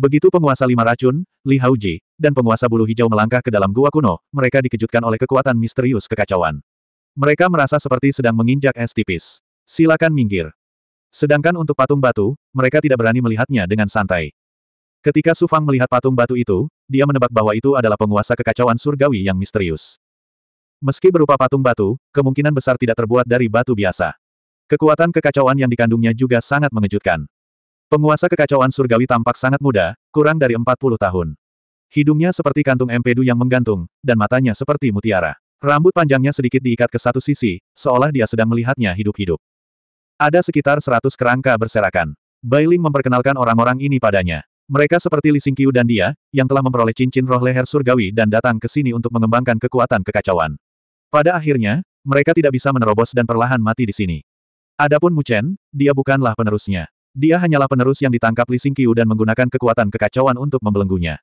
Begitu penguasa lima racun, Li Haoji, dan penguasa bulu hijau melangkah ke dalam gua kuno, mereka dikejutkan oleh kekuatan misterius kekacauan. Mereka merasa seperti sedang menginjak es tipis. Silakan minggir. Sedangkan untuk patung batu, mereka tidak berani melihatnya dengan santai. Ketika Su Fang melihat patung batu itu, dia menebak bahwa itu adalah penguasa kekacauan surgawi yang misterius. Meski berupa patung batu, kemungkinan besar tidak terbuat dari batu biasa. Kekuatan kekacauan yang dikandungnya juga sangat mengejutkan. Penguasa kekacauan surgawi tampak sangat muda, kurang dari 40 tahun. Hidungnya seperti kantung empedu yang menggantung, dan matanya seperti mutiara. Rambut panjangnya sedikit diikat ke satu sisi, seolah dia sedang melihatnya hidup-hidup. Ada sekitar 100 kerangka berserakan. Bailing memperkenalkan orang-orang ini padanya. Mereka seperti Li Xingqiu dan dia, yang telah memperoleh cincin roh leher surgawi dan datang ke sini untuk mengembangkan kekuatan kekacauan. Pada akhirnya, mereka tidak bisa menerobos dan perlahan mati di sini. Adapun Mu Chen, dia bukanlah penerusnya. Dia hanyalah penerus yang ditangkap Li Xingqiu dan menggunakan kekuatan kekacauan untuk membelenggunya.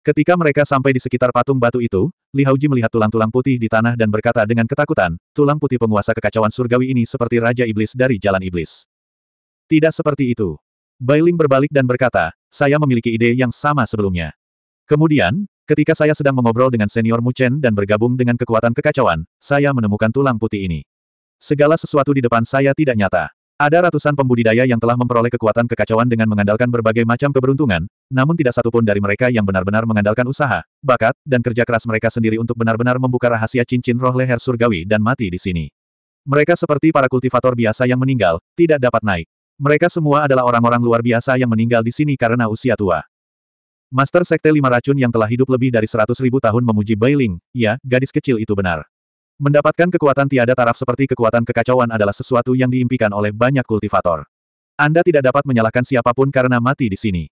Ketika mereka sampai di sekitar patung batu itu, Li Haoji melihat tulang-tulang putih di tanah dan berkata dengan ketakutan, tulang putih penguasa kekacauan surgawi ini seperti Raja Iblis dari Jalan Iblis. Tidak seperti itu. Bailing berbalik dan berkata, saya memiliki ide yang sama sebelumnya. Kemudian, ketika saya sedang mengobrol dengan senior Mu Chen dan bergabung dengan kekuatan kekacauan, saya menemukan tulang putih ini. Segala sesuatu di depan saya tidak nyata. Ada ratusan pembudidaya yang telah memperoleh kekuatan kekacauan dengan mengandalkan berbagai macam keberuntungan, namun tidak satupun dari mereka yang benar-benar mengandalkan usaha, bakat, dan kerja keras mereka sendiri untuk benar-benar membuka rahasia cincin roh leher surgawi dan mati di sini. Mereka seperti para kultivator biasa yang meninggal, tidak dapat naik. Mereka semua adalah orang-orang luar biasa yang meninggal di sini karena usia tua. Master Sekte Lima Racun yang telah hidup lebih dari seratus ribu tahun memuji Bailing, ya, gadis kecil itu benar. Mendapatkan kekuatan tiada taraf seperti kekuatan kekacauan adalah sesuatu yang diimpikan oleh banyak kultivator. Anda tidak dapat menyalahkan siapapun karena mati di sini.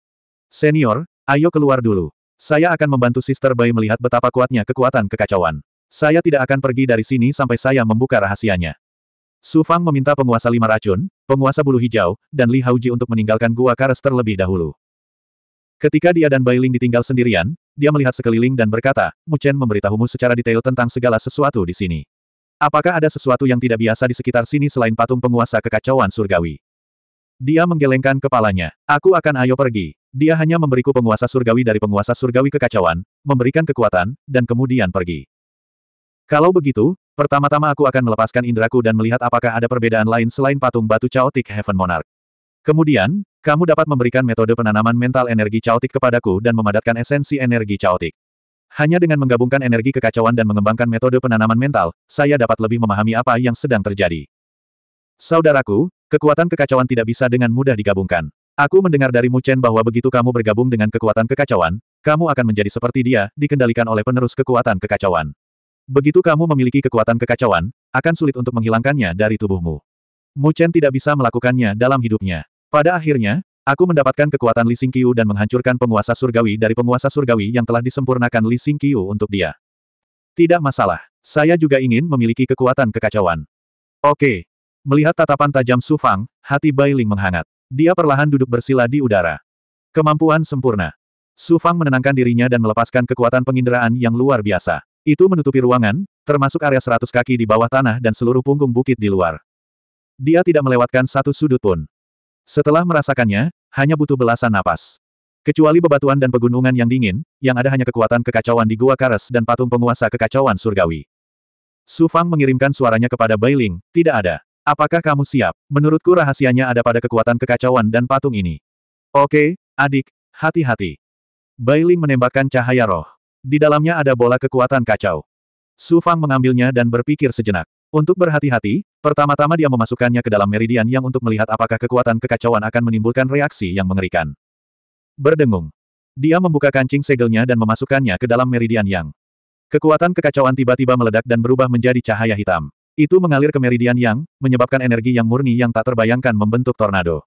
Senior, ayo keluar dulu. Saya akan membantu Sister Bai melihat betapa kuatnya kekuatan kekacauan. Saya tidak akan pergi dari sini sampai saya membuka rahasianya. Su Fang meminta penguasa lima racun, penguasa bulu hijau, dan Li Hauji untuk meninggalkan gua karas terlebih dahulu. Ketika dia dan Bailing ditinggal sendirian, dia melihat sekeliling dan berkata, Mu Chen memberitahumu secara detail tentang segala sesuatu di sini. Apakah ada sesuatu yang tidak biasa di sekitar sini selain patung penguasa kekacauan surgawi? Dia menggelengkan kepalanya. Aku akan ayo pergi. Dia hanya memberiku penguasa surgawi dari penguasa surgawi kekacauan, memberikan kekuatan, dan kemudian pergi. Kalau begitu, pertama-tama aku akan melepaskan indraku dan melihat apakah ada perbedaan lain selain patung batu caotik Heaven Monarch. Kemudian, kamu dapat memberikan metode penanaman mental energi caotik kepadaku dan memadatkan esensi energi caotik. Hanya dengan menggabungkan energi kekacauan dan mengembangkan metode penanaman mental, saya dapat lebih memahami apa yang sedang terjadi. Saudaraku, kekuatan kekacauan tidak bisa dengan mudah digabungkan. Aku mendengar dari Mu Chen bahwa begitu kamu bergabung dengan kekuatan kekacauan, kamu akan menjadi seperti dia, dikendalikan oleh penerus kekuatan kekacauan. Begitu kamu memiliki kekuatan kekacauan, akan sulit untuk menghilangkannya dari tubuhmu. Mu Chen tidak bisa melakukannya dalam hidupnya. Pada akhirnya, aku mendapatkan kekuatan Li Xingqiu dan menghancurkan penguasa surgawi dari penguasa surgawi yang telah disempurnakan Li Xingqiu untuk dia. Tidak masalah. Saya juga ingin memiliki kekuatan kekacauan. Oke. Melihat tatapan tajam Su Fang, hati Ling menghangat. Dia perlahan duduk bersila di udara. Kemampuan sempurna. Su Fang menenangkan dirinya dan melepaskan kekuatan penginderaan yang luar biasa. Itu menutupi ruangan, termasuk area seratus kaki di bawah tanah dan seluruh punggung bukit di luar. Dia tidak melewatkan satu sudut pun. Setelah merasakannya, hanya butuh belasan napas. Kecuali bebatuan dan pegunungan yang dingin, yang ada hanya kekuatan kekacauan di Gua Kares dan patung penguasa kekacauan surgawi. Su Fang mengirimkan suaranya kepada Ling, tidak ada. Apakah kamu siap? Menurutku rahasianya ada pada kekuatan kekacauan dan patung ini. Oke, adik, hati-hati. Ling menembakkan cahaya roh. Di dalamnya ada bola kekuatan kacau. Su Fang mengambilnya dan berpikir sejenak. Untuk berhati-hati, pertama-tama dia memasukkannya ke dalam meridian yang untuk melihat apakah kekuatan kekacauan akan menimbulkan reaksi yang mengerikan. Berdengung. Dia membuka kancing segelnya dan memasukkannya ke dalam meridian yang. Kekuatan kekacauan tiba-tiba meledak dan berubah menjadi cahaya hitam. Itu mengalir ke meridian yang, menyebabkan energi yang murni yang tak terbayangkan membentuk tornado.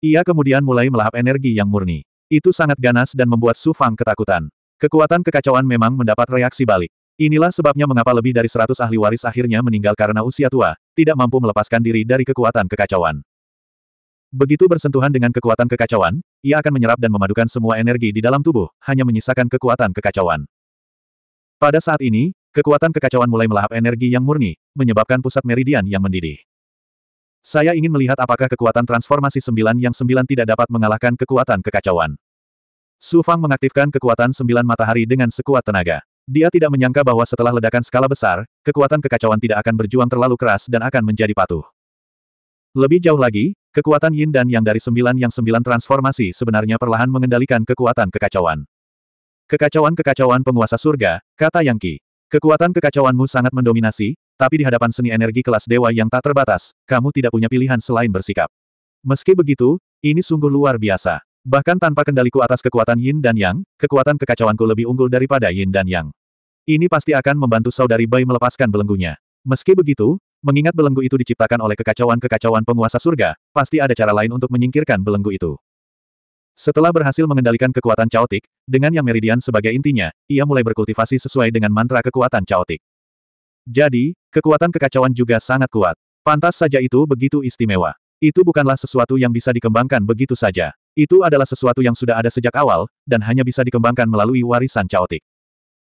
Ia kemudian mulai melahap energi yang murni. Itu sangat ganas dan membuat Su Fang ketakutan. Kekuatan kekacauan memang mendapat reaksi balik. Inilah sebabnya mengapa lebih dari seratus ahli waris akhirnya meninggal karena usia tua, tidak mampu melepaskan diri dari kekuatan kekacauan. Begitu bersentuhan dengan kekuatan kekacauan, ia akan menyerap dan memadukan semua energi di dalam tubuh, hanya menyisakan kekuatan kekacauan. Pada saat ini, kekuatan kekacauan mulai melahap energi yang murni, menyebabkan pusat meridian yang mendidih. Saya ingin melihat apakah kekuatan transformasi sembilan yang sembilan tidak dapat mengalahkan kekuatan kekacauan. Su Fang mengaktifkan kekuatan sembilan matahari dengan sekuat tenaga. Dia tidak menyangka bahwa setelah ledakan skala besar, kekuatan kekacauan tidak akan berjuang terlalu keras dan akan menjadi patuh. Lebih jauh lagi, kekuatan yin dan yang dari sembilan yang sembilan transformasi sebenarnya perlahan mengendalikan kekuatan kekacauan. Kekacauan-kekacauan penguasa surga, kata Yang Qi. Kekuatan kekacauanmu sangat mendominasi, tapi di hadapan seni energi kelas dewa yang tak terbatas, kamu tidak punya pilihan selain bersikap. Meski begitu, ini sungguh luar biasa. Bahkan tanpa kendaliku atas kekuatan Yin dan Yang, kekuatan kekacauanku lebih unggul daripada Yin dan Yang. Ini pasti akan membantu saudari Bai melepaskan belenggunya. Meski begitu, mengingat belenggu itu diciptakan oleh kekacauan-kekacauan penguasa surga, pasti ada cara lain untuk menyingkirkan belenggu itu. Setelah berhasil mengendalikan kekuatan caotik, dengan yang meridian sebagai intinya, ia mulai berkultivasi sesuai dengan mantra kekuatan caotik. Jadi, kekuatan kekacauan juga sangat kuat. Pantas saja itu begitu istimewa. Itu bukanlah sesuatu yang bisa dikembangkan begitu saja. Itu adalah sesuatu yang sudah ada sejak awal, dan hanya bisa dikembangkan melalui warisan caotik.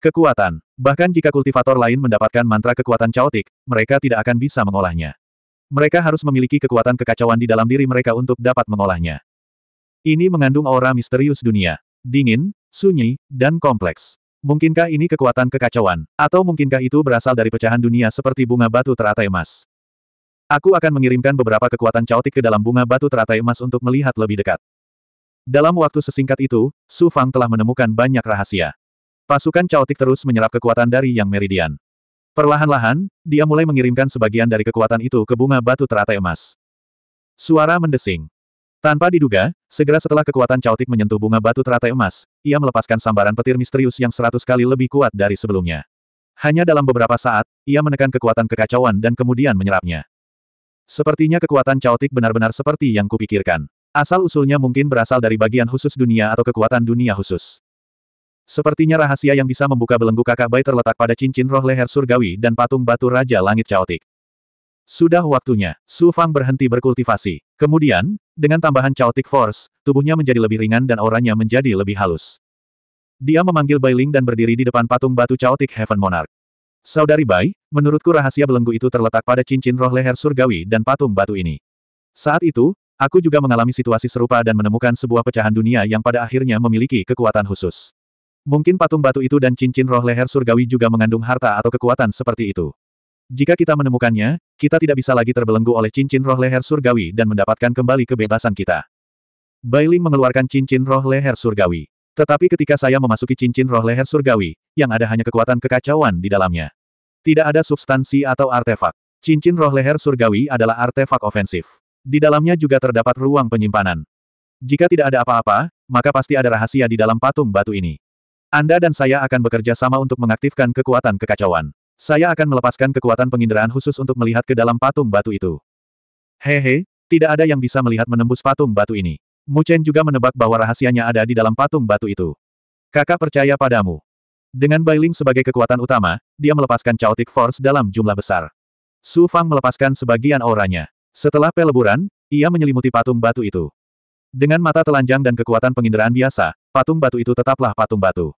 Kekuatan. Bahkan jika kultivator lain mendapatkan mantra kekuatan caotik, mereka tidak akan bisa mengolahnya. Mereka harus memiliki kekuatan kekacauan di dalam diri mereka untuk dapat mengolahnya. Ini mengandung aura misterius dunia. Dingin, sunyi, dan kompleks. Mungkinkah ini kekuatan kekacauan, atau mungkinkah itu berasal dari pecahan dunia seperti bunga batu teratai emas? Aku akan mengirimkan beberapa kekuatan caotik ke dalam bunga batu teratai emas untuk melihat lebih dekat. Dalam waktu sesingkat itu, Su Fang telah menemukan banyak rahasia. Pasukan caotik terus menyerap kekuatan dari Yang Meridian. Perlahan-lahan, dia mulai mengirimkan sebagian dari kekuatan itu ke bunga batu teratai emas. Suara mendesing. Tanpa diduga, segera setelah kekuatan caotik menyentuh bunga batu teratai emas, ia melepaskan sambaran petir misterius yang seratus kali lebih kuat dari sebelumnya. Hanya dalam beberapa saat, ia menekan kekuatan kekacauan dan kemudian menyerapnya. Sepertinya kekuatan caotik benar-benar seperti yang kupikirkan. Asal-usulnya mungkin berasal dari bagian khusus dunia atau kekuatan dunia khusus. Sepertinya rahasia yang bisa membuka belenggu kakak bayi terletak pada cincin roh leher surgawi dan patung batu Raja Langit chaotic. Sudah waktunya, Su Fang berhenti berkultivasi. Kemudian, dengan tambahan Chaotic Force, tubuhnya menjadi lebih ringan dan auranya menjadi lebih halus. Dia memanggil Bai Ling dan berdiri di depan patung batu Chaotic Heaven Monarch. Saudari Bai, menurutku rahasia belenggu itu terletak pada cincin roh leher surgawi dan patung batu ini. Saat itu, Aku juga mengalami situasi serupa dan menemukan sebuah pecahan dunia yang pada akhirnya memiliki kekuatan khusus. Mungkin patung batu itu dan cincin roh leher surgawi juga mengandung harta atau kekuatan seperti itu. Jika kita menemukannya, kita tidak bisa lagi terbelenggu oleh cincin roh leher surgawi dan mendapatkan kembali kebebasan kita. Bailing mengeluarkan cincin roh leher surgawi. Tetapi ketika saya memasuki cincin roh leher surgawi, yang ada hanya kekuatan kekacauan di dalamnya. Tidak ada substansi atau artefak. Cincin roh leher surgawi adalah artefak ofensif. Di dalamnya juga terdapat ruang penyimpanan. Jika tidak ada apa-apa, maka pasti ada rahasia di dalam patung batu ini. Anda dan saya akan bekerja sama untuk mengaktifkan kekuatan kekacauan. Saya akan melepaskan kekuatan penginderaan khusus untuk melihat ke dalam patung batu itu. Hehe, tidak ada yang bisa melihat menembus patung batu ini. Mu Chen juga menebak bahwa rahasianya ada di dalam patung batu itu. Kakak percaya padamu. Dengan Bailing sebagai kekuatan utama, dia melepaskan Chaotic Force dalam jumlah besar. Su Fang melepaskan sebagian auranya. Setelah peleburan, ia menyelimuti patung batu itu. Dengan mata telanjang dan kekuatan penginderaan biasa, patung batu itu tetaplah patung batu.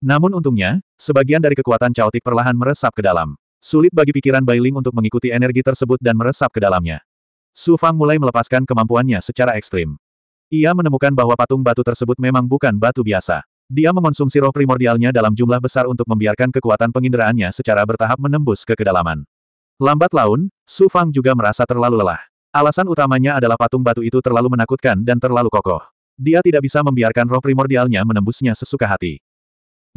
Namun untungnya, sebagian dari kekuatan caotik perlahan meresap ke dalam. Sulit bagi pikiran Bailing untuk mengikuti energi tersebut dan meresap ke dalamnya. Su Fang mulai melepaskan kemampuannya secara ekstrim. Ia menemukan bahwa patung batu tersebut memang bukan batu biasa. Dia mengonsumsi roh primordialnya dalam jumlah besar untuk membiarkan kekuatan penginderaannya secara bertahap menembus ke kedalaman. Lambat laun, Su Fang juga merasa terlalu lelah. Alasan utamanya adalah patung batu itu terlalu menakutkan dan terlalu kokoh. Dia tidak bisa membiarkan roh primordialnya menembusnya sesuka hati.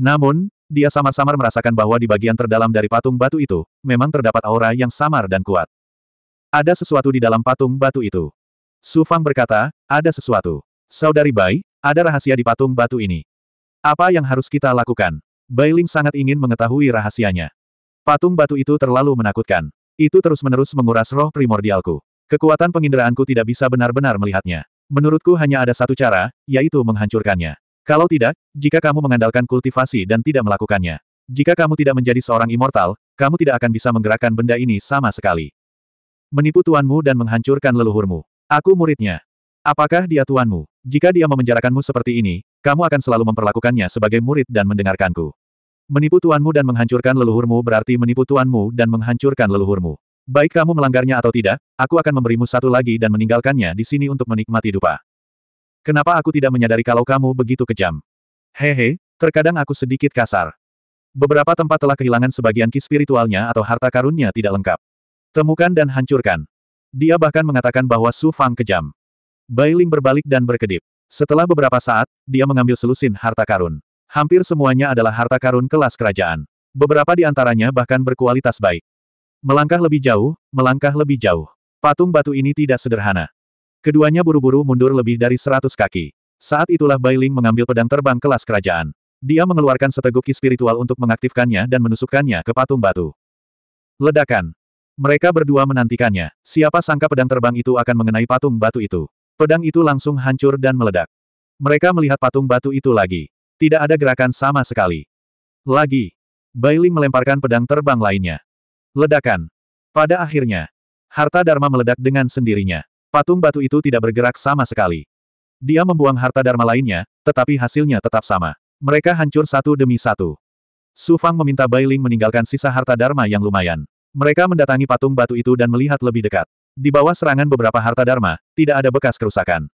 Namun, dia samar-samar merasakan bahwa di bagian terdalam dari patung batu itu, memang terdapat aura yang samar dan kuat. Ada sesuatu di dalam patung batu itu. Su Fang berkata, ada sesuatu. Saudari Bai, ada rahasia di patung batu ini. Apa yang harus kita lakukan? Bailing sangat ingin mengetahui rahasianya. Patung batu itu terlalu menakutkan. Itu terus-menerus menguras roh primordialku. Kekuatan penginderaanku tidak bisa benar-benar melihatnya. Menurutku hanya ada satu cara, yaitu menghancurkannya. Kalau tidak, jika kamu mengandalkan kultivasi dan tidak melakukannya. Jika kamu tidak menjadi seorang immortal, kamu tidak akan bisa menggerakkan benda ini sama sekali. Menipu tuanmu dan menghancurkan leluhurmu. Aku muridnya. Apakah dia tuanmu? Jika dia memenjarakanmu seperti ini, kamu akan selalu memperlakukannya sebagai murid dan mendengarkanku. Menipu tuanmu dan menghancurkan leluhurmu berarti menipu tuanmu dan menghancurkan leluhurmu. Baik kamu melanggarnya atau tidak, aku akan memberimu satu lagi dan meninggalkannya di sini untuk menikmati dupa. Kenapa aku tidak menyadari kalau kamu begitu kejam? Hehe, terkadang aku sedikit kasar. Beberapa tempat telah kehilangan sebagian ki spiritualnya atau harta karunnya tidak lengkap. Temukan dan hancurkan. Dia bahkan mengatakan bahwa Su Fang kejam. Bailing berbalik dan berkedip. Setelah beberapa saat, dia mengambil selusin harta karun. Hampir semuanya adalah harta karun kelas kerajaan. Beberapa di antaranya bahkan berkualitas baik. Melangkah lebih jauh, melangkah lebih jauh. Patung batu ini tidak sederhana. Keduanya buru-buru mundur lebih dari seratus kaki. Saat itulah Bailing mengambil pedang terbang kelas kerajaan. Dia mengeluarkan seteguk spiritual untuk mengaktifkannya dan menusukkannya ke patung batu. Ledakan. Mereka berdua menantikannya. Siapa sangka pedang terbang itu akan mengenai patung batu itu. Pedang itu langsung hancur dan meledak. Mereka melihat patung batu itu lagi. Tidak ada gerakan sama sekali. Lagi. Bailing melemparkan pedang terbang lainnya. Ledakan. Pada akhirnya, harta Dharma meledak dengan sendirinya. Patung batu itu tidak bergerak sama sekali. Dia membuang harta Dharma lainnya, tetapi hasilnya tetap sama. Mereka hancur satu demi satu. Su Fang meminta Bailing meninggalkan sisa harta Dharma yang lumayan. Mereka mendatangi patung batu itu dan melihat lebih dekat. Di bawah serangan beberapa harta Dharma, tidak ada bekas kerusakan.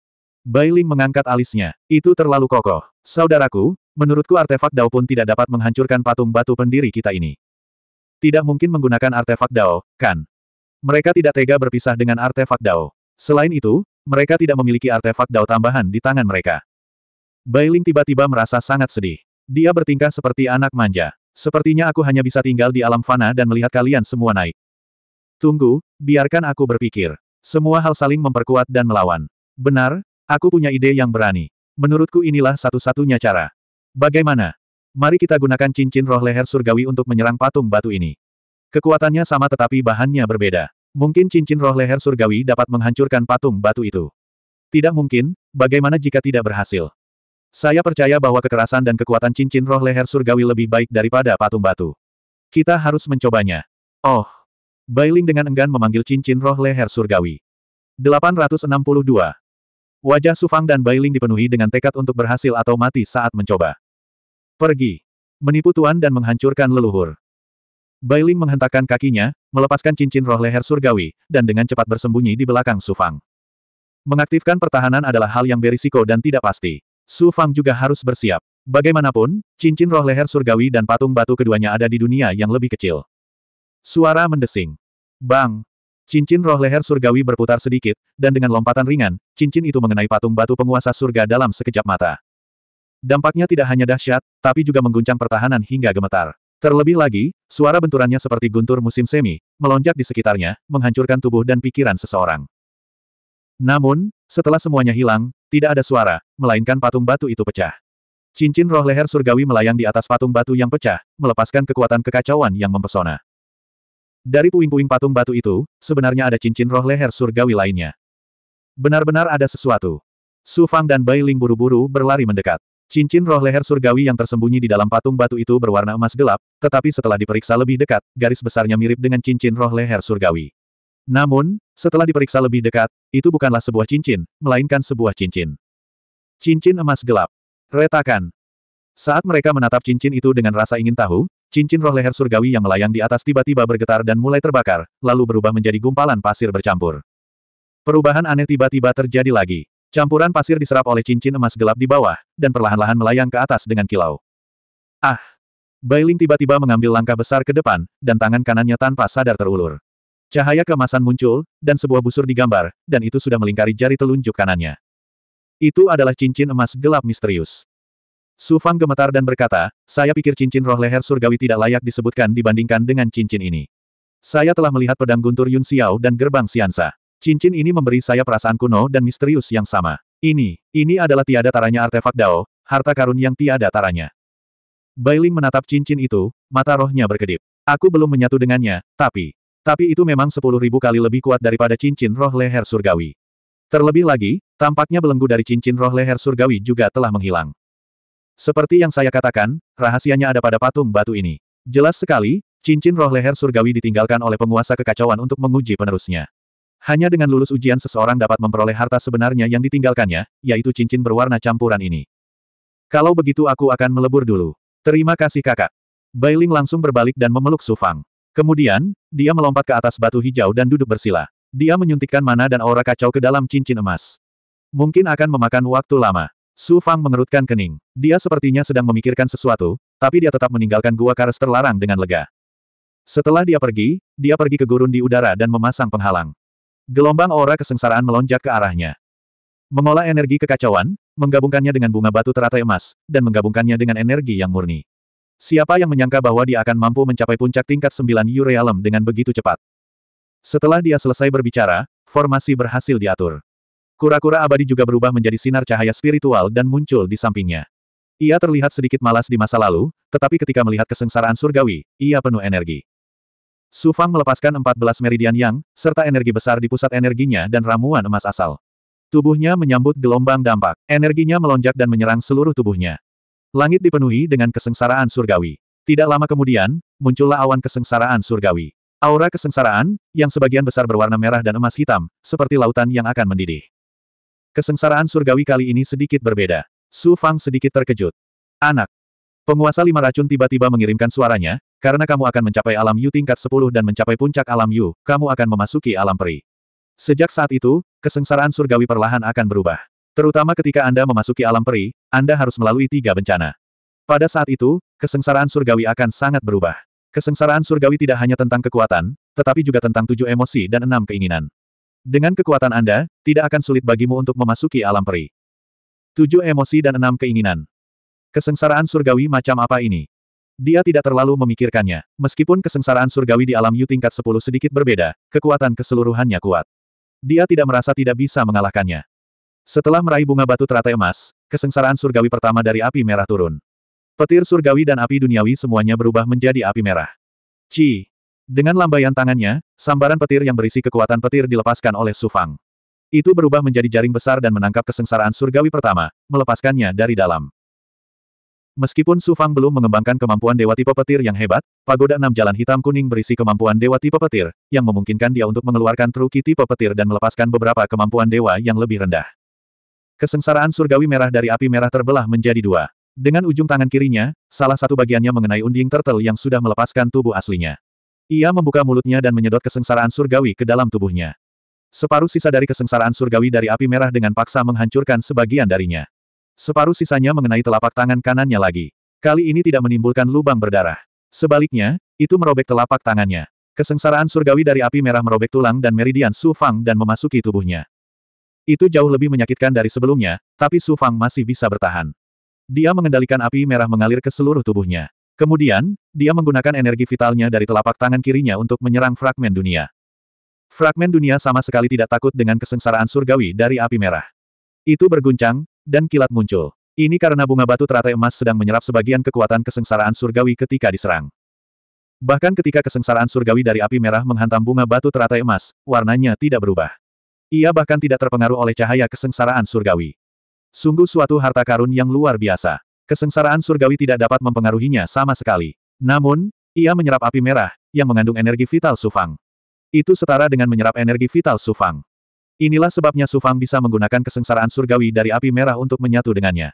Bailing mengangkat alisnya. Itu terlalu kokoh. Saudaraku, menurutku artefak Dao pun tidak dapat menghancurkan patung batu pendiri kita ini. Tidak mungkin menggunakan artefak Dao, kan? Mereka tidak tega berpisah dengan artefak Dao. Selain itu, mereka tidak memiliki artefak Dao tambahan di tangan mereka. Bailing tiba-tiba merasa sangat sedih. Dia bertingkah seperti anak manja. Sepertinya aku hanya bisa tinggal di alam fana dan melihat kalian semua naik. Tunggu, biarkan aku berpikir. Semua hal saling memperkuat dan melawan. Benar, Aku punya ide yang berani. Menurutku inilah satu-satunya cara. Bagaimana? Mari kita gunakan cincin roh leher surgawi untuk menyerang patung batu ini. Kekuatannya sama tetapi bahannya berbeda. Mungkin cincin roh leher surgawi dapat menghancurkan patung batu itu. Tidak mungkin, bagaimana jika tidak berhasil? Saya percaya bahwa kekerasan dan kekuatan cincin roh leher surgawi lebih baik daripada patung batu. Kita harus mencobanya. Oh. Bailing dengan enggan memanggil cincin roh leher surgawi. 862. Wajah Sufang dan Bailing dipenuhi dengan tekad untuk berhasil atau mati saat mencoba. Pergi. Menipu tuan dan menghancurkan leluhur. Bailing menghentakkan kakinya, melepaskan cincin roh leher surgawi, dan dengan cepat bersembunyi di belakang Sufang. Mengaktifkan pertahanan adalah hal yang berisiko dan tidak pasti. Sufang juga harus bersiap. Bagaimanapun, cincin roh leher surgawi dan patung batu keduanya ada di dunia yang lebih kecil. Suara mendesing. Bang, Cincin roh leher surgawi berputar sedikit, dan dengan lompatan ringan, cincin itu mengenai patung batu penguasa surga dalam sekejap mata. Dampaknya tidak hanya dahsyat, tapi juga mengguncang pertahanan hingga gemetar. Terlebih lagi, suara benturannya seperti guntur musim semi, melonjak di sekitarnya, menghancurkan tubuh dan pikiran seseorang. Namun, setelah semuanya hilang, tidak ada suara, melainkan patung batu itu pecah. Cincin roh leher surgawi melayang di atas patung batu yang pecah, melepaskan kekuatan kekacauan yang mempesona. Dari puing-puing patung batu itu, sebenarnya ada cincin roh leher surgawi lainnya. Benar-benar ada sesuatu. Su Fang dan Bai Ling buru-buru berlari mendekat. Cincin roh leher surgawi yang tersembunyi di dalam patung batu itu berwarna emas gelap, tetapi setelah diperiksa lebih dekat, garis besarnya mirip dengan cincin roh leher surgawi. Namun, setelah diperiksa lebih dekat, itu bukanlah sebuah cincin, melainkan sebuah cincin. Cincin emas gelap. Retakan. Saat mereka menatap cincin itu dengan rasa ingin tahu, Cincin roh leher surgawi yang melayang di atas tiba-tiba bergetar dan mulai terbakar, lalu berubah menjadi gumpalan pasir bercampur. Perubahan aneh tiba-tiba terjadi lagi. Campuran pasir diserap oleh cincin emas gelap di bawah, dan perlahan-lahan melayang ke atas dengan kilau. Ah! Bailing tiba-tiba mengambil langkah besar ke depan, dan tangan kanannya tanpa sadar terulur. Cahaya kemasan muncul, dan sebuah busur digambar, dan itu sudah melingkari jari telunjuk kanannya. Itu adalah cincin emas gelap misterius. Su Fang gemetar dan berkata, saya pikir cincin roh leher surgawi tidak layak disebutkan dibandingkan dengan cincin ini. Saya telah melihat pedang guntur Yun Xiao dan gerbang Siansa. Cincin ini memberi saya perasaan kuno dan misterius yang sama. Ini, ini adalah tiada taranya artefak Dao, harta karun yang tiada taranya. Bailing menatap cincin itu, mata rohnya berkedip. Aku belum menyatu dengannya, tapi... Tapi itu memang sepuluh ribu kali lebih kuat daripada cincin roh leher surgawi. Terlebih lagi, tampaknya belenggu dari cincin roh leher surgawi juga telah menghilang. Seperti yang saya katakan, rahasianya ada pada patung batu ini. Jelas sekali, cincin roh leher surgawi ditinggalkan oleh penguasa kekacauan untuk menguji penerusnya. Hanya dengan lulus ujian seseorang dapat memperoleh harta sebenarnya yang ditinggalkannya, yaitu cincin berwarna campuran ini. Kalau begitu aku akan melebur dulu. Terima kasih kakak. Bailing langsung berbalik dan memeluk Sufang. Kemudian, dia melompat ke atas batu hijau dan duduk bersila. Dia menyuntikkan mana dan aura kacau ke dalam cincin emas. Mungkin akan memakan waktu lama. Su Fang mengerutkan kening. Dia sepertinya sedang memikirkan sesuatu, tapi dia tetap meninggalkan gua karas terlarang dengan lega. Setelah dia pergi, dia pergi ke gurun di udara dan memasang penghalang. Gelombang aura kesengsaraan melonjak ke arahnya. Mengolah energi kekacauan, menggabungkannya dengan bunga batu teratai emas, dan menggabungkannya dengan energi yang murni. Siapa yang menyangka bahwa dia akan mampu mencapai puncak tingkat 9 Yurealem dengan begitu cepat? Setelah dia selesai berbicara, formasi berhasil diatur. Kura-kura abadi juga berubah menjadi sinar cahaya spiritual dan muncul di sampingnya. Ia terlihat sedikit malas di masa lalu, tetapi ketika melihat kesengsaraan surgawi, ia penuh energi. Su Fang melepaskan 14 meridian yang, serta energi besar di pusat energinya dan ramuan emas asal. Tubuhnya menyambut gelombang dampak, energinya melonjak dan menyerang seluruh tubuhnya. Langit dipenuhi dengan kesengsaraan surgawi. Tidak lama kemudian, muncullah awan kesengsaraan surgawi. Aura kesengsaraan, yang sebagian besar berwarna merah dan emas hitam, seperti lautan yang akan mendidih. Kesengsaraan surgawi kali ini sedikit berbeda. Su Fang sedikit terkejut. Anak. Penguasa lima racun tiba-tiba mengirimkan suaranya, karena kamu akan mencapai alam Yu tingkat 10 dan mencapai puncak alam Yu, kamu akan memasuki alam peri. Sejak saat itu, kesengsaraan surgawi perlahan akan berubah. Terutama ketika Anda memasuki alam peri, Anda harus melalui tiga bencana. Pada saat itu, kesengsaraan surgawi akan sangat berubah. Kesengsaraan surgawi tidak hanya tentang kekuatan, tetapi juga tentang tujuh emosi dan enam keinginan. Dengan kekuatan Anda, tidak akan sulit bagimu untuk memasuki alam peri. Tujuh emosi dan enam keinginan. Kesengsaraan surgawi macam apa ini? Dia tidak terlalu memikirkannya. Meskipun kesengsaraan surgawi di alam Yu tingkat 10 sedikit berbeda, kekuatan keseluruhannya kuat. Dia tidak merasa tidak bisa mengalahkannya. Setelah meraih bunga batu teratai emas, kesengsaraan surgawi pertama dari api merah turun. Petir surgawi dan api duniawi semuanya berubah menjadi api merah. Ci. Dengan lambaian tangannya, sambaran petir yang berisi kekuatan petir dilepaskan oleh Sufang. Itu berubah menjadi jaring besar dan menangkap kesengsaraan surgawi pertama, melepaskannya dari dalam. Meskipun Sufang belum mengembangkan kemampuan dewa tipe petir yang hebat, pagoda enam jalan hitam kuning berisi kemampuan dewa tipe petir, yang memungkinkan dia untuk mengeluarkan truki tipe petir dan melepaskan beberapa kemampuan dewa yang lebih rendah. Kesengsaraan surgawi merah dari api merah terbelah menjadi dua. Dengan ujung tangan kirinya, salah satu bagiannya mengenai unding turtle yang sudah melepaskan tubuh aslinya. Ia membuka mulutnya dan menyedot kesengsaraan surgawi ke dalam tubuhnya. Separuh sisa dari kesengsaraan surgawi dari api merah dengan paksa menghancurkan sebagian darinya. Separuh sisanya mengenai telapak tangan kanannya lagi. Kali ini tidak menimbulkan lubang berdarah. Sebaliknya, itu merobek telapak tangannya. Kesengsaraan surgawi dari api merah merobek tulang dan meridian Su Fang dan memasuki tubuhnya. Itu jauh lebih menyakitkan dari sebelumnya, tapi Su Fang masih bisa bertahan. Dia mengendalikan api merah mengalir ke seluruh tubuhnya. Kemudian, dia menggunakan energi vitalnya dari telapak tangan kirinya untuk menyerang fragmen dunia. Fragmen dunia sama sekali tidak takut dengan kesengsaraan surgawi dari api merah. Itu berguncang, dan kilat muncul. Ini karena bunga batu teratai emas sedang menyerap sebagian kekuatan kesengsaraan surgawi ketika diserang. Bahkan ketika kesengsaraan surgawi dari api merah menghantam bunga batu teratai emas, warnanya tidak berubah. Ia bahkan tidak terpengaruh oleh cahaya kesengsaraan surgawi. Sungguh suatu harta karun yang luar biasa. Kesengsaraan surgawi tidak dapat mempengaruhinya sama sekali. Namun, ia menyerap api merah, yang mengandung energi vital Sufang. Itu setara dengan menyerap energi vital Sufang. Inilah sebabnya Sufang bisa menggunakan kesengsaraan surgawi dari api merah untuk menyatu dengannya.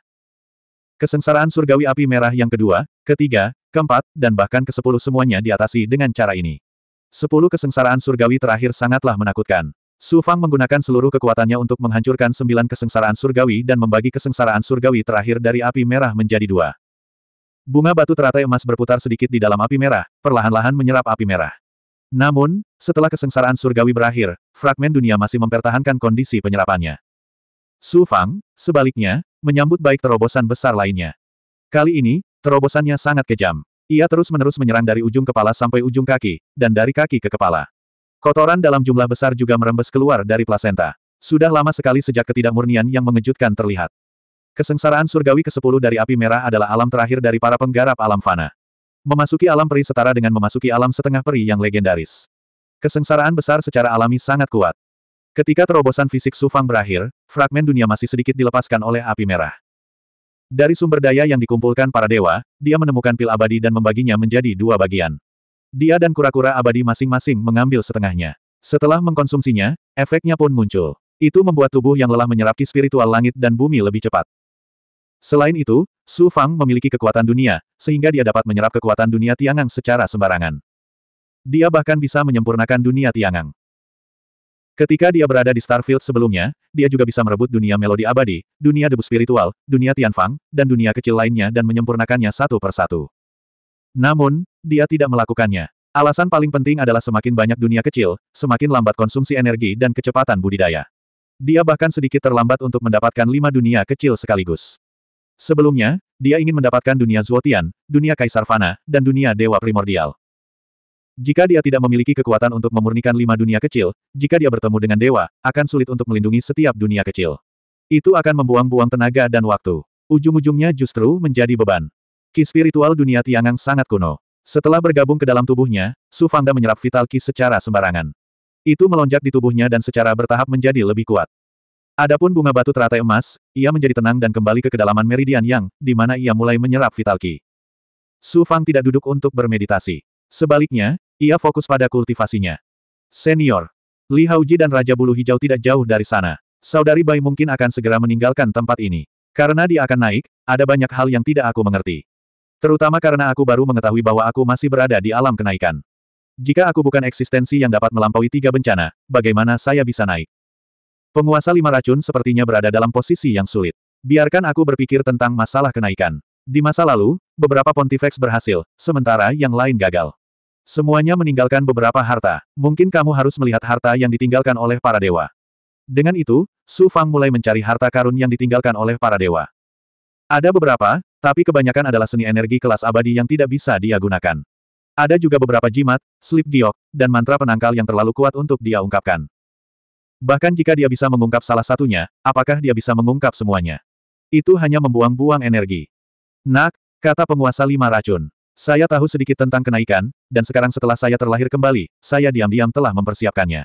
Kesengsaraan surgawi api merah yang kedua, ketiga, keempat, dan bahkan ke sepuluh semuanya diatasi dengan cara ini. Sepuluh kesengsaraan surgawi terakhir sangatlah menakutkan. Su Fang menggunakan seluruh kekuatannya untuk menghancurkan sembilan kesengsaraan surgawi dan membagi kesengsaraan surgawi terakhir dari api merah menjadi dua. Bunga batu teratai emas berputar sedikit di dalam api merah, perlahan-lahan menyerap api merah. Namun, setelah kesengsaraan surgawi berakhir, fragmen dunia masih mempertahankan kondisi penyerapannya. Su Fang, sebaliknya, menyambut baik terobosan besar lainnya. Kali ini, terobosannya sangat kejam. Ia terus-menerus menyerang dari ujung kepala sampai ujung kaki, dan dari kaki ke kepala. Kotoran dalam jumlah besar juga merembes keluar dari plasenta. Sudah lama sekali sejak ketidakmurnian yang mengejutkan terlihat. Kesengsaraan surgawi ke-10 dari api merah adalah alam terakhir dari para penggarap alam fana. Memasuki alam peri setara dengan memasuki alam setengah peri yang legendaris. Kesengsaraan besar secara alami sangat kuat. Ketika terobosan fisik Sufang berakhir, fragmen dunia masih sedikit dilepaskan oleh api merah. Dari sumber daya yang dikumpulkan para dewa, dia menemukan pil abadi dan membaginya menjadi dua bagian. Dia dan kura-kura abadi masing-masing mengambil setengahnya. Setelah mengkonsumsinya, efeknya pun muncul. Itu membuat tubuh yang lelah menyerap ki spiritual langit dan bumi lebih cepat. Selain itu, Su Fang memiliki kekuatan dunia, sehingga dia dapat menyerap kekuatan dunia Tiangang secara sembarangan. Dia bahkan bisa menyempurnakan dunia Tiangang. Ketika dia berada di Starfield sebelumnya, dia juga bisa merebut dunia melodi abadi, dunia debu spiritual, dunia Tianfang, dan dunia kecil lainnya dan menyempurnakannya satu persatu. Namun, dia tidak melakukannya. Alasan paling penting adalah semakin banyak dunia kecil, semakin lambat konsumsi energi dan kecepatan budidaya. Dia bahkan sedikit terlambat untuk mendapatkan lima dunia kecil sekaligus. Sebelumnya, dia ingin mendapatkan dunia Zuotian, dunia Kaisar Fana, dan dunia Dewa Primordial. Jika dia tidak memiliki kekuatan untuk memurnikan lima dunia kecil, jika dia bertemu dengan dewa, akan sulit untuk melindungi setiap dunia kecil. Itu akan membuang-buang tenaga dan waktu. Ujung-ujungnya justru menjadi beban. Ki spiritual dunia Tiangang sangat kuno. Setelah bergabung ke dalam tubuhnya, Su Fangda menyerap vital ki secara sembarangan. Itu melonjak di tubuhnya dan secara bertahap menjadi lebih kuat. Adapun bunga batu teratai emas, ia menjadi tenang dan kembali ke kedalaman meridian yang, di mana ia mulai menyerap vital ki. Su Fang tidak duduk untuk bermeditasi. Sebaliknya, ia fokus pada kultivasinya. Senior, Li Hauji dan Raja Bulu Hijau tidak jauh dari sana. Saudari Bai mungkin akan segera meninggalkan tempat ini. Karena dia akan naik, ada banyak hal yang tidak aku mengerti. Terutama karena aku baru mengetahui bahwa aku masih berada di alam kenaikan. Jika aku bukan eksistensi yang dapat melampaui tiga bencana, bagaimana saya bisa naik? Penguasa lima racun sepertinya berada dalam posisi yang sulit. Biarkan aku berpikir tentang masalah kenaikan. Di masa lalu, beberapa Pontifex berhasil, sementara yang lain gagal. Semuanya meninggalkan beberapa harta. Mungkin kamu harus melihat harta yang ditinggalkan oleh para dewa. Dengan itu, Su Fang mulai mencari harta karun yang ditinggalkan oleh para dewa. Ada beberapa, tapi kebanyakan adalah seni energi kelas abadi yang tidak bisa dia gunakan. Ada juga beberapa jimat, slip giok, dan mantra penangkal yang terlalu kuat untuk dia ungkapkan. Bahkan jika dia bisa mengungkap salah satunya, apakah dia bisa mengungkap semuanya? Itu hanya membuang-buang energi. Nak, kata penguasa lima racun. Saya tahu sedikit tentang kenaikan, dan sekarang setelah saya terlahir kembali, saya diam-diam telah mempersiapkannya.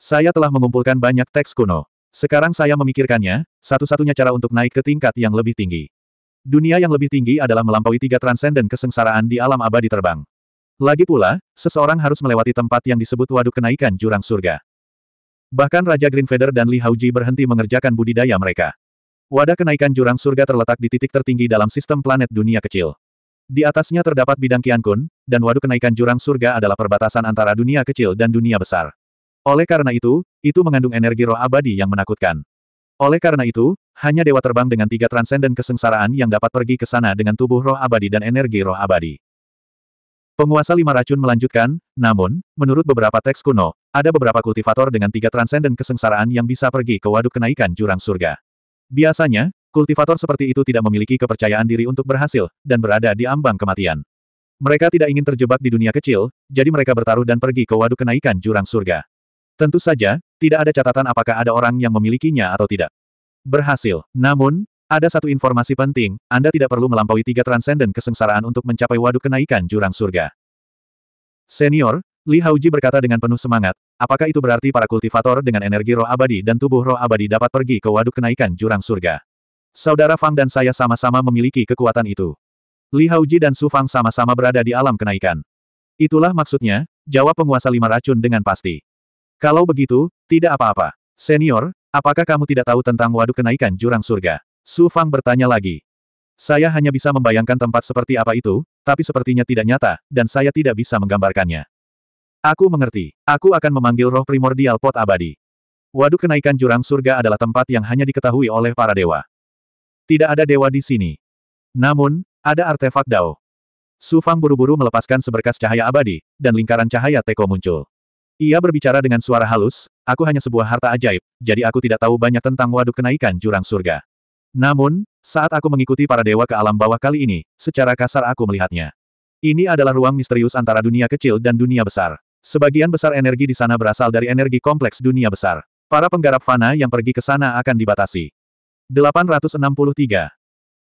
Saya telah mengumpulkan banyak teks kuno. Sekarang saya memikirkannya, satu-satunya cara untuk naik ke tingkat yang lebih tinggi. Dunia yang lebih tinggi adalah melampaui tiga transenden kesengsaraan di alam abadi terbang. Lagi pula, seseorang harus melewati tempat yang disebut waduk kenaikan jurang surga. Bahkan Raja Greenfeather dan Li Hauji berhenti mengerjakan budidaya mereka. Wadah kenaikan jurang surga terletak di titik tertinggi dalam sistem planet dunia kecil. Di atasnya terdapat bidang Kun, dan waduk kenaikan jurang surga adalah perbatasan antara dunia kecil dan dunia besar. Oleh karena itu, itu mengandung energi roh abadi yang menakutkan. Oleh karena itu, hanya dewa terbang dengan tiga transenden kesengsaraan yang dapat pergi ke sana dengan tubuh roh abadi dan energi roh abadi. Penguasa lima racun melanjutkan, namun, menurut beberapa teks kuno, ada beberapa kultivator dengan tiga transenden kesengsaraan yang bisa pergi ke waduk kenaikan jurang surga. Biasanya, kultivator seperti itu tidak memiliki kepercayaan diri untuk berhasil, dan berada di ambang kematian. Mereka tidak ingin terjebak di dunia kecil, jadi mereka bertaruh dan pergi ke waduk kenaikan jurang surga. Tentu saja, tidak ada catatan apakah ada orang yang memilikinya atau tidak. Berhasil. Namun, ada satu informasi penting, Anda tidak perlu melampaui tiga transenden kesengsaraan untuk mencapai waduk kenaikan jurang surga. Senior, Li Hauji berkata dengan penuh semangat, apakah itu berarti para kultivator dengan energi roh abadi dan tubuh roh abadi dapat pergi ke waduk kenaikan jurang surga? Saudara Fang dan saya sama-sama memiliki kekuatan itu. Li Hauji dan Su Fang sama-sama berada di alam kenaikan. Itulah maksudnya, jawab penguasa lima racun dengan pasti. Kalau begitu, tidak apa-apa. Senior, apakah kamu tidak tahu tentang waduk kenaikan jurang surga? Su Fang bertanya lagi. Saya hanya bisa membayangkan tempat seperti apa itu, tapi sepertinya tidak nyata, dan saya tidak bisa menggambarkannya. Aku mengerti. Aku akan memanggil roh primordial pot abadi. Waduk kenaikan jurang surga adalah tempat yang hanya diketahui oleh para dewa. Tidak ada dewa di sini. Namun, ada artefak Dao. Su Fang buru-buru melepaskan seberkas cahaya abadi, dan lingkaran cahaya Teko muncul. Ia berbicara dengan suara halus, aku hanya sebuah harta ajaib, jadi aku tidak tahu banyak tentang waduk kenaikan jurang surga. Namun, saat aku mengikuti para dewa ke alam bawah kali ini, secara kasar aku melihatnya. Ini adalah ruang misterius antara dunia kecil dan dunia besar. Sebagian besar energi di sana berasal dari energi kompleks dunia besar. Para penggarap fana yang pergi ke sana akan dibatasi. 863.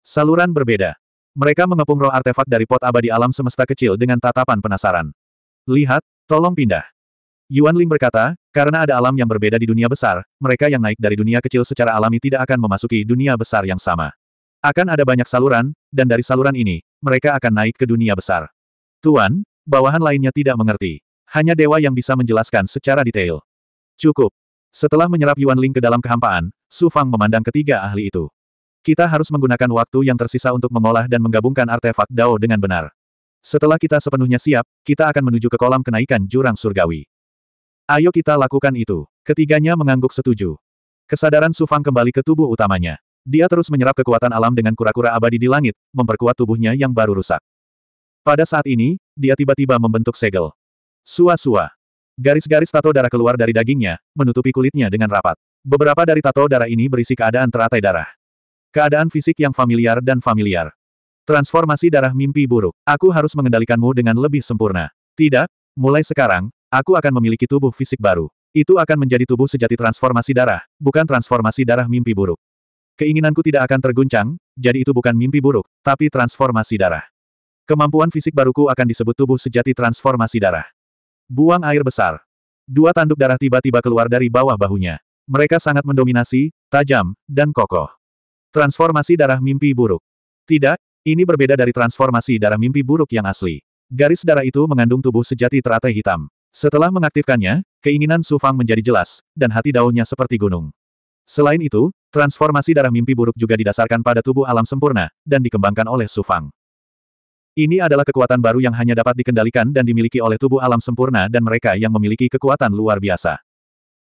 Saluran berbeda. Mereka mengepung roh artefak dari pot abadi alam semesta kecil dengan tatapan penasaran. Lihat, tolong pindah. Yuan Ling berkata, karena ada alam yang berbeda di dunia besar, mereka yang naik dari dunia kecil secara alami tidak akan memasuki dunia besar yang sama. Akan ada banyak saluran, dan dari saluran ini, mereka akan naik ke dunia besar. Tuan, bawahan lainnya tidak mengerti. Hanya dewa yang bisa menjelaskan secara detail. Cukup. Setelah menyerap Yuan Ling ke dalam kehampaan, Su Fang memandang ketiga ahli itu. Kita harus menggunakan waktu yang tersisa untuk mengolah dan menggabungkan artefak Dao dengan benar. Setelah kita sepenuhnya siap, kita akan menuju ke kolam kenaikan jurang surgawi. Ayo kita lakukan itu. Ketiganya mengangguk setuju. Kesadaran Sufang kembali ke tubuh utamanya. Dia terus menyerap kekuatan alam dengan kura-kura abadi di langit, memperkuat tubuhnya yang baru rusak. Pada saat ini, dia tiba-tiba membentuk segel. Sua-sua. Garis-garis tato darah keluar dari dagingnya, menutupi kulitnya dengan rapat. Beberapa dari tato darah ini berisi keadaan teratai darah. Keadaan fisik yang familiar dan familiar. Transformasi darah mimpi buruk. Aku harus mengendalikanmu dengan lebih sempurna. Tidak, mulai sekarang, Aku akan memiliki tubuh fisik baru. Itu akan menjadi tubuh sejati transformasi darah, bukan transformasi darah mimpi buruk. Keinginanku tidak akan terguncang, jadi itu bukan mimpi buruk, tapi transformasi darah. Kemampuan fisik baruku akan disebut tubuh sejati transformasi darah. Buang air besar. Dua tanduk darah tiba-tiba keluar dari bawah bahunya. Mereka sangat mendominasi, tajam, dan kokoh. Transformasi darah mimpi buruk. Tidak, ini berbeda dari transformasi darah mimpi buruk yang asli. Garis darah itu mengandung tubuh sejati teratai hitam. Setelah mengaktifkannya, keinginan Su Fang menjadi jelas, dan hati daunnya seperti gunung. Selain itu, transformasi darah mimpi buruk juga didasarkan pada tubuh alam sempurna, dan dikembangkan oleh Su Fang. Ini adalah kekuatan baru yang hanya dapat dikendalikan dan dimiliki oleh tubuh alam sempurna dan mereka yang memiliki kekuatan luar biasa.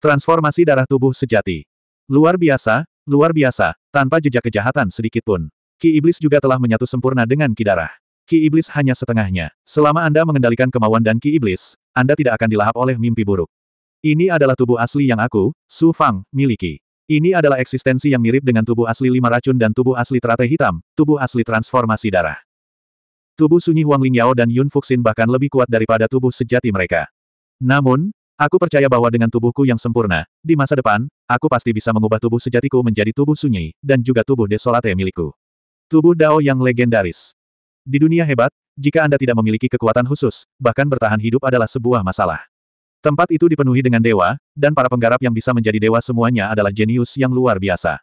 Transformasi darah tubuh sejati. Luar biasa, luar biasa, tanpa jejak kejahatan sedikit pun. Ki Iblis juga telah menyatu sempurna dengan Ki Darah. Ki Iblis hanya setengahnya. Selama Anda mengendalikan kemauan dan Ki Iblis, Anda tidak akan dilahap oleh mimpi buruk. Ini adalah tubuh asli yang aku, Su Fang, miliki. Ini adalah eksistensi yang mirip dengan tubuh asli lima racun dan tubuh asli teratai hitam, tubuh asli transformasi darah. Tubuh Sunyi Huang Lingyao dan Yun Fuxin bahkan lebih kuat daripada tubuh sejati mereka. Namun, aku percaya bahwa dengan tubuhku yang sempurna, di masa depan, aku pasti bisa mengubah tubuh sejatiku menjadi tubuh sunyi, dan juga tubuh desolate milikku. Tubuh Dao yang legendaris. Di dunia hebat, jika Anda tidak memiliki kekuatan khusus, bahkan bertahan hidup adalah sebuah masalah. Tempat itu dipenuhi dengan dewa, dan para penggarap yang bisa menjadi dewa semuanya adalah jenius yang luar biasa.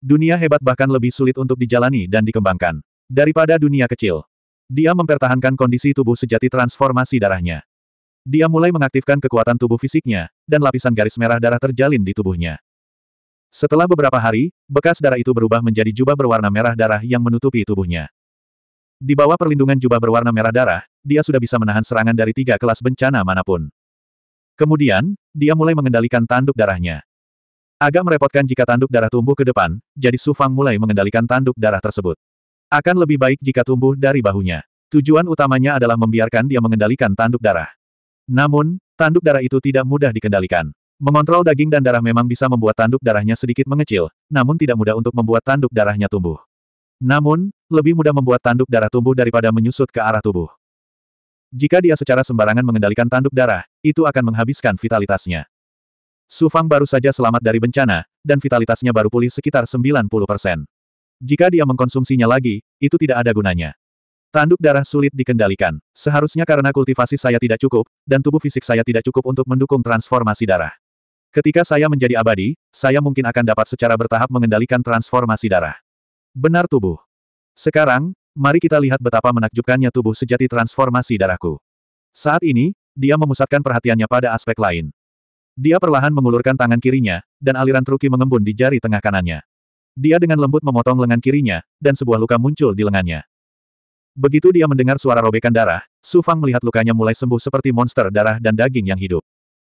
Dunia hebat bahkan lebih sulit untuk dijalani dan dikembangkan. Daripada dunia kecil. Dia mempertahankan kondisi tubuh sejati transformasi darahnya. Dia mulai mengaktifkan kekuatan tubuh fisiknya, dan lapisan garis merah darah terjalin di tubuhnya. Setelah beberapa hari, bekas darah itu berubah menjadi jubah berwarna merah darah yang menutupi tubuhnya. Di bawah perlindungan jubah berwarna merah darah, dia sudah bisa menahan serangan dari tiga kelas bencana manapun. Kemudian, dia mulai mengendalikan tanduk darahnya. Agak merepotkan jika tanduk darah tumbuh ke depan, jadi Sufang mulai mengendalikan tanduk darah tersebut. Akan lebih baik jika tumbuh dari bahunya. Tujuan utamanya adalah membiarkan dia mengendalikan tanduk darah. Namun, tanduk darah itu tidak mudah dikendalikan. Mengontrol daging dan darah memang bisa membuat tanduk darahnya sedikit mengecil, namun tidak mudah untuk membuat tanduk darahnya tumbuh. Namun, lebih mudah membuat tanduk darah tumbuh daripada menyusut ke arah tubuh. Jika dia secara sembarangan mengendalikan tanduk darah, itu akan menghabiskan vitalitasnya. Sufang baru saja selamat dari bencana, dan vitalitasnya baru pulih sekitar 90 persen. Jika dia mengkonsumsinya lagi, itu tidak ada gunanya. Tanduk darah sulit dikendalikan. Seharusnya karena kultivasi saya tidak cukup, dan tubuh fisik saya tidak cukup untuk mendukung transformasi darah. Ketika saya menjadi abadi, saya mungkin akan dapat secara bertahap mengendalikan transformasi darah. Benar tubuh. Sekarang, mari kita lihat betapa menakjubkannya tubuh sejati transformasi darahku. Saat ini, dia memusatkan perhatiannya pada aspek lain. Dia perlahan mengulurkan tangan kirinya, dan aliran truki mengembun di jari tengah kanannya. Dia dengan lembut memotong lengan kirinya, dan sebuah luka muncul di lengannya. Begitu dia mendengar suara robekan darah, Su Fang melihat lukanya mulai sembuh seperti monster darah dan daging yang hidup.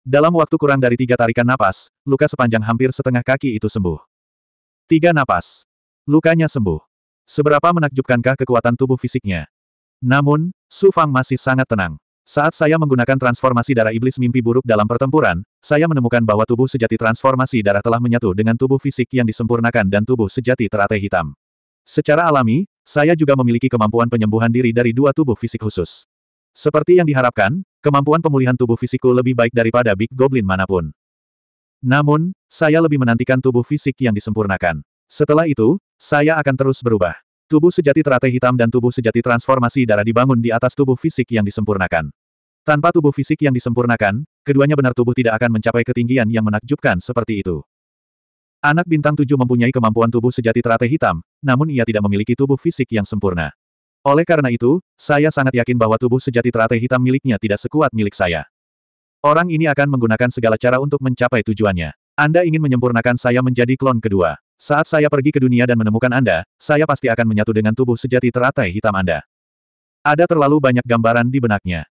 Dalam waktu kurang dari tiga tarikan napas, luka sepanjang hampir setengah kaki itu sembuh. Tiga napas. Lukanya sembuh. Seberapa menakjubkankah kekuatan tubuh fisiknya? Namun, Su Fang masih sangat tenang. Saat saya menggunakan transformasi darah iblis mimpi buruk dalam pertempuran, saya menemukan bahwa tubuh sejati transformasi darah telah menyatu dengan tubuh fisik yang disempurnakan dan tubuh sejati teratai hitam. Secara alami, saya juga memiliki kemampuan penyembuhan diri dari dua tubuh fisik khusus. Seperti yang diharapkan, kemampuan pemulihan tubuh fisikku lebih baik daripada Big Goblin manapun. Namun, saya lebih menantikan tubuh fisik yang disempurnakan. Setelah itu, saya akan terus berubah. Tubuh sejati teratai hitam dan tubuh sejati transformasi darah dibangun di atas tubuh fisik yang disempurnakan. Tanpa tubuh fisik yang disempurnakan, keduanya benar tubuh tidak akan mencapai ketinggian yang menakjubkan seperti itu. Anak bintang tujuh mempunyai kemampuan tubuh sejati teratai hitam, namun ia tidak memiliki tubuh fisik yang sempurna. Oleh karena itu, saya sangat yakin bahwa tubuh sejati teratai hitam miliknya tidak sekuat milik saya. Orang ini akan menggunakan segala cara untuk mencapai tujuannya. Anda ingin menyempurnakan saya menjadi klon kedua. Saat saya pergi ke dunia dan menemukan Anda, saya pasti akan menyatu dengan tubuh sejati teratai hitam Anda. Ada terlalu banyak gambaran di benaknya.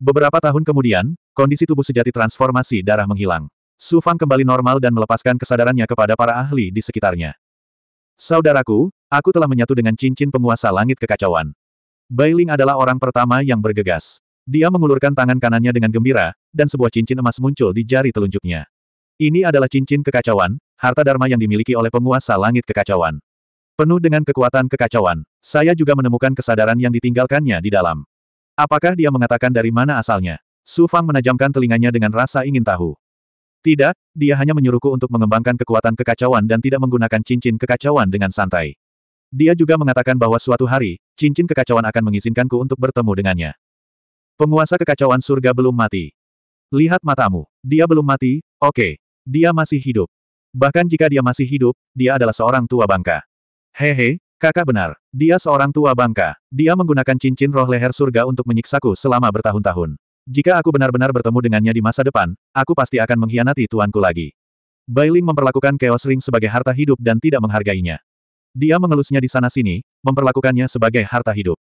Beberapa tahun kemudian, kondisi tubuh sejati transformasi darah menghilang. Su Fang kembali normal dan melepaskan kesadarannya kepada para ahli di sekitarnya. Saudaraku, aku telah menyatu dengan cincin penguasa langit kekacauan. Bailing adalah orang pertama yang bergegas. Dia mengulurkan tangan kanannya dengan gembira, dan sebuah cincin emas muncul di jari telunjuknya. Ini adalah cincin kekacauan, harta Dharma yang dimiliki oleh penguasa langit kekacauan. Penuh dengan kekuatan kekacauan, saya juga menemukan kesadaran yang ditinggalkannya di dalam. Apakah dia mengatakan dari mana asalnya? Su Fang menajamkan telinganya dengan rasa ingin tahu. Tidak, dia hanya menyuruhku untuk mengembangkan kekuatan kekacauan dan tidak menggunakan cincin kekacauan dengan santai. Dia juga mengatakan bahwa suatu hari, cincin kekacauan akan mengizinkanku untuk bertemu dengannya. Penguasa kekacauan surga belum mati. Lihat matamu. Dia belum mati, oke. Okay. Dia masih hidup. Bahkan jika dia masih hidup, dia adalah seorang tua bangka. Hehe, kakak benar. Dia seorang tua bangka. Dia menggunakan cincin roh leher surga untuk menyiksaku selama bertahun-tahun. Jika aku benar-benar bertemu dengannya di masa depan, aku pasti akan mengkhianati tuanku lagi. Bailing memperlakukan Chaos Ring sebagai harta hidup dan tidak menghargainya. Dia mengelusnya di sana-sini, memperlakukannya sebagai harta hidup.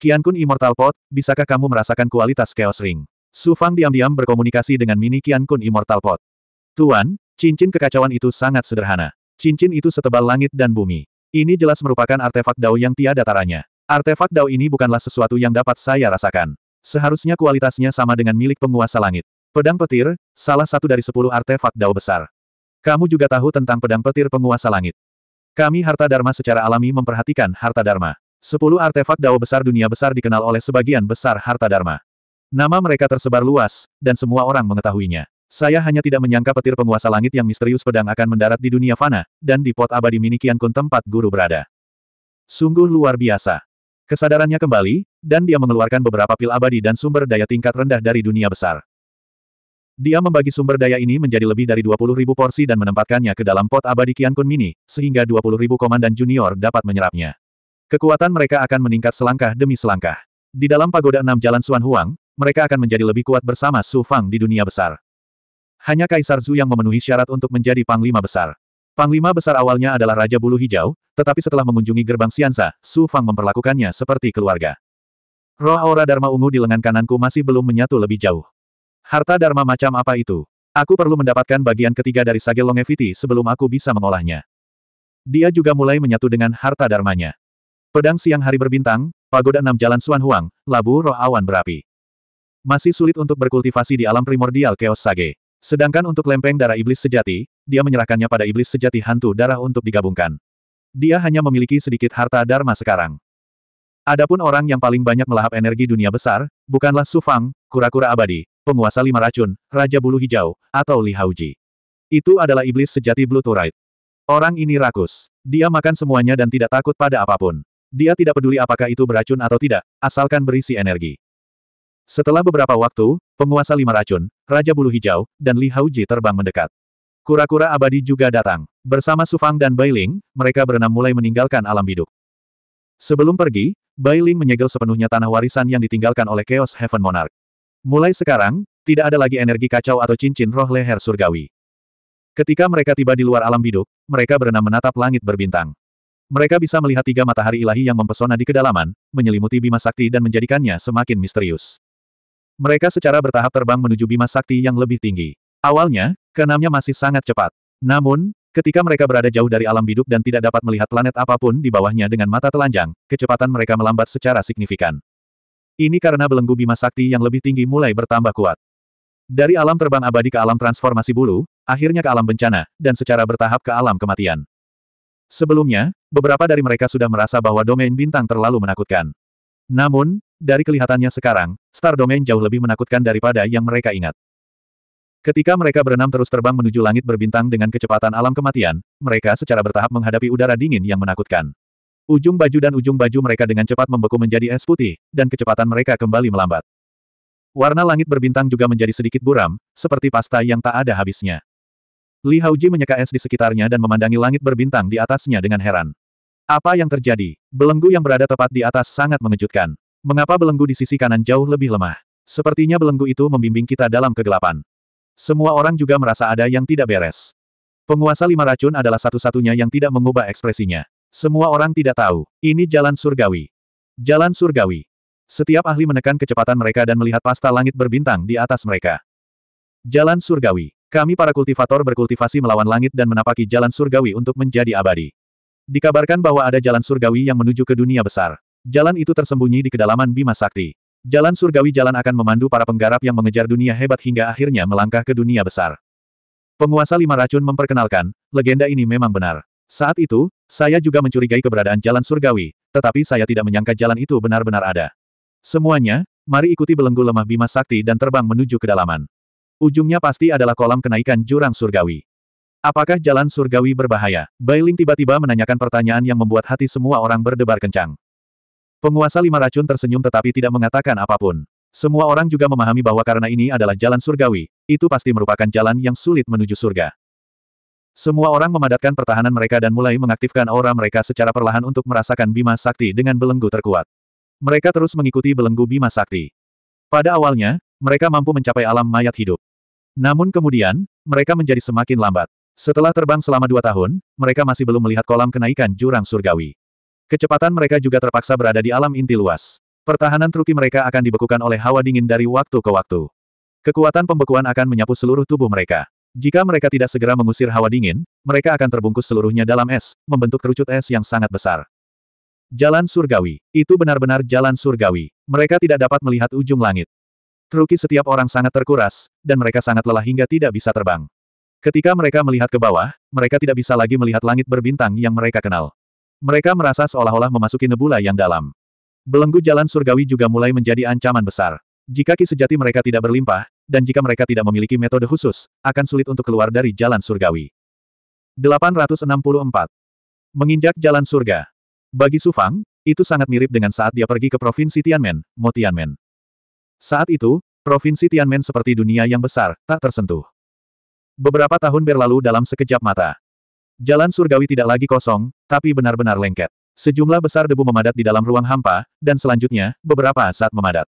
Kian Kun Immortal Pot, bisakah kamu merasakan kualitas Chaos Ring? Su Fang diam-diam berkomunikasi dengan mini Kian Kun Immortal Pot. Tuan, Cincin kekacauan itu sangat sederhana. Cincin itu setebal langit dan bumi. Ini jelas merupakan artefak Dao yang tiada taranya. Artefak Dao ini bukanlah sesuatu yang dapat saya rasakan. Seharusnya kualitasnya sama dengan milik penguasa langit. Pedang petir, salah satu dari sepuluh artefak Dao besar. Kamu juga tahu tentang pedang petir penguasa langit. Kami harta dharma secara alami memperhatikan harta dharma. Sepuluh artefak Dao besar dunia besar dikenal oleh sebagian besar harta dharma. Nama mereka tersebar luas, dan semua orang mengetahuinya. Saya hanya tidak menyangka petir penguasa langit yang misterius pedang akan mendarat di dunia fana, dan di pot abadi mini Kun tempat guru berada. Sungguh luar biasa. Kesadarannya kembali, dan dia mengeluarkan beberapa pil abadi dan sumber daya tingkat rendah dari dunia besar. Dia membagi sumber daya ini menjadi lebih dari ribu porsi dan menempatkannya ke dalam pot abadi Kian Kun Mini, sehingga ribu komandan junior dapat menyerapnya. Kekuatan mereka akan meningkat selangkah demi selangkah. Di dalam pagoda enam jalan Suan Huang, mereka akan menjadi lebih kuat bersama Su Fang di dunia besar. Hanya Kaisar Zhu yang memenuhi syarat untuk menjadi Panglima Besar. Panglima Besar awalnya adalah Raja Bulu Hijau, tetapi setelah mengunjungi gerbang Siansa, Su Fang memperlakukannya seperti keluarga. Roh aura Dharma ungu di lengan kananku masih belum menyatu lebih jauh. Harta Dharma macam apa itu? Aku perlu mendapatkan bagian ketiga dari Sage Longevity sebelum aku bisa mengolahnya. Dia juga mulai menyatu dengan harta dharmanya. Pedang siang hari berbintang, pagoda enam jalan Suan Huang, labu roh awan berapi. Masih sulit untuk berkultivasi di alam primordial Chaos Sage. Sedangkan untuk lempeng darah iblis sejati, dia menyerahkannya pada iblis sejati hantu darah untuk digabungkan. Dia hanya memiliki sedikit harta dharma sekarang. Adapun orang yang paling banyak melahap energi dunia besar, bukanlah Sufang, kura-kura abadi, penguasa lima racun, raja bulu hijau, atau Li Hauji. Itu adalah iblis sejati Blue Turite. Orang ini rakus. Dia makan semuanya dan tidak takut pada apapun. Dia tidak peduli apakah itu beracun atau tidak, asalkan berisi energi. Setelah beberapa waktu, penguasa lima racun, Raja Bulu Hijau, dan Li Haoji terbang mendekat. Kura-kura abadi juga datang. Bersama Sufang dan Bailing, mereka berenam mulai meninggalkan alam biduk. Sebelum pergi, Bailing menyegel sepenuhnya tanah warisan yang ditinggalkan oleh Chaos Heaven Monarch. Mulai sekarang, tidak ada lagi energi kacau atau cincin roh leher surgawi. Ketika mereka tiba di luar alam biduk, mereka berenam menatap langit berbintang. Mereka bisa melihat tiga matahari ilahi yang mempesona di kedalaman, menyelimuti Bima Sakti dan menjadikannya semakin misterius. Mereka secara bertahap terbang menuju Bima Sakti yang lebih tinggi. Awalnya, keenamnya masih sangat cepat. Namun, ketika mereka berada jauh dari alam biduk dan tidak dapat melihat planet apapun di bawahnya dengan mata telanjang, kecepatan mereka melambat secara signifikan. Ini karena belenggu Bima Sakti yang lebih tinggi mulai bertambah kuat. Dari alam terbang abadi ke alam transformasi bulu, akhirnya ke alam bencana, dan secara bertahap ke alam kematian. Sebelumnya, beberapa dari mereka sudah merasa bahwa domain bintang terlalu menakutkan. Namun, dari kelihatannya sekarang, Star Domain jauh lebih menakutkan daripada yang mereka ingat. Ketika mereka berenam terus terbang menuju langit berbintang dengan kecepatan alam kematian, mereka secara bertahap menghadapi udara dingin yang menakutkan. Ujung baju dan ujung baju mereka dengan cepat membeku menjadi es putih, dan kecepatan mereka kembali melambat. Warna langit berbintang juga menjadi sedikit buram, seperti pasta yang tak ada habisnya. Li Hauji menyeka es di sekitarnya dan memandangi langit berbintang di atasnya dengan heran. Apa yang terjadi? Belenggu yang berada tepat di atas sangat mengejutkan. Mengapa belenggu di sisi kanan jauh lebih lemah? Sepertinya belenggu itu membimbing kita dalam kegelapan. Semua orang juga merasa ada yang tidak beres. Penguasa lima racun adalah satu-satunya yang tidak mengubah ekspresinya. Semua orang tidak tahu. Ini jalan surgawi. Jalan surgawi. Setiap ahli menekan kecepatan mereka dan melihat pasta langit berbintang di atas mereka. Jalan surgawi. Kami para kultivator berkultivasi melawan langit dan menapaki jalan surgawi untuk menjadi abadi. Dikabarkan bahwa ada jalan surgawi yang menuju ke dunia besar. Jalan itu tersembunyi di kedalaman Bima Sakti. Jalan surgawi jalan akan memandu para penggarap yang mengejar dunia hebat hingga akhirnya melangkah ke dunia besar. Penguasa lima racun memperkenalkan, legenda ini memang benar. Saat itu, saya juga mencurigai keberadaan jalan surgawi, tetapi saya tidak menyangka jalan itu benar-benar ada. Semuanya, mari ikuti belenggu lemah Bima Sakti dan terbang menuju kedalaman. Ujungnya pasti adalah kolam kenaikan jurang surgawi. Apakah jalan surgawi berbahaya? Bailing tiba-tiba menanyakan pertanyaan yang membuat hati semua orang berdebar kencang. Penguasa lima racun tersenyum tetapi tidak mengatakan apapun. Semua orang juga memahami bahwa karena ini adalah jalan surgawi, itu pasti merupakan jalan yang sulit menuju surga. Semua orang memadatkan pertahanan mereka dan mulai mengaktifkan aura mereka secara perlahan untuk merasakan Bima Sakti dengan belenggu terkuat. Mereka terus mengikuti belenggu Bima Sakti. Pada awalnya, mereka mampu mencapai alam mayat hidup. Namun kemudian, mereka menjadi semakin lambat. Setelah terbang selama dua tahun, mereka masih belum melihat kolam kenaikan jurang surgawi. Kecepatan mereka juga terpaksa berada di alam inti luas. Pertahanan truki mereka akan dibekukan oleh hawa dingin dari waktu ke waktu. Kekuatan pembekuan akan menyapu seluruh tubuh mereka. Jika mereka tidak segera mengusir hawa dingin, mereka akan terbungkus seluruhnya dalam es, membentuk kerucut es yang sangat besar. Jalan surgawi. Itu benar-benar jalan surgawi. Mereka tidak dapat melihat ujung langit. Truki setiap orang sangat terkuras, dan mereka sangat lelah hingga tidak bisa terbang. Ketika mereka melihat ke bawah, mereka tidak bisa lagi melihat langit berbintang yang mereka kenal. Mereka merasa seolah-olah memasuki nebula yang dalam. Belenggu jalan surgawi juga mulai menjadi ancaman besar. Jika ki sejati mereka tidak berlimpah, dan jika mereka tidak memiliki metode khusus, akan sulit untuk keluar dari jalan surgawi. 864. Menginjak jalan surga. Bagi Sufang, itu sangat mirip dengan saat dia pergi ke provinsi Tianmen, Mo Tianmen. Saat itu, provinsi Tianmen seperti dunia yang besar, tak tersentuh. Beberapa tahun berlalu dalam sekejap mata. Jalan surgawi tidak lagi kosong, tapi benar-benar lengket. Sejumlah besar debu memadat di dalam ruang hampa, dan selanjutnya, beberapa zat memadat.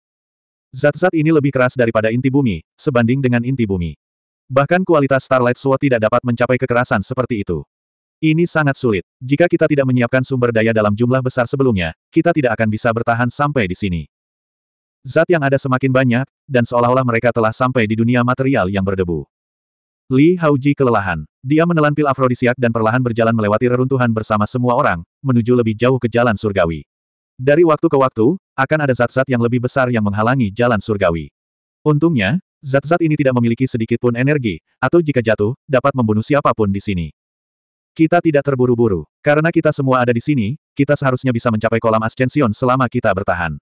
Zat-zat ini lebih keras daripada inti bumi, sebanding dengan inti bumi. Bahkan kualitas Starlight Sword tidak dapat mencapai kekerasan seperti itu. Ini sangat sulit. Jika kita tidak menyiapkan sumber daya dalam jumlah besar sebelumnya, kita tidak akan bisa bertahan sampai di sini. Zat yang ada semakin banyak, dan seolah-olah mereka telah sampai di dunia material yang berdebu. Li Haoji kelelahan. Dia menelan pil afrodisiak dan perlahan berjalan melewati reruntuhan bersama semua orang, menuju lebih jauh ke jalan surgawi. Dari waktu ke waktu, akan ada zat-zat yang lebih besar yang menghalangi jalan surgawi. Untungnya, zat-zat ini tidak memiliki sedikit pun energi, atau jika jatuh, dapat membunuh siapapun di sini. Kita tidak terburu-buru. Karena kita semua ada di sini, kita seharusnya bisa mencapai kolam ascension selama kita bertahan.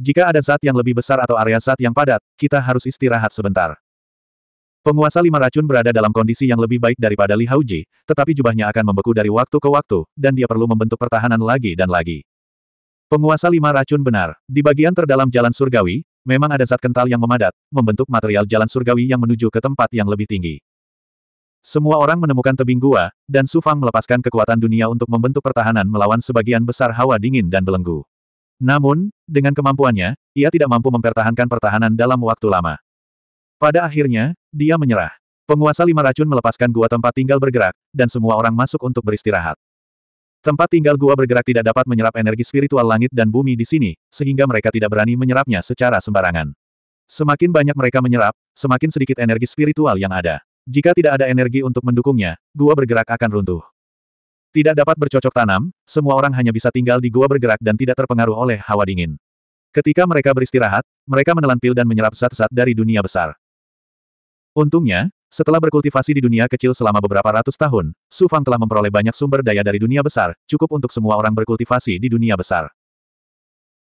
Jika ada zat yang lebih besar atau area zat yang padat, kita harus istirahat sebentar. Penguasa lima racun berada dalam kondisi yang lebih baik daripada Li Haoji, tetapi jubahnya akan membeku dari waktu ke waktu, dan dia perlu membentuk pertahanan lagi dan lagi. Penguasa lima racun benar. Di bagian terdalam jalan surgawi, memang ada zat kental yang memadat, membentuk material jalan surgawi yang menuju ke tempat yang lebih tinggi. Semua orang menemukan tebing gua, dan Su Fang melepaskan kekuatan dunia untuk membentuk pertahanan melawan sebagian besar hawa dingin dan belenggu. Namun, dengan kemampuannya, ia tidak mampu mempertahankan pertahanan dalam waktu lama. Pada akhirnya, dia menyerah. Penguasa lima racun melepaskan gua tempat tinggal bergerak, dan semua orang masuk untuk beristirahat. Tempat tinggal gua bergerak tidak dapat menyerap energi spiritual langit dan bumi di sini, sehingga mereka tidak berani menyerapnya secara sembarangan. Semakin banyak mereka menyerap, semakin sedikit energi spiritual yang ada. Jika tidak ada energi untuk mendukungnya, gua bergerak akan runtuh. Tidak dapat bercocok tanam, semua orang hanya bisa tinggal di gua bergerak dan tidak terpengaruh oleh hawa dingin. Ketika mereka beristirahat, mereka menelan pil dan menyerap zat-zat dari dunia besar. Untungnya, setelah berkultivasi di dunia kecil selama beberapa ratus tahun, Su Fang telah memperoleh banyak sumber daya dari dunia besar, cukup untuk semua orang berkultivasi di dunia besar.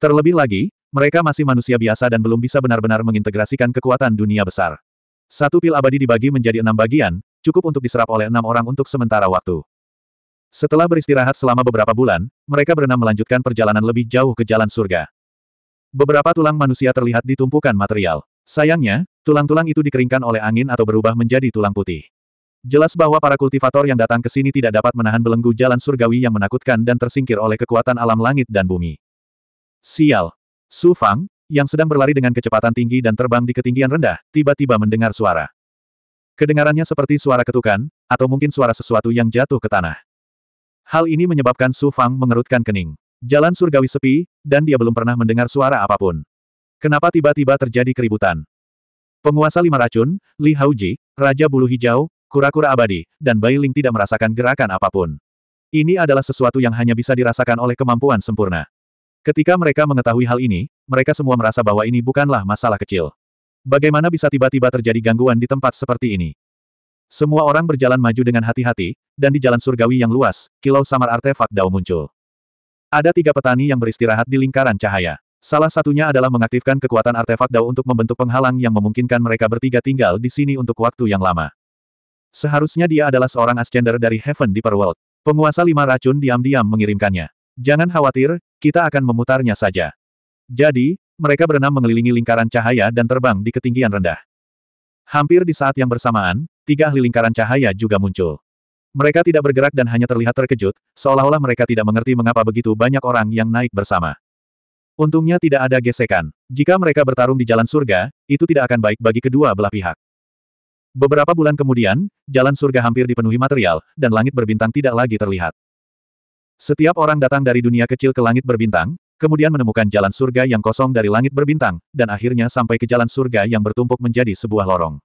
Terlebih lagi, mereka masih manusia biasa dan belum bisa benar-benar mengintegrasikan kekuatan dunia besar. Satu pil abadi dibagi menjadi enam bagian, cukup untuk diserap oleh enam orang untuk sementara waktu. Setelah beristirahat selama beberapa bulan, mereka berenam melanjutkan perjalanan lebih jauh ke jalan surga. Beberapa tulang manusia terlihat ditumpukan material. Sayangnya, Tulang-tulang itu dikeringkan oleh angin atau berubah menjadi tulang putih. Jelas bahwa para kultivator yang datang ke sini tidak dapat menahan belenggu jalan surgawi yang menakutkan dan tersingkir oleh kekuatan alam langit dan bumi. Sial! Su Fang, yang sedang berlari dengan kecepatan tinggi dan terbang di ketinggian rendah, tiba-tiba mendengar suara. Kedengarannya seperti suara ketukan, atau mungkin suara sesuatu yang jatuh ke tanah. Hal ini menyebabkan Su Fang mengerutkan kening. Jalan surgawi sepi, dan dia belum pernah mendengar suara apapun. Kenapa tiba-tiba terjadi keributan? Penguasa lima racun, Li Haoji, Raja Bulu Hijau, Kura-Kura Abadi, dan Bai Ling tidak merasakan gerakan apapun. Ini adalah sesuatu yang hanya bisa dirasakan oleh kemampuan sempurna. Ketika mereka mengetahui hal ini, mereka semua merasa bahwa ini bukanlah masalah kecil. Bagaimana bisa tiba-tiba terjadi gangguan di tempat seperti ini? Semua orang berjalan maju dengan hati-hati, dan di jalan surgawi yang luas, kilau samar artefak Dao muncul. Ada tiga petani yang beristirahat di lingkaran cahaya. Salah satunya adalah mengaktifkan kekuatan artefak Dao untuk membentuk penghalang yang memungkinkan mereka bertiga tinggal di sini untuk waktu yang lama. Seharusnya dia adalah seorang ascender dari Heaven Deeper World. Penguasa lima racun diam-diam mengirimkannya. Jangan khawatir, kita akan memutarnya saja. Jadi, mereka berenam mengelilingi lingkaran cahaya dan terbang di ketinggian rendah. Hampir di saat yang bersamaan, tiga ahli lingkaran cahaya juga muncul. Mereka tidak bergerak dan hanya terlihat terkejut, seolah-olah mereka tidak mengerti mengapa begitu banyak orang yang naik bersama. Untungnya tidak ada gesekan. Jika mereka bertarung di jalan surga, itu tidak akan baik bagi kedua belah pihak. Beberapa bulan kemudian, jalan surga hampir dipenuhi material, dan langit berbintang tidak lagi terlihat. Setiap orang datang dari dunia kecil ke langit berbintang, kemudian menemukan jalan surga yang kosong dari langit berbintang, dan akhirnya sampai ke jalan surga yang bertumpuk menjadi sebuah lorong.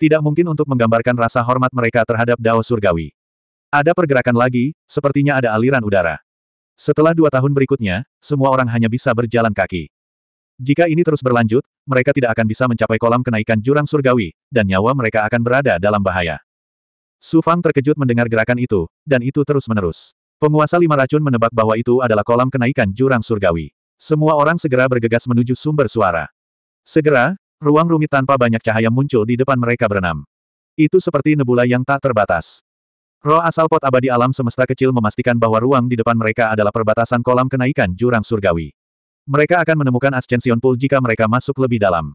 Tidak mungkin untuk menggambarkan rasa hormat mereka terhadap Dao Surgawi. Ada pergerakan lagi, sepertinya ada aliran udara. Setelah dua tahun berikutnya, semua orang hanya bisa berjalan kaki. Jika ini terus berlanjut, mereka tidak akan bisa mencapai kolam kenaikan jurang surgawi, dan nyawa mereka akan berada dalam bahaya. Su Fang terkejut mendengar gerakan itu, dan itu terus-menerus. Penguasa lima racun menebak bahwa itu adalah kolam kenaikan jurang surgawi. Semua orang segera bergegas menuju sumber suara. Segera, ruang rumit tanpa banyak cahaya muncul di depan mereka berenam. Itu seperti nebula yang tak terbatas. Roh asal pot abadi alam semesta kecil memastikan bahwa ruang di depan mereka adalah perbatasan kolam kenaikan jurang surgawi. Mereka akan menemukan Ascension Pool jika mereka masuk lebih dalam.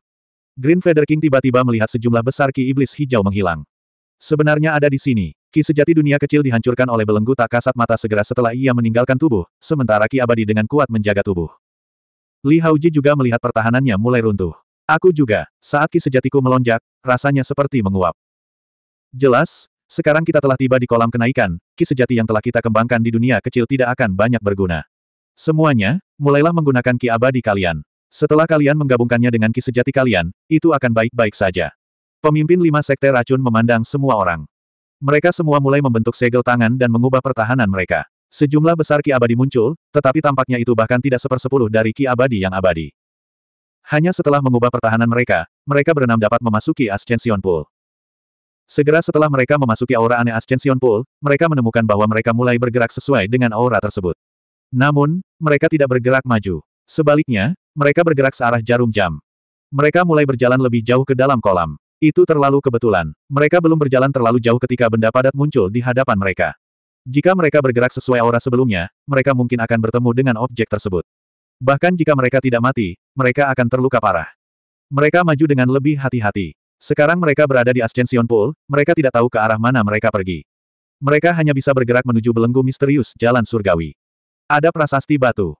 Green Feather King tiba-tiba melihat sejumlah besar ki iblis hijau menghilang. Sebenarnya ada di sini, ki sejati dunia kecil dihancurkan oleh belenggu tak kasat mata segera setelah ia meninggalkan tubuh, sementara ki abadi dengan kuat menjaga tubuh. Li Haoji juga melihat pertahanannya mulai runtuh. Aku juga, saat ki sejatiku melonjak, rasanya seperti menguap. Jelas, sekarang kita telah tiba di kolam kenaikan, ki sejati yang telah kita kembangkan di dunia kecil tidak akan banyak berguna. Semuanya, mulailah menggunakan ki abadi kalian. Setelah kalian menggabungkannya dengan ki sejati kalian, itu akan baik-baik saja. Pemimpin lima sekte racun memandang semua orang. Mereka semua mulai membentuk segel tangan dan mengubah pertahanan mereka. Sejumlah besar ki abadi muncul, tetapi tampaknya itu bahkan tidak sepersepuluh dari ki abadi yang abadi. Hanya setelah mengubah pertahanan mereka, mereka berenam dapat memasuki Ascension Pool. Segera setelah mereka memasuki aura aneh Ascension Pool, mereka menemukan bahwa mereka mulai bergerak sesuai dengan aura tersebut. Namun, mereka tidak bergerak maju. Sebaliknya, mereka bergerak searah jarum jam. Mereka mulai berjalan lebih jauh ke dalam kolam. Itu terlalu kebetulan. Mereka belum berjalan terlalu jauh ketika benda padat muncul di hadapan mereka. Jika mereka bergerak sesuai aura sebelumnya, mereka mungkin akan bertemu dengan objek tersebut. Bahkan jika mereka tidak mati, mereka akan terluka parah. Mereka maju dengan lebih hati-hati. Sekarang mereka berada di Ascension Pool, mereka tidak tahu ke arah mana mereka pergi. Mereka hanya bisa bergerak menuju belenggu misterius jalan surgawi. Ada prasasti batu.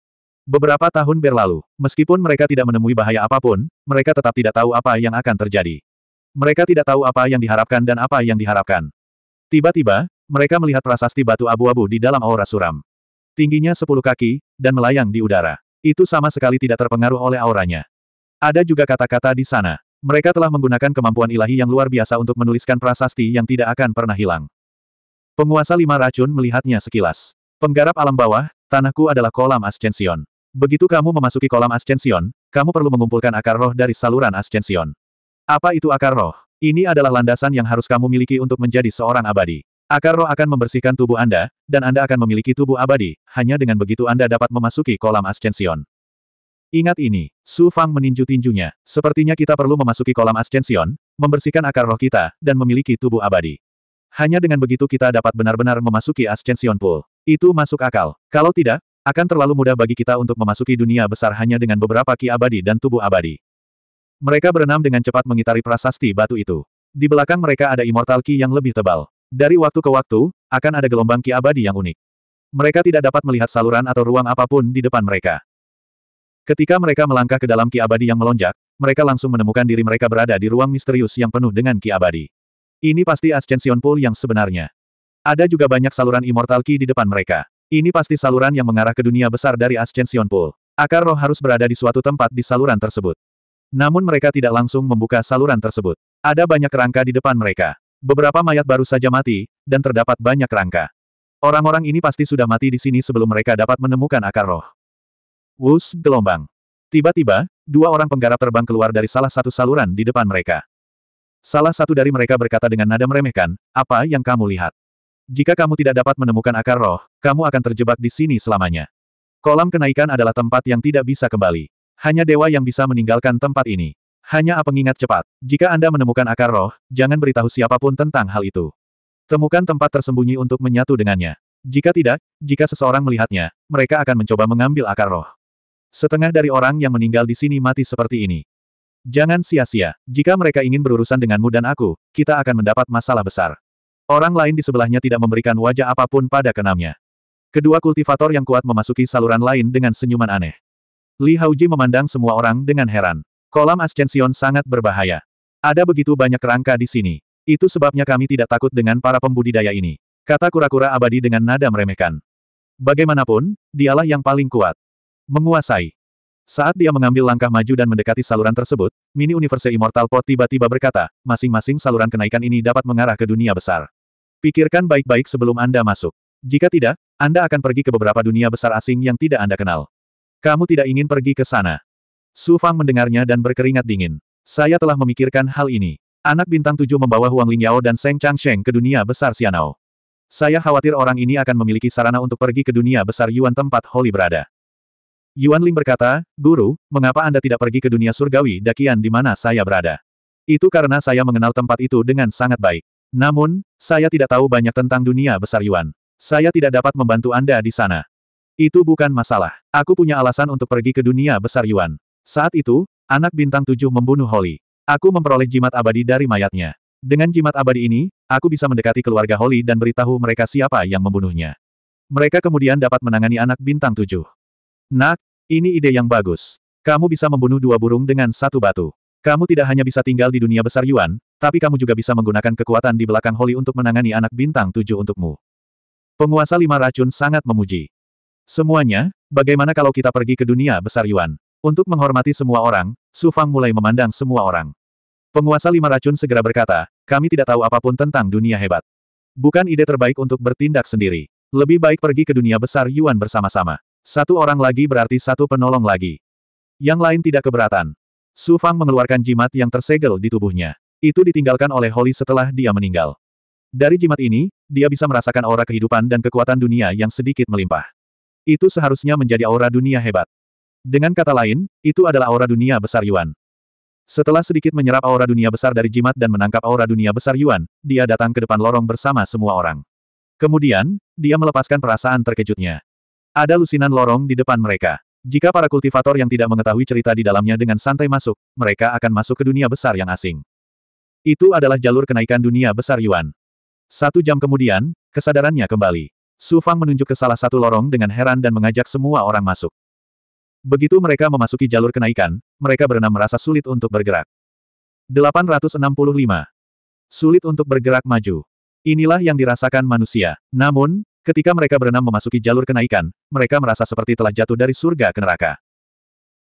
Beberapa tahun berlalu, meskipun mereka tidak menemui bahaya apapun, mereka tetap tidak tahu apa yang akan terjadi. Mereka tidak tahu apa yang diharapkan dan apa yang diharapkan. Tiba-tiba, mereka melihat prasasti batu abu-abu di dalam aura suram. Tingginya sepuluh kaki, dan melayang di udara. Itu sama sekali tidak terpengaruh oleh auranya. Ada juga kata-kata di sana. Mereka telah menggunakan kemampuan ilahi yang luar biasa untuk menuliskan prasasti yang tidak akan pernah hilang. Penguasa lima racun melihatnya sekilas. Penggarap alam bawah, tanahku adalah kolam ascension. Begitu kamu memasuki kolam ascension, kamu perlu mengumpulkan akar roh dari saluran ascension. Apa itu akar roh? Ini adalah landasan yang harus kamu miliki untuk menjadi seorang abadi. Akar roh akan membersihkan tubuh Anda, dan Anda akan memiliki tubuh abadi, hanya dengan begitu Anda dapat memasuki kolam ascension. Ingat ini, Su Fang meninju-tinjunya. Sepertinya kita perlu memasuki kolam ascension, membersihkan akar roh kita, dan memiliki tubuh abadi. Hanya dengan begitu kita dapat benar-benar memasuki ascension pool. Itu masuk akal. Kalau tidak, akan terlalu mudah bagi kita untuk memasuki dunia besar hanya dengan beberapa ki abadi dan tubuh abadi. Mereka berenam dengan cepat mengitari prasasti batu itu. Di belakang mereka ada immortal ki yang lebih tebal. Dari waktu ke waktu, akan ada gelombang ki abadi yang unik. Mereka tidak dapat melihat saluran atau ruang apapun di depan mereka. Ketika mereka melangkah ke dalam ki abadi yang melonjak, mereka langsung menemukan diri mereka berada di ruang misterius yang penuh dengan ki abadi. Ini pasti Ascension Pool yang sebenarnya. Ada juga banyak saluran Immortal Ki di depan mereka. Ini pasti saluran yang mengarah ke dunia besar dari Ascension Pool. Akar roh harus berada di suatu tempat di saluran tersebut. Namun mereka tidak langsung membuka saluran tersebut. Ada banyak kerangka di depan mereka. Beberapa mayat baru saja mati, dan terdapat banyak kerangka. Orang-orang ini pasti sudah mati di sini sebelum mereka dapat menemukan akar roh. Wus gelombang. Tiba-tiba, dua orang penggarap terbang keluar dari salah satu saluran di depan mereka. Salah satu dari mereka berkata dengan nada meremehkan, apa yang kamu lihat? Jika kamu tidak dapat menemukan akar roh, kamu akan terjebak di sini selamanya. Kolam kenaikan adalah tempat yang tidak bisa kembali. Hanya dewa yang bisa meninggalkan tempat ini. Hanya apa pengingat cepat, jika Anda menemukan akar roh, jangan beritahu siapapun tentang hal itu. Temukan tempat tersembunyi untuk menyatu dengannya. Jika tidak, jika seseorang melihatnya, mereka akan mencoba mengambil akar roh. Setengah dari orang yang meninggal di sini mati seperti ini. Jangan sia-sia, jika mereka ingin berurusan denganmu dan aku, kita akan mendapat masalah besar. Orang lain di sebelahnya tidak memberikan wajah apapun pada kenamnya. Kedua kultivator yang kuat memasuki saluran lain dengan senyuman aneh. Li Hauji memandang semua orang dengan heran. Kolam Ascension sangat berbahaya. Ada begitu banyak kerangka di sini. Itu sebabnya kami tidak takut dengan para pembudidaya ini. Kata kura-kura abadi dengan nada meremehkan. Bagaimanapun, dialah yang paling kuat. Menguasai. Saat dia mengambil langkah maju dan mendekati saluran tersebut, Mini Universe Immortal Pot tiba-tiba berkata, masing-masing saluran kenaikan ini dapat mengarah ke dunia besar. Pikirkan baik-baik sebelum Anda masuk. Jika tidak, Anda akan pergi ke beberapa dunia besar asing yang tidak Anda kenal. Kamu tidak ingin pergi ke sana. Su Fang mendengarnya dan berkeringat dingin. Saya telah memikirkan hal ini. Anak bintang tujuh membawa Huang Lingyao dan Seng Chang Sheng ke dunia besar Xianao. Saya khawatir orang ini akan memiliki sarana untuk pergi ke dunia besar Yuan tempat holy berada. Yuan Ling berkata, Guru, mengapa Anda tidak pergi ke dunia surgawi dakian di mana saya berada? Itu karena saya mengenal tempat itu dengan sangat baik. Namun, saya tidak tahu banyak tentang dunia besar Yuan. Saya tidak dapat membantu Anda di sana. Itu bukan masalah. Aku punya alasan untuk pergi ke dunia besar Yuan. Saat itu, anak bintang tujuh membunuh Holly. Aku memperoleh jimat abadi dari mayatnya. Dengan jimat abadi ini, aku bisa mendekati keluarga Holly dan beritahu mereka siapa yang membunuhnya. Mereka kemudian dapat menangani anak bintang tujuh. Nak, ini ide yang bagus. Kamu bisa membunuh dua burung dengan satu batu. Kamu tidak hanya bisa tinggal di dunia besar Yuan, tapi kamu juga bisa menggunakan kekuatan di belakang Holly untuk menangani anak bintang tujuh untukmu. Penguasa lima racun sangat memuji. Semuanya, bagaimana kalau kita pergi ke dunia besar Yuan? Untuk menghormati semua orang, Su Fang mulai memandang semua orang. Penguasa lima racun segera berkata, kami tidak tahu apapun tentang dunia hebat. Bukan ide terbaik untuk bertindak sendiri. Lebih baik pergi ke dunia besar Yuan bersama-sama. Satu orang lagi berarti satu penolong lagi. Yang lain tidak keberatan. Su Fang mengeluarkan jimat yang tersegel di tubuhnya. Itu ditinggalkan oleh Holly setelah dia meninggal. Dari jimat ini, dia bisa merasakan aura kehidupan dan kekuatan dunia yang sedikit melimpah. Itu seharusnya menjadi aura dunia hebat. Dengan kata lain, itu adalah aura dunia besar Yuan. Setelah sedikit menyerap aura dunia besar dari jimat dan menangkap aura dunia besar Yuan, dia datang ke depan lorong bersama semua orang. Kemudian, dia melepaskan perasaan terkejutnya. Ada lusinan lorong di depan mereka. Jika para kultivator yang tidak mengetahui cerita di dalamnya dengan santai masuk, mereka akan masuk ke dunia besar yang asing. Itu adalah jalur kenaikan dunia besar Yuan. Satu jam kemudian, kesadarannya kembali. Su Fang menunjuk ke salah satu lorong dengan heran dan mengajak semua orang masuk. Begitu mereka memasuki jalur kenaikan, mereka berenam merasa sulit untuk bergerak. 865. Sulit untuk bergerak maju. Inilah yang dirasakan manusia. Namun, Ketika mereka berenam memasuki jalur kenaikan, mereka merasa seperti telah jatuh dari surga ke neraka.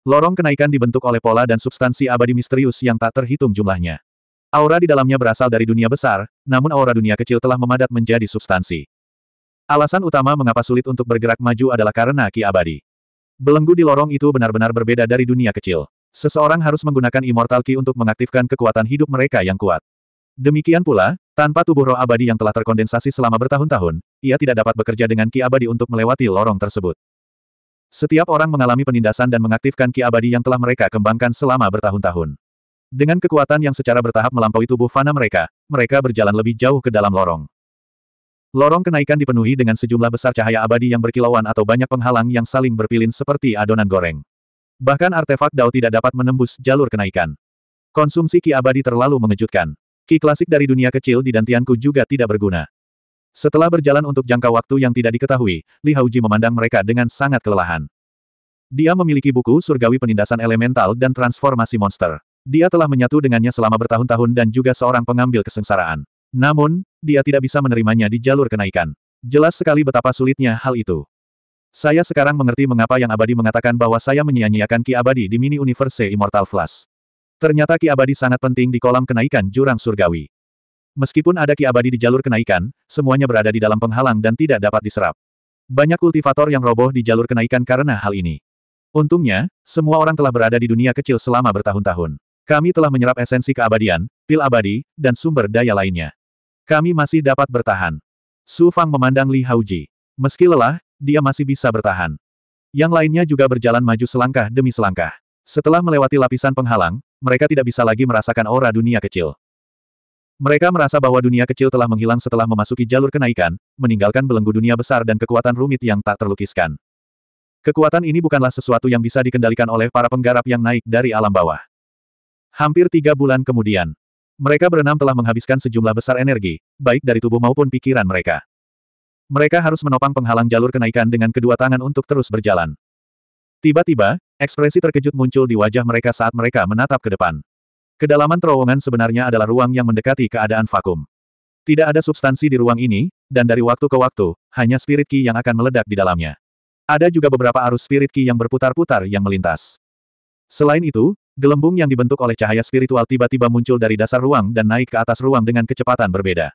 Lorong kenaikan dibentuk oleh pola dan substansi abadi misterius yang tak terhitung jumlahnya. Aura di dalamnya berasal dari dunia besar, namun aura dunia kecil telah memadat menjadi substansi. Alasan utama mengapa sulit untuk bergerak maju adalah karena ki abadi. Belenggu di lorong itu benar-benar berbeda dari dunia kecil. Seseorang harus menggunakan immortal ki untuk mengaktifkan kekuatan hidup mereka yang kuat. Demikian pula, tanpa tubuh roh abadi yang telah terkondensasi selama bertahun-tahun, ia tidak dapat bekerja dengan ki abadi untuk melewati lorong tersebut. Setiap orang mengalami penindasan dan mengaktifkan ki abadi yang telah mereka kembangkan selama bertahun-tahun. Dengan kekuatan yang secara bertahap melampaui tubuh fana mereka, mereka berjalan lebih jauh ke dalam lorong. Lorong kenaikan dipenuhi dengan sejumlah besar cahaya abadi yang berkilauan atau banyak penghalang yang saling berpilin seperti adonan goreng. Bahkan artefak Dao tidak dapat menembus jalur kenaikan. Konsumsi ki abadi terlalu mengejutkan. Ki klasik dari dunia kecil di dantianku juga tidak berguna. Setelah berjalan untuk jangka waktu yang tidak diketahui, Li Hauji memandang mereka dengan sangat kelelahan. Dia memiliki buku surgawi penindasan elemental dan transformasi monster. Dia telah menyatu dengannya selama bertahun-tahun dan juga seorang pengambil kesengsaraan. Namun, dia tidak bisa menerimanya di jalur kenaikan. Jelas sekali betapa sulitnya hal itu. Saya sekarang mengerti mengapa Yang Abadi mengatakan bahwa saya menyia-nyiakan Ki Abadi di mini universe Immortal Flash. Ternyata ki abadi sangat penting di kolam kenaikan jurang surgawi. Meskipun ada ki abadi di jalur kenaikan, semuanya berada di dalam penghalang dan tidak dapat diserap. Banyak kultivator yang roboh di jalur kenaikan karena hal ini. Untungnya, semua orang telah berada di dunia kecil selama bertahun-tahun. Kami telah menyerap esensi keabadian, pil abadi, dan sumber daya lainnya. Kami masih dapat bertahan. Su Fang memandang Li Haoji. Meski lelah, dia masih bisa bertahan. Yang lainnya juga berjalan maju selangkah demi selangkah. Setelah melewati lapisan penghalang, mereka tidak bisa lagi merasakan aura dunia kecil. Mereka merasa bahwa dunia kecil telah menghilang setelah memasuki jalur kenaikan, meninggalkan belenggu dunia besar dan kekuatan rumit yang tak terlukiskan. Kekuatan ini bukanlah sesuatu yang bisa dikendalikan oleh para penggarap yang naik dari alam bawah. Hampir tiga bulan kemudian, mereka berenam telah menghabiskan sejumlah besar energi, baik dari tubuh maupun pikiran mereka. Mereka harus menopang penghalang jalur kenaikan dengan kedua tangan untuk terus berjalan. Tiba-tiba, Ekspresi terkejut muncul di wajah mereka saat mereka menatap ke depan. Kedalaman terowongan sebenarnya adalah ruang yang mendekati keadaan vakum. Tidak ada substansi di ruang ini, dan dari waktu ke waktu, hanya spirit ki yang akan meledak di dalamnya. Ada juga beberapa arus spirit ki yang berputar-putar yang melintas. Selain itu, gelembung yang dibentuk oleh cahaya spiritual tiba-tiba muncul dari dasar ruang dan naik ke atas ruang dengan kecepatan berbeda.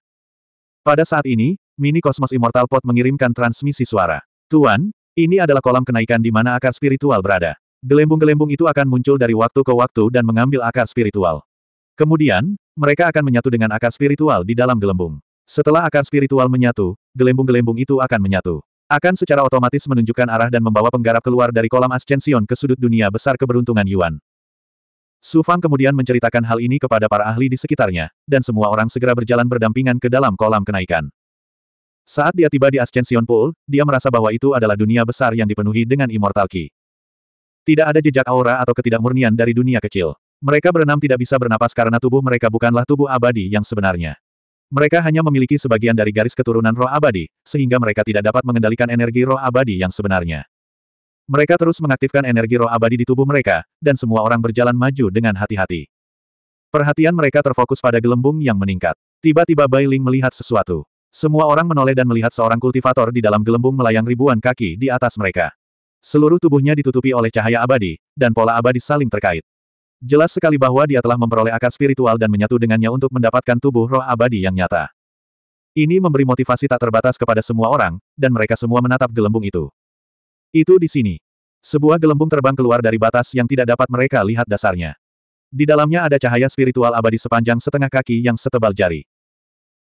Pada saat ini, Mini Kosmos Immortal pot mengirimkan transmisi suara. Tuan, ini adalah kolam kenaikan di mana akar spiritual berada. Gelembung-gelembung itu akan muncul dari waktu ke waktu dan mengambil akar spiritual. Kemudian, mereka akan menyatu dengan akar spiritual di dalam gelembung. Setelah akar spiritual menyatu, gelembung-gelembung itu akan menyatu. Akan secara otomatis menunjukkan arah dan membawa penggarap keluar dari kolam ascension ke sudut dunia besar keberuntungan Yuan. Su Fang kemudian menceritakan hal ini kepada para ahli di sekitarnya, dan semua orang segera berjalan berdampingan ke dalam kolam kenaikan. Saat dia tiba di Ascension Pool, dia merasa bahwa itu adalah dunia besar yang dipenuhi dengan immortal key. Tidak ada jejak aura atau ketidakmurnian dari dunia kecil. Mereka berenam tidak bisa bernapas karena tubuh mereka bukanlah tubuh abadi yang sebenarnya. Mereka hanya memiliki sebagian dari garis keturunan roh abadi, sehingga mereka tidak dapat mengendalikan energi roh abadi yang sebenarnya. Mereka terus mengaktifkan energi roh abadi di tubuh mereka, dan semua orang berjalan maju dengan hati-hati. Perhatian mereka terfokus pada gelembung yang meningkat. Tiba-tiba Bai Ling melihat sesuatu. Semua orang menoleh dan melihat seorang kultivator di dalam gelembung melayang ribuan kaki di atas mereka. Seluruh tubuhnya ditutupi oleh cahaya abadi, dan pola abadi saling terkait. Jelas sekali bahwa dia telah memperoleh akar spiritual dan menyatu dengannya untuk mendapatkan tubuh roh abadi yang nyata. Ini memberi motivasi tak terbatas kepada semua orang, dan mereka semua menatap gelembung itu. Itu di sini. Sebuah gelembung terbang keluar dari batas yang tidak dapat mereka lihat dasarnya. Di dalamnya ada cahaya spiritual abadi sepanjang setengah kaki yang setebal jari.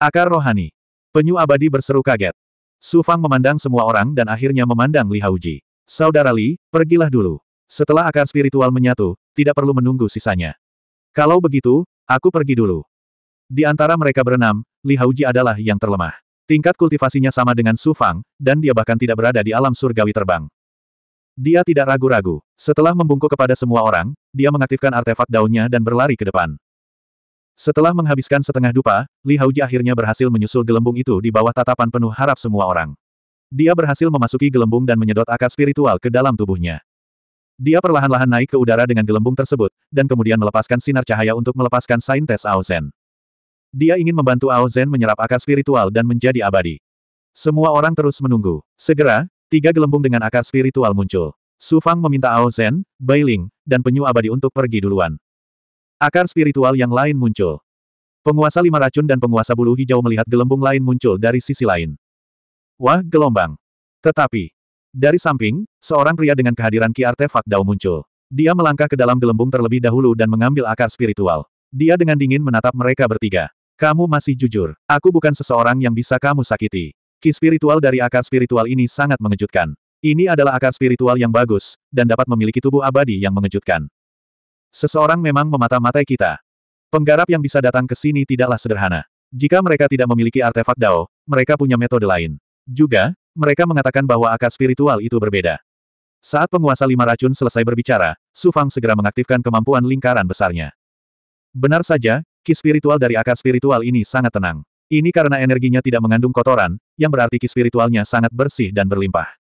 Akar rohani. Penyu abadi berseru kaget. Su Fang memandang semua orang dan akhirnya memandang Li Hauji. Saudara Li, pergilah dulu. Setelah akar spiritual menyatu, tidak perlu menunggu sisanya. Kalau begitu, aku pergi dulu. Di antara mereka berenam, Li Hauji adalah yang terlemah. Tingkat kultivasinya sama dengan Su Fang, dan dia bahkan tidak berada di alam surgawi terbang. Dia tidak ragu-ragu. Setelah membungkuk kepada semua orang, dia mengaktifkan artefak daunnya dan berlari ke depan. Setelah menghabiskan setengah dupa, Li Hauji akhirnya berhasil menyusul gelembung itu di bawah tatapan penuh harap semua orang. Dia berhasil memasuki gelembung dan menyedot akar spiritual ke dalam tubuhnya. Dia perlahan-lahan naik ke udara dengan gelembung tersebut, dan kemudian melepaskan sinar cahaya untuk melepaskan saintes Ao Zen. Dia ingin membantu Zen menyerap akar spiritual dan menjadi abadi. Semua orang terus menunggu. Segera, tiga gelembung dengan akar spiritual muncul. Su Fang meminta Bai Ling, dan penyu abadi untuk pergi duluan. Akar spiritual yang lain muncul. Penguasa lima racun dan penguasa bulu hijau melihat gelembung lain muncul dari sisi lain. Wah, gelombang. Tetapi, dari samping, seorang pria dengan kehadiran Ki Artefak Dao muncul. Dia melangkah ke dalam gelembung terlebih dahulu dan mengambil akar spiritual. Dia dengan dingin menatap mereka bertiga. Kamu masih jujur, aku bukan seseorang yang bisa kamu sakiti. Ki spiritual dari akar spiritual ini sangat mengejutkan. Ini adalah akar spiritual yang bagus, dan dapat memiliki tubuh abadi yang mengejutkan. Seseorang memang memata-matai kita. Penggarap yang bisa datang ke sini tidaklah sederhana. Jika mereka tidak memiliki artefak Dao, mereka punya metode lain. Juga, mereka mengatakan bahwa akar spiritual itu berbeda. Saat penguasa lima racun selesai berbicara, Su Fang segera mengaktifkan kemampuan lingkaran besarnya. Benar saja, ki spiritual dari akar spiritual ini sangat tenang. Ini karena energinya tidak mengandung kotoran, yang berarti ki spiritualnya sangat bersih dan berlimpah.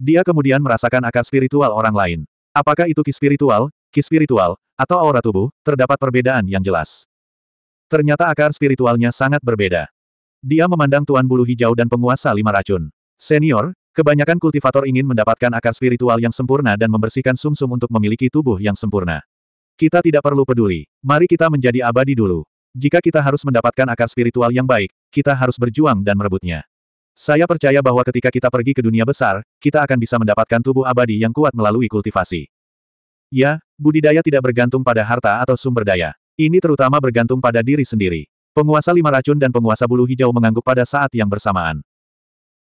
Dia kemudian merasakan akar spiritual orang lain. Apakah itu ki spiritual, ki spiritual, atau aura tubuh, terdapat perbedaan yang jelas. Ternyata akar spiritualnya sangat berbeda. Dia memandang Tuan Bulu Hijau dan penguasa lima racun. Senior, kebanyakan kultivator ingin mendapatkan akar spiritual yang sempurna dan membersihkan sumsum -sum untuk memiliki tubuh yang sempurna. Kita tidak perlu peduli. Mari kita menjadi abadi dulu. Jika kita harus mendapatkan akar spiritual yang baik, kita harus berjuang dan merebutnya. Saya percaya bahwa ketika kita pergi ke dunia besar, kita akan bisa mendapatkan tubuh abadi yang kuat melalui kultivasi. Ya, budidaya tidak bergantung pada harta atau sumber daya. Ini terutama bergantung pada diri sendiri. Penguasa lima racun dan penguasa bulu hijau mengangguk pada saat yang bersamaan.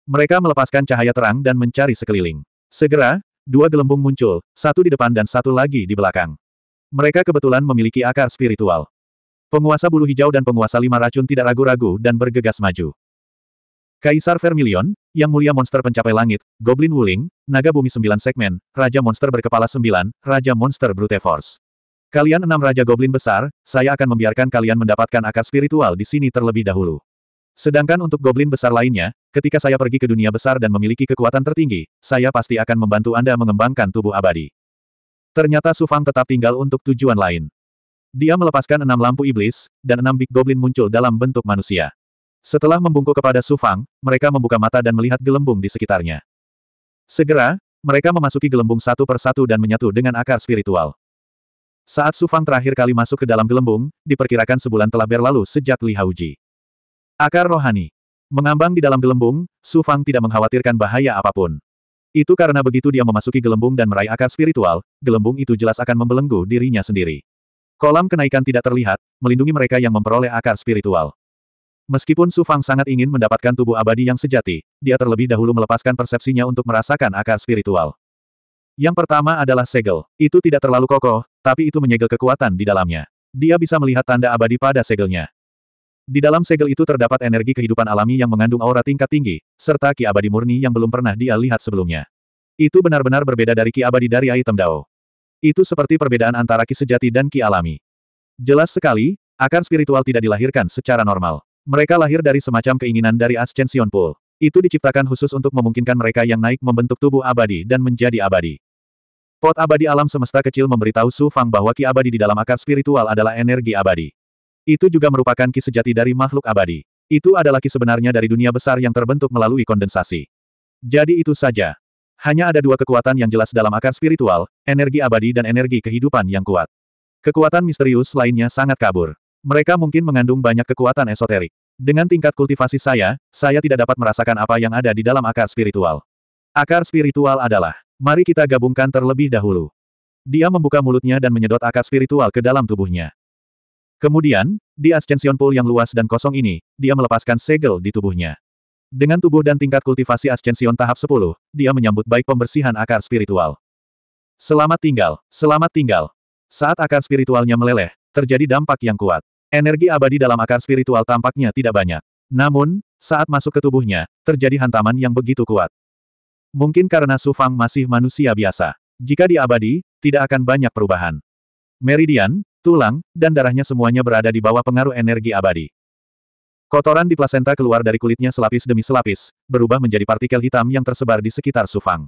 Mereka melepaskan cahaya terang dan mencari sekeliling. Segera, dua gelembung muncul, satu di depan dan satu lagi di belakang. Mereka kebetulan memiliki akar spiritual. Penguasa bulu hijau dan penguasa lima racun tidak ragu-ragu dan bergegas maju. Kaisar Vermilion, Yang Mulia Monster Pencapai Langit, Goblin Wuling, Naga Bumi Sembilan Segmen, Raja Monster Berkepala Sembilan, Raja Monster Brute Force. Kalian enam Raja Goblin besar, saya akan membiarkan kalian mendapatkan akar spiritual di sini terlebih dahulu. Sedangkan untuk Goblin besar lainnya, ketika saya pergi ke dunia besar dan memiliki kekuatan tertinggi, saya pasti akan membantu Anda mengembangkan tubuh abadi. Ternyata Sufang tetap tinggal untuk tujuan lain. Dia melepaskan enam lampu iblis, dan enam Big Goblin muncul dalam bentuk manusia. Setelah membungkuk kepada Sufang, mereka membuka mata dan melihat gelembung di sekitarnya. Segera, mereka memasuki gelembung satu persatu dan menyatu dengan akar spiritual. Saat Sufang terakhir kali masuk ke dalam gelembung, diperkirakan sebulan telah berlalu sejak Li Hauji. Akar rohani. Mengambang di dalam gelembung, Sufang tidak mengkhawatirkan bahaya apapun. Itu karena begitu dia memasuki gelembung dan meraih akar spiritual, gelembung itu jelas akan membelenggu dirinya sendiri. Kolam kenaikan tidak terlihat, melindungi mereka yang memperoleh akar spiritual. Meskipun Sufang sangat ingin mendapatkan tubuh abadi yang sejati, dia terlebih dahulu melepaskan persepsinya untuk merasakan akar spiritual. Yang pertama adalah segel. Itu tidak terlalu kokoh, tapi itu menyegel kekuatan di dalamnya. Dia bisa melihat tanda abadi pada segelnya. Di dalam segel itu terdapat energi kehidupan alami yang mengandung aura tingkat tinggi, serta ki abadi murni yang belum pernah dia lihat sebelumnya. Itu benar-benar berbeda dari ki abadi dari item Dao. Itu seperti perbedaan antara ki sejati dan ki alami. Jelas sekali, akan spiritual tidak dilahirkan secara normal. Mereka lahir dari semacam keinginan dari Ascension Pool. Itu diciptakan khusus untuk memungkinkan mereka yang naik membentuk tubuh abadi dan menjadi abadi. Pot abadi alam semesta kecil memberitahu Su Fang bahwa ki abadi di dalam akar spiritual adalah energi abadi. Itu juga merupakan ki sejati dari makhluk abadi. Itu adalah ki sebenarnya dari dunia besar yang terbentuk melalui kondensasi. Jadi itu saja. Hanya ada dua kekuatan yang jelas dalam akar spiritual, energi abadi dan energi kehidupan yang kuat. Kekuatan misterius lainnya sangat kabur. Mereka mungkin mengandung banyak kekuatan esoterik. Dengan tingkat kultivasi saya, saya tidak dapat merasakan apa yang ada di dalam akar spiritual. Akar spiritual adalah Mari kita gabungkan terlebih dahulu. Dia membuka mulutnya dan menyedot akar spiritual ke dalam tubuhnya. Kemudian, di Ascension Pool yang luas dan kosong ini, dia melepaskan segel di tubuhnya. Dengan tubuh dan tingkat kultivasi Ascension tahap 10, dia menyambut baik pembersihan akar spiritual. Selamat tinggal, selamat tinggal. Saat akar spiritualnya meleleh, terjadi dampak yang kuat. Energi abadi dalam akar spiritual tampaknya tidak banyak. Namun, saat masuk ke tubuhnya, terjadi hantaman yang begitu kuat. Mungkin karena Su Fang masih manusia biasa. Jika di abadi, tidak akan banyak perubahan. Meridian, tulang, dan darahnya semuanya berada di bawah pengaruh energi abadi. Kotoran di plasenta keluar dari kulitnya selapis demi selapis, berubah menjadi partikel hitam yang tersebar di sekitar Su Fang.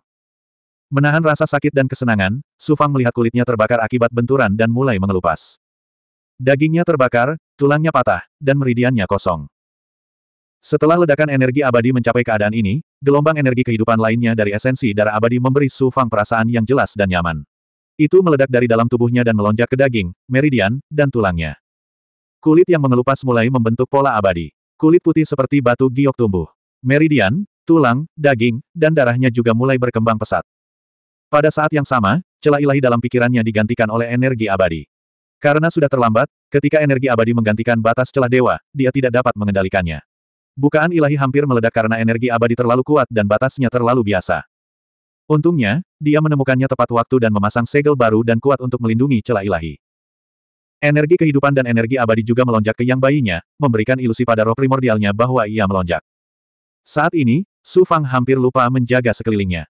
Menahan rasa sakit dan kesenangan, Su Fang melihat kulitnya terbakar akibat benturan dan mulai mengelupas. Dagingnya terbakar, tulangnya patah, dan meridiannya kosong. Setelah ledakan energi abadi mencapai keadaan ini, gelombang energi kehidupan lainnya dari esensi darah abadi memberi Su Fang perasaan yang jelas dan nyaman. Itu meledak dari dalam tubuhnya dan melonjak ke daging, meridian, dan tulangnya. Kulit yang mengelupas mulai membentuk pola abadi. Kulit putih seperti batu giok tumbuh. Meridian, tulang, daging, dan darahnya juga mulai berkembang pesat. Pada saat yang sama, celah ilahi dalam pikirannya digantikan oleh energi abadi. Karena sudah terlambat, ketika energi abadi menggantikan batas celah dewa, dia tidak dapat mengendalikannya. Bukaan ilahi hampir meledak karena energi abadi terlalu kuat dan batasnya terlalu biasa. Untungnya, dia menemukannya tepat waktu dan memasang segel baru dan kuat untuk melindungi celah ilahi. Energi kehidupan dan energi abadi juga melonjak ke yang bayinya, memberikan ilusi pada roh primordialnya bahwa ia melonjak. Saat ini, Su Fang hampir lupa menjaga sekelilingnya.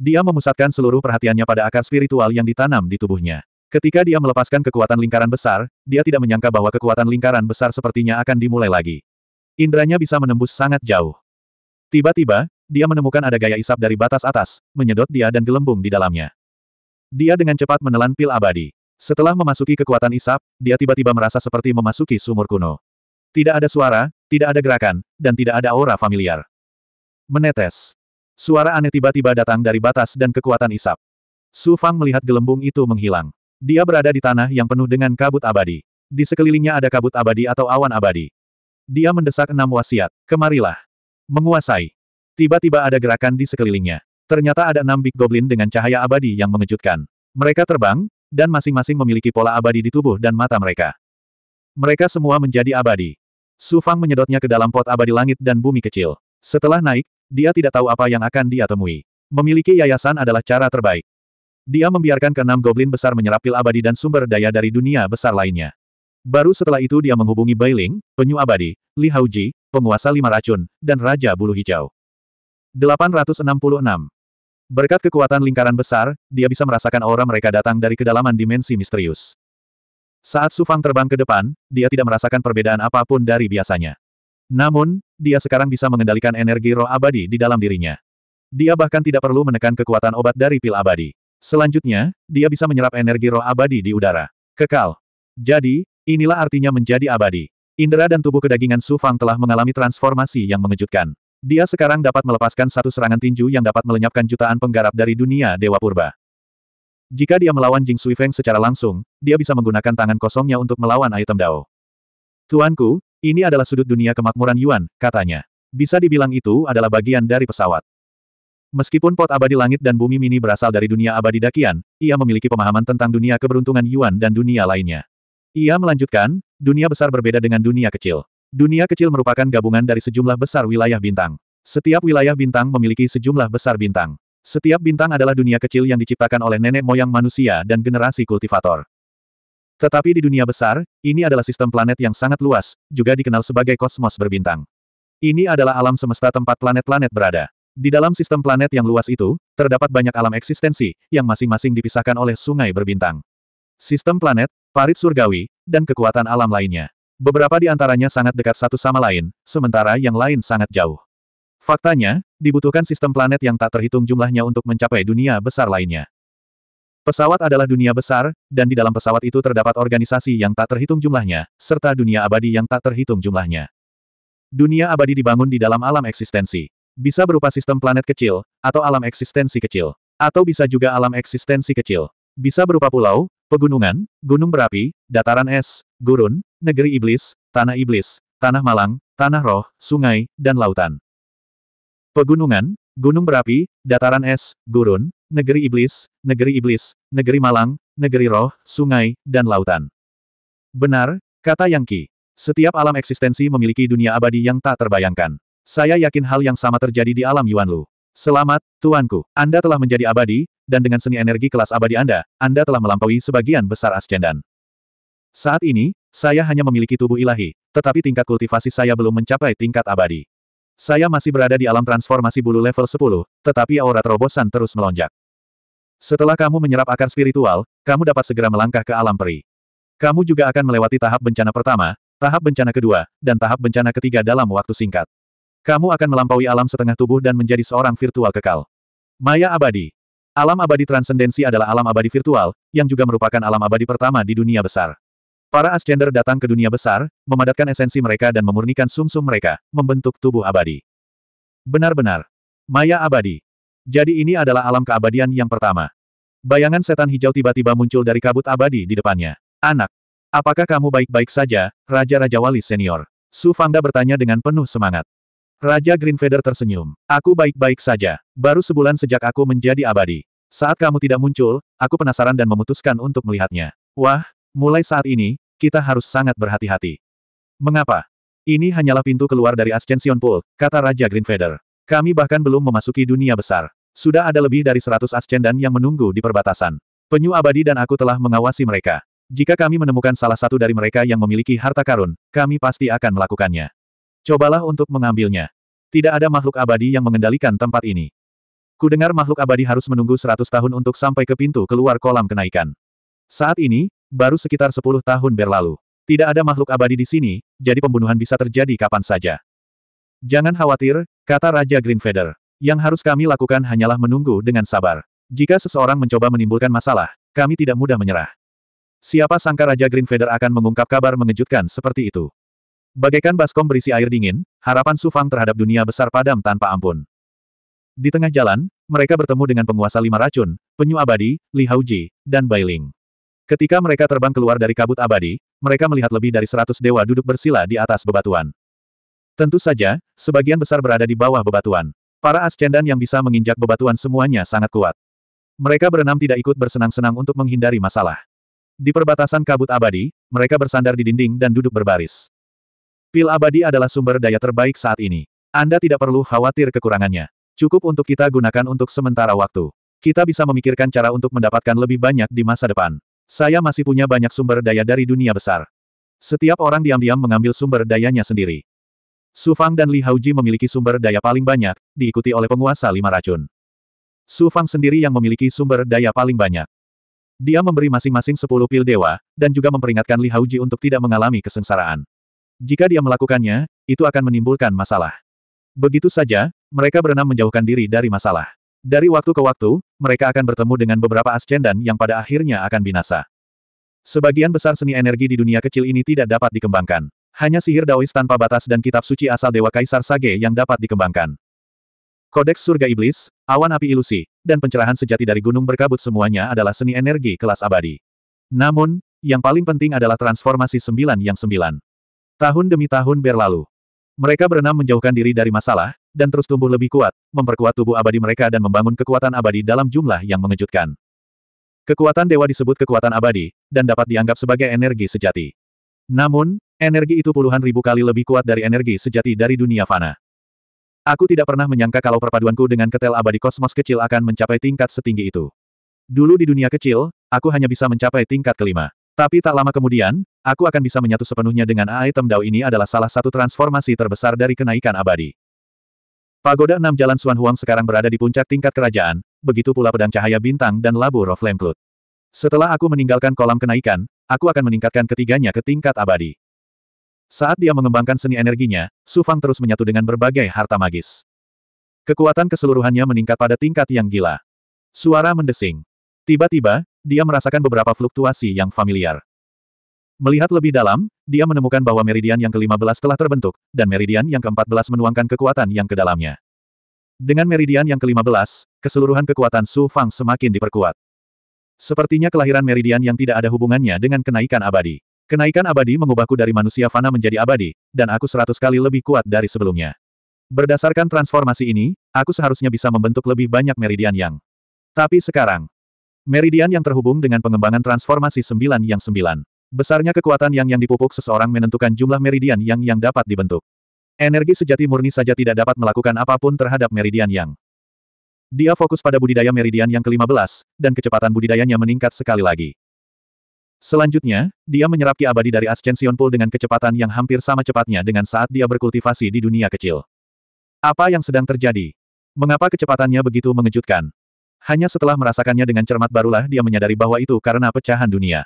Dia memusatkan seluruh perhatiannya pada akar spiritual yang ditanam di tubuhnya. Ketika dia melepaskan kekuatan lingkaran besar, dia tidak menyangka bahwa kekuatan lingkaran besar sepertinya akan dimulai lagi. Indranya bisa menembus sangat jauh. Tiba-tiba, dia menemukan ada gaya isap dari batas atas, menyedot dia dan gelembung di dalamnya. Dia dengan cepat menelan pil abadi. Setelah memasuki kekuatan isap, dia tiba-tiba merasa seperti memasuki sumur kuno. Tidak ada suara, tidak ada gerakan, dan tidak ada aura familiar. Menetes. Suara aneh tiba-tiba datang dari batas dan kekuatan isap. Su Fang melihat gelembung itu menghilang. Dia berada di tanah yang penuh dengan kabut abadi. Di sekelilingnya ada kabut abadi atau awan abadi. Dia mendesak enam wasiat. Kemarilah. Menguasai. Tiba-tiba ada gerakan di sekelilingnya. Ternyata ada enam Big Goblin dengan cahaya abadi yang mengejutkan. Mereka terbang, dan masing-masing memiliki pola abadi di tubuh dan mata mereka. Mereka semua menjadi abadi. Su Fang menyedotnya ke dalam pot abadi langit dan bumi kecil. Setelah naik, dia tidak tahu apa yang akan dia temui. Memiliki yayasan adalah cara terbaik. Dia membiarkan keenam goblin besar menyerap pil abadi dan sumber daya dari dunia besar lainnya. Baru setelah itu dia menghubungi Bailing, Penyu Abadi, Li Haoji, penguasa lima racun, dan Raja Bulu Hijau. 866. Berkat kekuatan lingkaran besar, dia bisa merasakan aura mereka datang dari kedalaman dimensi misterius. Saat Sufang terbang ke depan, dia tidak merasakan perbedaan apapun dari biasanya. Namun, dia sekarang bisa mengendalikan energi roh abadi di dalam dirinya. Dia bahkan tidak perlu menekan kekuatan obat dari pil abadi. Selanjutnya, dia bisa menyerap energi roh abadi di udara. Kekal. Jadi, Inilah artinya menjadi abadi. Indera dan tubuh kedagingan Su Fang telah mengalami transformasi yang mengejutkan. Dia sekarang dapat melepaskan satu serangan tinju yang dapat melenyapkan jutaan penggarap dari dunia Dewa Purba. Jika dia melawan Jing Sui Feng secara langsung, dia bisa menggunakan tangan kosongnya untuk melawan item Dao. Tuanku, ini adalah sudut dunia kemakmuran Yuan, katanya. Bisa dibilang itu adalah bagian dari pesawat. Meskipun pot abadi langit dan bumi mini berasal dari dunia abadi dakian, ia memiliki pemahaman tentang dunia keberuntungan Yuan dan dunia lainnya. Ia melanjutkan, dunia besar berbeda dengan dunia kecil. Dunia kecil merupakan gabungan dari sejumlah besar wilayah bintang. Setiap wilayah bintang memiliki sejumlah besar bintang. Setiap bintang adalah dunia kecil yang diciptakan oleh nenek moyang manusia dan generasi kultivator. Tetapi di dunia besar, ini adalah sistem planet yang sangat luas, juga dikenal sebagai kosmos berbintang. Ini adalah alam semesta tempat planet-planet berada. Di dalam sistem planet yang luas itu, terdapat banyak alam eksistensi, yang masing-masing dipisahkan oleh sungai berbintang. Sistem planet, parit surgawi, dan kekuatan alam lainnya. Beberapa di antaranya sangat dekat satu sama lain, sementara yang lain sangat jauh. Faktanya, dibutuhkan sistem planet yang tak terhitung jumlahnya untuk mencapai dunia besar lainnya. Pesawat adalah dunia besar, dan di dalam pesawat itu terdapat organisasi yang tak terhitung jumlahnya, serta dunia abadi yang tak terhitung jumlahnya. Dunia abadi dibangun di dalam alam eksistensi. Bisa berupa sistem planet kecil, atau alam eksistensi kecil. Atau bisa juga alam eksistensi kecil. Bisa berupa pulau, Pegunungan, gunung berapi, dataran es, gurun, negeri iblis, tanah iblis, tanah malang, tanah roh, sungai, dan lautan. Pegunungan, gunung berapi, dataran es, gurun, negeri iblis, negeri iblis, negeri malang, negeri roh, sungai, dan lautan. Benar, kata Yang Qi. Setiap alam eksistensi memiliki dunia abadi yang tak terbayangkan. Saya yakin hal yang sama terjadi di alam Yuanlu. Selamat, Tuanku. Anda telah menjadi abadi, dan dengan seni energi kelas abadi Anda, Anda telah melampaui sebagian besar ascendan. Saat ini, saya hanya memiliki tubuh ilahi, tetapi tingkat kultivasi saya belum mencapai tingkat abadi. Saya masih berada di alam transformasi bulu level 10, tetapi aura terobosan terus melonjak. Setelah kamu menyerap akar spiritual, kamu dapat segera melangkah ke alam peri. Kamu juga akan melewati tahap bencana pertama, tahap bencana kedua, dan tahap bencana ketiga dalam waktu singkat. Kamu akan melampaui alam setengah tubuh dan menjadi seorang virtual kekal. Maya abadi. Alam abadi transendensi adalah alam abadi virtual, yang juga merupakan alam abadi pertama di dunia besar. Para Ascender datang ke dunia besar, memadatkan esensi mereka dan memurnikan sumsum -sum mereka, membentuk tubuh abadi. Benar-benar. Maya abadi. Jadi ini adalah alam keabadian yang pertama. Bayangan setan hijau tiba-tiba muncul dari kabut abadi di depannya. Anak. Apakah kamu baik-baik saja, Raja-Raja Wali Senior? Su Fangda bertanya dengan penuh semangat. Raja Greenfeather tersenyum. Aku baik-baik saja. Baru sebulan sejak aku menjadi abadi. Saat kamu tidak muncul, aku penasaran dan memutuskan untuk melihatnya. Wah, mulai saat ini, kita harus sangat berhati-hati. Mengapa? Ini hanyalah pintu keluar dari Ascension Pool, kata Raja Greenfeather. Kami bahkan belum memasuki dunia besar. Sudah ada lebih dari seratus Ascendan yang menunggu di perbatasan. Penyu abadi dan aku telah mengawasi mereka. Jika kami menemukan salah satu dari mereka yang memiliki harta karun, kami pasti akan melakukannya. Cobalah untuk mengambilnya. Tidak ada makhluk abadi yang mengendalikan tempat ini. Ku dengar makhluk abadi harus menunggu seratus tahun untuk sampai ke pintu keluar kolam kenaikan. Saat ini, baru sekitar sepuluh tahun berlalu. Tidak ada makhluk abadi di sini, jadi pembunuhan bisa terjadi kapan saja. Jangan khawatir, kata Raja Greenfeather. Yang harus kami lakukan hanyalah menunggu dengan sabar. Jika seseorang mencoba menimbulkan masalah, kami tidak mudah menyerah. Siapa sangka Raja Greenfeather akan mengungkap kabar mengejutkan seperti itu. Bagaikan baskom berisi air dingin, harapan Sufang terhadap dunia besar padam tanpa ampun. Di tengah jalan, mereka bertemu dengan penguasa lima racun, penyu abadi, Li Hauji, dan Bailing. Ketika mereka terbang keluar dari kabut abadi, mereka melihat lebih dari seratus dewa duduk bersila di atas bebatuan. Tentu saja, sebagian besar berada di bawah bebatuan. Para ascendan yang bisa menginjak bebatuan semuanya sangat kuat. Mereka berenam tidak ikut bersenang-senang untuk menghindari masalah. Di perbatasan kabut abadi, mereka bersandar di dinding dan duduk berbaris. Pil abadi adalah sumber daya terbaik saat ini. Anda tidak perlu khawatir kekurangannya. Cukup untuk kita gunakan untuk sementara waktu. Kita bisa memikirkan cara untuk mendapatkan lebih banyak di masa depan. Saya masih punya banyak sumber daya dari dunia besar. Setiap orang diam-diam mengambil sumber dayanya sendiri. Su Fang dan Li Hauji memiliki sumber daya paling banyak, diikuti oleh penguasa lima racun. Su Fang sendiri yang memiliki sumber daya paling banyak. Dia memberi masing-masing sepuluh pil dewa, dan juga memperingatkan Li Hauji untuk tidak mengalami kesengsaraan. Jika dia melakukannya, itu akan menimbulkan masalah. Begitu saja, mereka berenam menjauhkan diri dari masalah. Dari waktu ke waktu, mereka akan bertemu dengan beberapa ascendan yang pada akhirnya akan binasa. Sebagian besar seni energi di dunia kecil ini tidak dapat dikembangkan. Hanya sihir Daois tanpa batas dan kitab suci asal Dewa Kaisar Sage yang dapat dikembangkan. Kodeks Surga Iblis, Awan Api Ilusi, dan Pencerahan Sejati dari Gunung Berkabut semuanya adalah seni energi kelas abadi. Namun, yang paling penting adalah transformasi sembilan yang sembilan. Tahun demi tahun berlalu. Mereka berenam menjauhkan diri dari masalah, dan terus tumbuh lebih kuat, memperkuat tubuh abadi mereka dan membangun kekuatan abadi dalam jumlah yang mengejutkan. Kekuatan dewa disebut kekuatan abadi, dan dapat dianggap sebagai energi sejati. Namun, energi itu puluhan ribu kali lebih kuat dari energi sejati dari dunia fana. Aku tidak pernah menyangka kalau perpaduanku dengan ketel abadi kosmos kecil akan mencapai tingkat setinggi itu. Dulu di dunia kecil, aku hanya bisa mencapai tingkat kelima. Tapi tak lama kemudian, aku akan bisa menyatu sepenuhnya dengan item Dao ini adalah salah satu transformasi terbesar dari kenaikan abadi. Pagoda enam Jalan Suan Huang sekarang berada di puncak tingkat kerajaan, begitu pula pedang cahaya bintang dan labu roh flame Setelah aku meninggalkan kolam kenaikan, aku akan meningkatkan ketiganya ke tingkat abadi. Saat dia mengembangkan seni energinya, Su Fang terus menyatu dengan berbagai harta magis. Kekuatan keseluruhannya meningkat pada tingkat yang gila. Suara mendesing. Tiba-tiba, dia merasakan beberapa fluktuasi yang familiar. Melihat lebih dalam, dia menemukan bahwa meridian yang ke-15 telah terbentuk, dan meridian yang ke-14 menuangkan kekuatan yang ke dalamnya. Dengan meridian yang ke-15, keseluruhan kekuatan Su Fang semakin diperkuat. Sepertinya kelahiran meridian yang tidak ada hubungannya dengan kenaikan abadi. Kenaikan abadi mengubahku dari manusia fana menjadi abadi, dan aku seratus kali lebih kuat dari sebelumnya. Berdasarkan transformasi ini, aku seharusnya bisa membentuk lebih banyak meridian yang. Tapi sekarang, Meridian yang terhubung dengan pengembangan transformasi sembilan yang sembilan. Besarnya kekuatan yang yang dipupuk seseorang menentukan jumlah meridian yang yang dapat dibentuk. Energi sejati murni saja tidak dapat melakukan apapun terhadap meridian yang. Dia fokus pada budidaya meridian yang kelima belas, dan kecepatan budidayanya meningkat sekali lagi. Selanjutnya, dia menyerap ki abadi dari Ascension Pool dengan kecepatan yang hampir sama cepatnya dengan saat dia berkultivasi di dunia kecil. Apa yang sedang terjadi? Mengapa kecepatannya begitu mengejutkan? Hanya setelah merasakannya dengan cermat barulah dia menyadari bahwa itu karena pecahan dunia.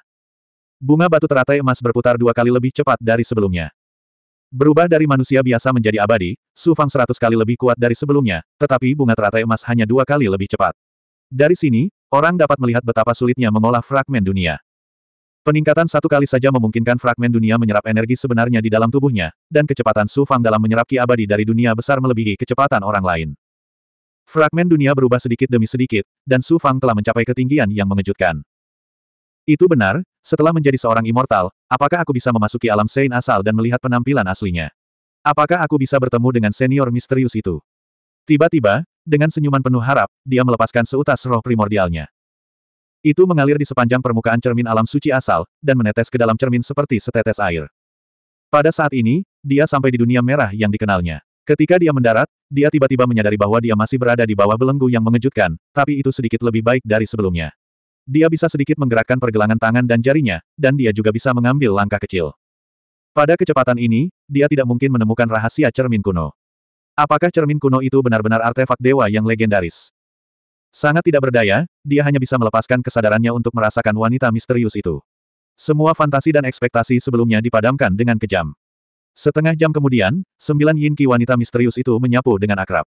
Bunga batu teratai emas berputar dua kali lebih cepat dari sebelumnya. Berubah dari manusia biasa menjadi abadi, Su Fang seratus kali lebih kuat dari sebelumnya, tetapi bunga teratai emas hanya dua kali lebih cepat. Dari sini, orang dapat melihat betapa sulitnya mengolah fragmen dunia. Peningkatan satu kali saja memungkinkan fragmen dunia menyerap energi sebenarnya di dalam tubuhnya, dan kecepatan Su Fang dalam menyerap ki abadi dari dunia besar melebihi kecepatan orang lain. Fragmen dunia berubah sedikit demi sedikit, dan Su Fang telah mencapai ketinggian yang mengejutkan. Itu benar, setelah menjadi seorang immortal, apakah aku bisa memasuki alam Sein asal dan melihat penampilan aslinya? Apakah aku bisa bertemu dengan senior misterius itu? Tiba-tiba, dengan senyuman penuh harap, dia melepaskan seutas roh primordialnya. Itu mengalir di sepanjang permukaan cermin alam suci asal, dan menetes ke dalam cermin seperti setetes air. Pada saat ini, dia sampai di dunia merah yang dikenalnya. Ketika dia mendarat, dia tiba-tiba menyadari bahwa dia masih berada di bawah belenggu yang mengejutkan, tapi itu sedikit lebih baik dari sebelumnya. Dia bisa sedikit menggerakkan pergelangan tangan dan jarinya, dan dia juga bisa mengambil langkah kecil. Pada kecepatan ini, dia tidak mungkin menemukan rahasia cermin kuno. Apakah cermin kuno itu benar-benar artefak dewa yang legendaris? Sangat tidak berdaya, dia hanya bisa melepaskan kesadarannya untuk merasakan wanita misterius itu. Semua fantasi dan ekspektasi sebelumnya dipadamkan dengan kejam. Setengah jam kemudian, sembilan yinki wanita misterius itu menyapu dengan akrab.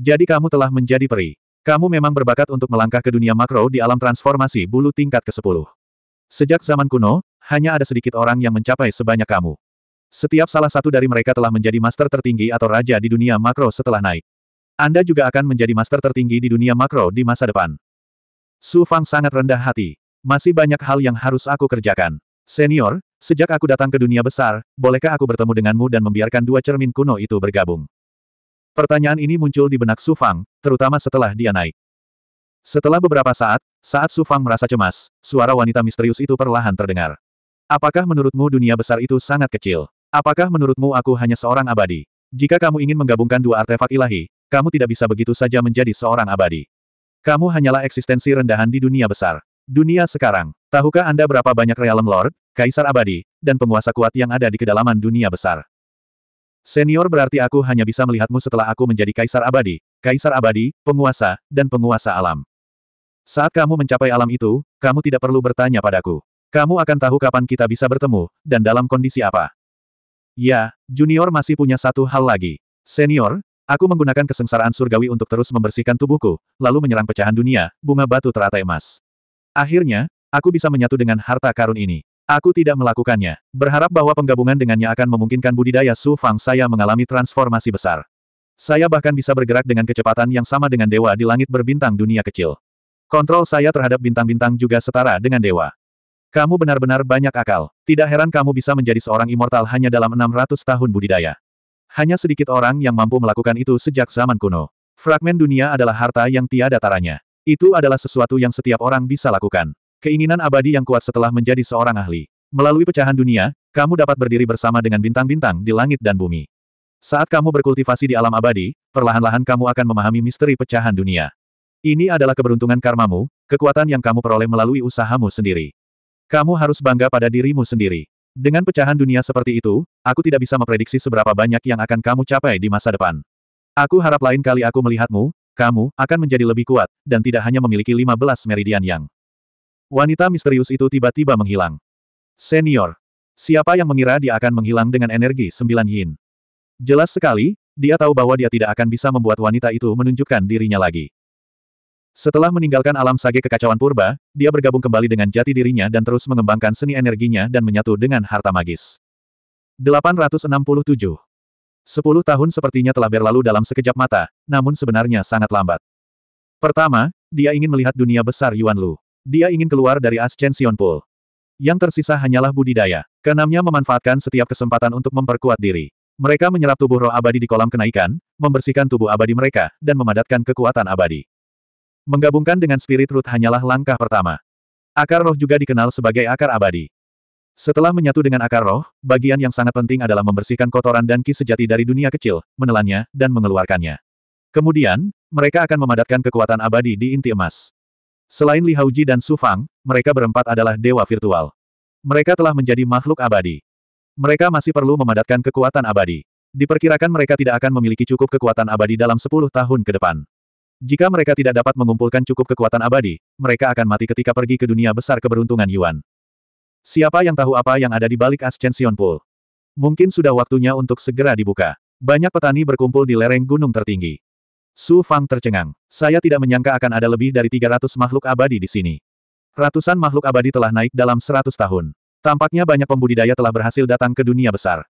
Jadi kamu telah menjadi peri. Kamu memang berbakat untuk melangkah ke dunia makro di alam transformasi bulu tingkat ke-10. Sejak zaman kuno, hanya ada sedikit orang yang mencapai sebanyak kamu. Setiap salah satu dari mereka telah menjadi master tertinggi atau raja di dunia makro setelah naik. Anda juga akan menjadi master tertinggi di dunia makro di masa depan. Su Fang sangat rendah hati. Masih banyak hal yang harus aku kerjakan. Senior, Sejak aku datang ke dunia besar, bolehkah aku bertemu denganmu dan membiarkan dua cermin kuno itu bergabung? Pertanyaan ini muncul di benak Su Fang, terutama setelah dia naik. Setelah beberapa saat, saat Su Fang merasa cemas, suara wanita misterius itu perlahan terdengar. Apakah menurutmu dunia besar itu sangat kecil? Apakah menurutmu aku hanya seorang abadi? Jika kamu ingin menggabungkan dua artefak ilahi, kamu tidak bisa begitu saja menjadi seorang abadi. Kamu hanyalah eksistensi rendahan di dunia besar. Dunia sekarang. Tahukah Anda berapa banyak realm lord? kaisar abadi, dan penguasa kuat yang ada di kedalaman dunia besar. Senior berarti aku hanya bisa melihatmu setelah aku menjadi kaisar abadi, kaisar abadi, penguasa, dan penguasa alam. Saat kamu mencapai alam itu, kamu tidak perlu bertanya padaku. Kamu akan tahu kapan kita bisa bertemu, dan dalam kondisi apa. Ya, junior masih punya satu hal lagi. Senior, aku menggunakan kesengsaraan surgawi untuk terus membersihkan tubuhku, lalu menyerang pecahan dunia, bunga batu teratai emas. Akhirnya, aku bisa menyatu dengan harta karun ini. Aku tidak melakukannya, berharap bahwa penggabungan dengannya akan memungkinkan budidaya Su Fang saya mengalami transformasi besar. Saya bahkan bisa bergerak dengan kecepatan yang sama dengan dewa di langit berbintang dunia kecil. Kontrol saya terhadap bintang-bintang juga setara dengan dewa. Kamu benar-benar banyak akal. Tidak heran kamu bisa menjadi seorang immortal hanya dalam 600 tahun budidaya. Hanya sedikit orang yang mampu melakukan itu sejak zaman kuno. Fragmen dunia adalah harta yang tiada taranya. Itu adalah sesuatu yang setiap orang bisa lakukan. Keinginan abadi yang kuat setelah menjadi seorang ahli. Melalui pecahan dunia, kamu dapat berdiri bersama dengan bintang-bintang di langit dan bumi. Saat kamu berkultivasi di alam abadi, perlahan-lahan kamu akan memahami misteri pecahan dunia. Ini adalah keberuntungan karmamu, kekuatan yang kamu peroleh melalui usahamu sendiri. Kamu harus bangga pada dirimu sendiri. Dengan pecahan dunia seperti itu, aku tidak bisa memprediksi seberapa banyak yang akan kamu capai di masa depan. Aku harap lain kali aku melihatmu, kamu akan menjadi lebih kuat, dan tidak hanya memiliki 15 meridian yang Wanita misterius itu tiba-tiba menghilang. Senior. Siapa yang mengira dia akan menghilang dengan energi sembilan yin? Jelas sekali, dia tahu bahwa dia tidak akan bisa membuat wanita itu menunjukkan dirinya lagi. Setelah meninggalkan alam sage kekacauan purba, dia bergabung kembali dengan jati dirinya dan terus mengembangkan seni energinya dan menyatu dengan harta magis. 867 Sepuluh tahun sepertinya telah berlalu dalam sekejap mata, namun sebenarnya sangat lambat. Pertama, dia ingin melihat dunia besar Yuan Lu. Dia ingin keluar dari Ascension Pool. Yang tersisa hanyalah budidaya. Keenamnya memanfaatkan setiap kesempatan untuk memperkuat diri. Mereka menyerap tubuh roh abadi di kolam kenaikan, membersihkan tubuh abadi mereka, dan memadatkan kekuatan abadi. Menggabungkan dengan spirit root hanyalah langkah pertama. Akar roh juga dikenal sebagai akar abadi. Setelah menyatu dengan akar roh, bagian yang sangat penting adalah membersihkan kotoran dan ki sejati dari dunia kecil, menelannya, dan mengeluarkannya. Kemudian, mereka akan memadatkan kekuatan abadi di inti emas. Selain Li Hauji dan Su Fang, mereka berempat adalah dewa virtual. Mereka telah menjadi makhluk abadi. Mereka masih perlu memadatkan kekuatan abadi. Diperkirakan mereka tidak akan memiliki cukup kekuatan abadi dalam 10 tahun ke depan. Jika mereka tidak dapat mengumpulkan cukup kekuatan abadi, mereka akan mati ketika pergi ke dunia besar keberuntungan Yuan. Siapa yang tahu apa yang ada di balik Ascension Pool? Mungkin sudah waktunya untuk segera dibuka. Banyak petani berkumpul di lereng gunung tertinggi. Su Fang tercengang. Saya tidak menyangka akan ada lebih dari 300 makhluk abadi di sini. Ratusan makhluk abadi telah naik dalam 100 tahun. Tampaknya banyak pembudidaya telah berhasil datang ke dunia besar.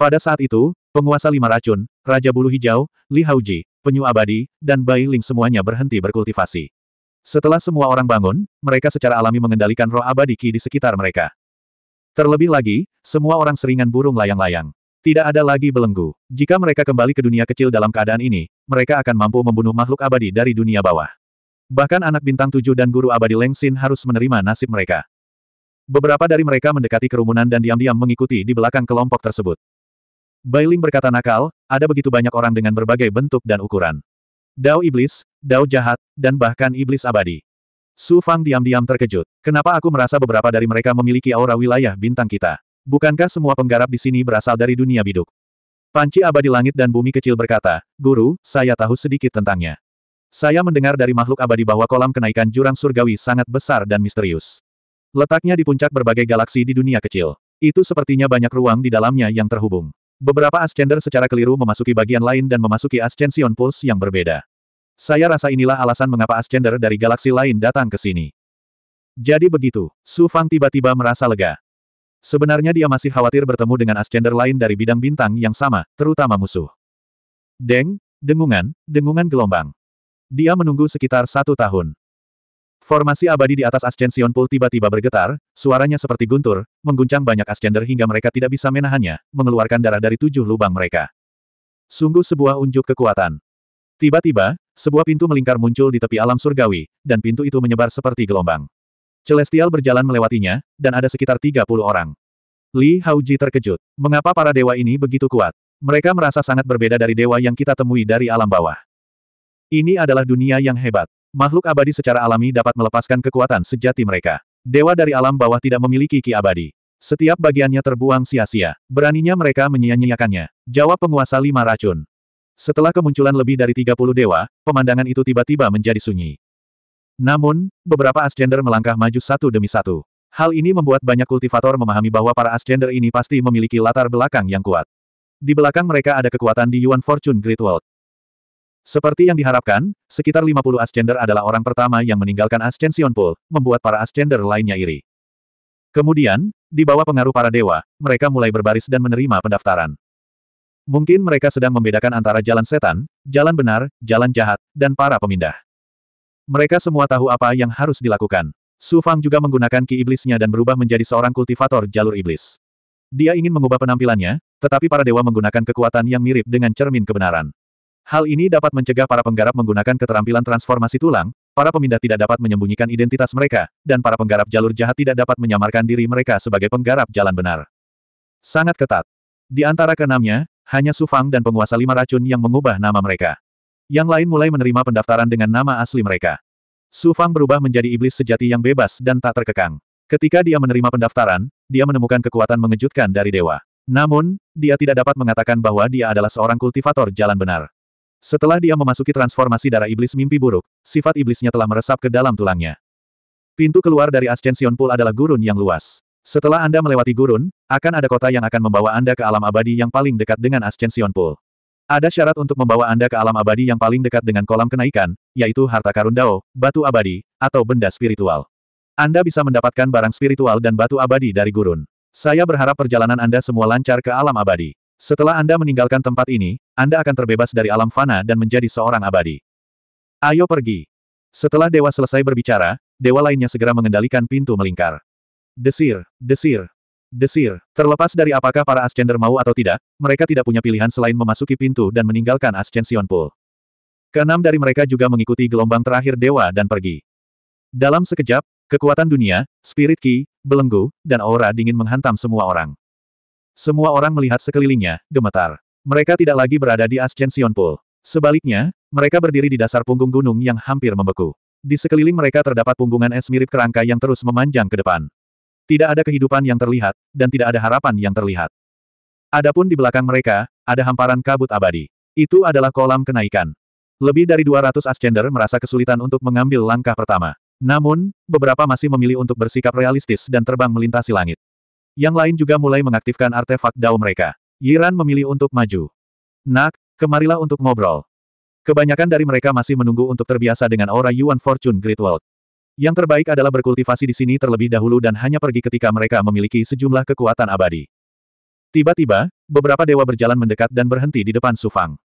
Pada saat itu, penguasa lima racun, Raja Bulu Hijau, Li Haoji, Penyu Abadi, dan Bai Ling semuanya berhenti berkultivasi. Setelah semua orang bangun, mereka secara alami mengendalikan roh abadi Qi di sekitar mereka. Terlebih lagi, semua orang seringan burung layang-layang. Tidak ada lagi belenggu. Jika mereka kembali ke dunia kecil dalam keadaan ini, mereka akan mampu membunuh makhluk abadi dari dunia bawah. Bahkan anak bintang tujuh dan guru abadi Leng Xin harus menerima nasib mereka. Beberapa dari mereka mendekati kerumunan dan diam-diam mengikuti di belakang kelompok tersebut. Bailing berkata nakal, ada begitu banyak orang dengan berbagai bentuk dan ukuran. Dao iblis, dao jahat, dan bahkan iblis abadi. Su Fang diam-diam terkejut. Kenapa aku merasa beberapa dari mereka memiliki aura wilayah bintang kita? Bukankah semua penggarap di sini berasal dari dunia biduk? Panci abadi langit dan bumi kecil berkata, Guru, saya tahu sedikit tentangnya. Saya mendengar dari makhluk abadi bahwa kolam kenaikan jurang surgawi sangat besar dan misterius. Letaknya di puncak berbagai galaksi di dunia kecil. Itu sepertinya banyak ruang di dalamnya yang terhubung. Beberapa Ascender secara keliru memasuki bagian lain dan memasuki Ascension Pulse yang berbeda. Saya rasa inilah alasan mengapa Ascender dari galaksi lain datang ke sini. Jadi begitu, Su Fang tiba-tiba merasa lega. Sebenarnya dia masih khawatir bertemu dengan Ascender lain dari bidang bintang yang sama, terutama musuh. Deng, dengungan, dengungan gelombang. Dia menunggu sekitar satu tahun. Formasi abadi di atas Ascension Pool tiba-tiba bergetar, suaranya seperti guntur, mengguncang banyak Ascender hingga mereka tidak bisa menahannya, mengeluarkan darah dari tujuh lubang mereka. Sungguh sebuah unjuk kekuatan. Tiba-tiba, sebuah pintu melingkar muncul di tepi alam surgawi, dan pintu itu menyebar seperti gelombang. Celestial berjalan melewatinya, dan ada sekitar 30 orang. Li Haoji terkejut. Mengapa para dewa ini begitu kuat? Mereka merasa sangat berbeda dari dewa yang kita temui dari alam bawah. Ini adalah dunia yang hebat. Makhluk abadi secara alami dapat melepaskan kekuatan sejati mereka. Dewa dari alam bawah tidak memiliki ki abadi. Setiap bagiannya terbuang sia-sia. Beraninya mereka menyia-nyiakannya. Jawab penguasa lima racun. Setelah kemunculan lebih dari 30 dewa, pemandangan itu tiba-tiba menjadi sunyi. Namun, beberapa Ascender melangkah maju satu demi satu. Hal ini membuat banyak kultivator memahami bahwa para Ascender ini pasti memiliki latar belakang yang kuat. Di belakang mereka ada kekuatan di Yuan Fortune Great World. Seperti yang diharapkan, sekitar 50 Ascender adalah orang pertama yang meninggalkan Ascension Pool, membuat para Ascender lainnya iri. Kemudian, di bawah pengaruh para dewa, mereka mulai berbaris dan menerima pendaftaran. Mungkin mereka sedang membedakan antara jalan setan, jalan benar, jalan jahat, dan para pemindah. Mereka semua tahu apa yang harus dilakukan. Su Fang juga menggunakan ki iblisnya dan berubah menjadi seorang kultivator jalur iblis. Dia ingin mengubah penampilannya, tetapi para dewa menggunakan kekuatan yang mirip dengan cermin kebenaran. Hal ini dapat mencegah para penggarap menggunakan keterampilan transformasi tulang, para pemindah tidak dapat menyembunyikan identitas mereka, dan para penggarap jalur jahat tidak dapat menyamarkan diri mereka sebagai penggarap jalan benar. Sangat ketat. Di antara keenamnya, hanya Sufang dan penguasa lima racun yang mengubah nama mereka. Yang lain mulai menerima pendaftaran dengan nama asli mereka. Su Fang berubah menjadi iblis sejati yang bebas dan tak terkekang. Ketika dia menerima pendaftaran, dia menemukan kekuatan mengejutkan dari dewa. Namun, dia tidak dapat mengatakan bahwa dia adalah seorang kultivator jalan benar. Setelah dia memasuki transformasi darah iblis mimpi buruk, sifat iblisnya telah meresap ke dalam tulangnya. Pintu keluar dari Ascension Pool adalah gurun yang luas. Setelah Anda melewati gurun, akan ada kota yang akan membawa Anda ke alam abadi yang paling dekat dengan Ascension Pool. Ada syarat untuk membawa Anda ke alam abadi yang paling dekat dengan kolam kenaikan, yaitu harta karun dao, batu abadi, atau benda spiritual. Anda bisa mendapatkan barang spiritual dan batu abadi dari gurun. Saya berharap perjalanan Anda semua lancar ke alam abadi. Setelah Anda meninggalkan tempat ini, Anda akan terbebas dari alam fana dan menjadi seorang abadi. Ayo pergi. Setelah dewa selesai berbicara, dewa lainnya segera mengendalikan pintu melingkar. Desir, desir, Desir. Terlepas dari apakah para Ascender mau atau tidak, mereka tidak punya pilihan selain memasuki pintu dan meninggalkan Ascension Pool. Keenam dari mereka juga mengikuti gelombang terakhir dewa dan pergi. Dalam sekejap, kekuatan dunia, spirit ki, belenggu, dan aura dingin menghantam semua orang. Semua orang melihat sekelilingnya, gemetar. Mereka tidak lagi berada di Ascension Pool. Sebaliknya, mereka berdiri di dasar punggung gunung yang hampir membeku. Di sekeliling mereka terdapat punggungan es mirip kerangka yang terus memanjang ke depan. Tidak ada kehidupan yang terlihat, dan tidak ada harapan yang terlihat. Adapun di belakang mereka, ada hamparan kabut abadi. Itu adalah kolam kenaikan. Lebih dari 200 Ascender merasa kesulitan untuk mengambil langkah pertama. Namun, beberapa masih memilih untuk bersikap realistis dan terbang melintasi langit. Yang lain juga mulai mengaktifkan artefak dao mereka. Yiran memilih untuk maju. Nak, kemarilah untuk ngobrol. Kebanyakan dari mereka masih menunggu untuk terbiasa dengan aura Yuan Fortune Great World. Yang terbaik adalah berkultivasi di sini terlebih dahulu dan hanya pergi ketika mereka memiliki sejumlah kekuatan abadi. Tiba-tiba, beberapa dewa berjalan mendekat dan berhenti di depan Sufang.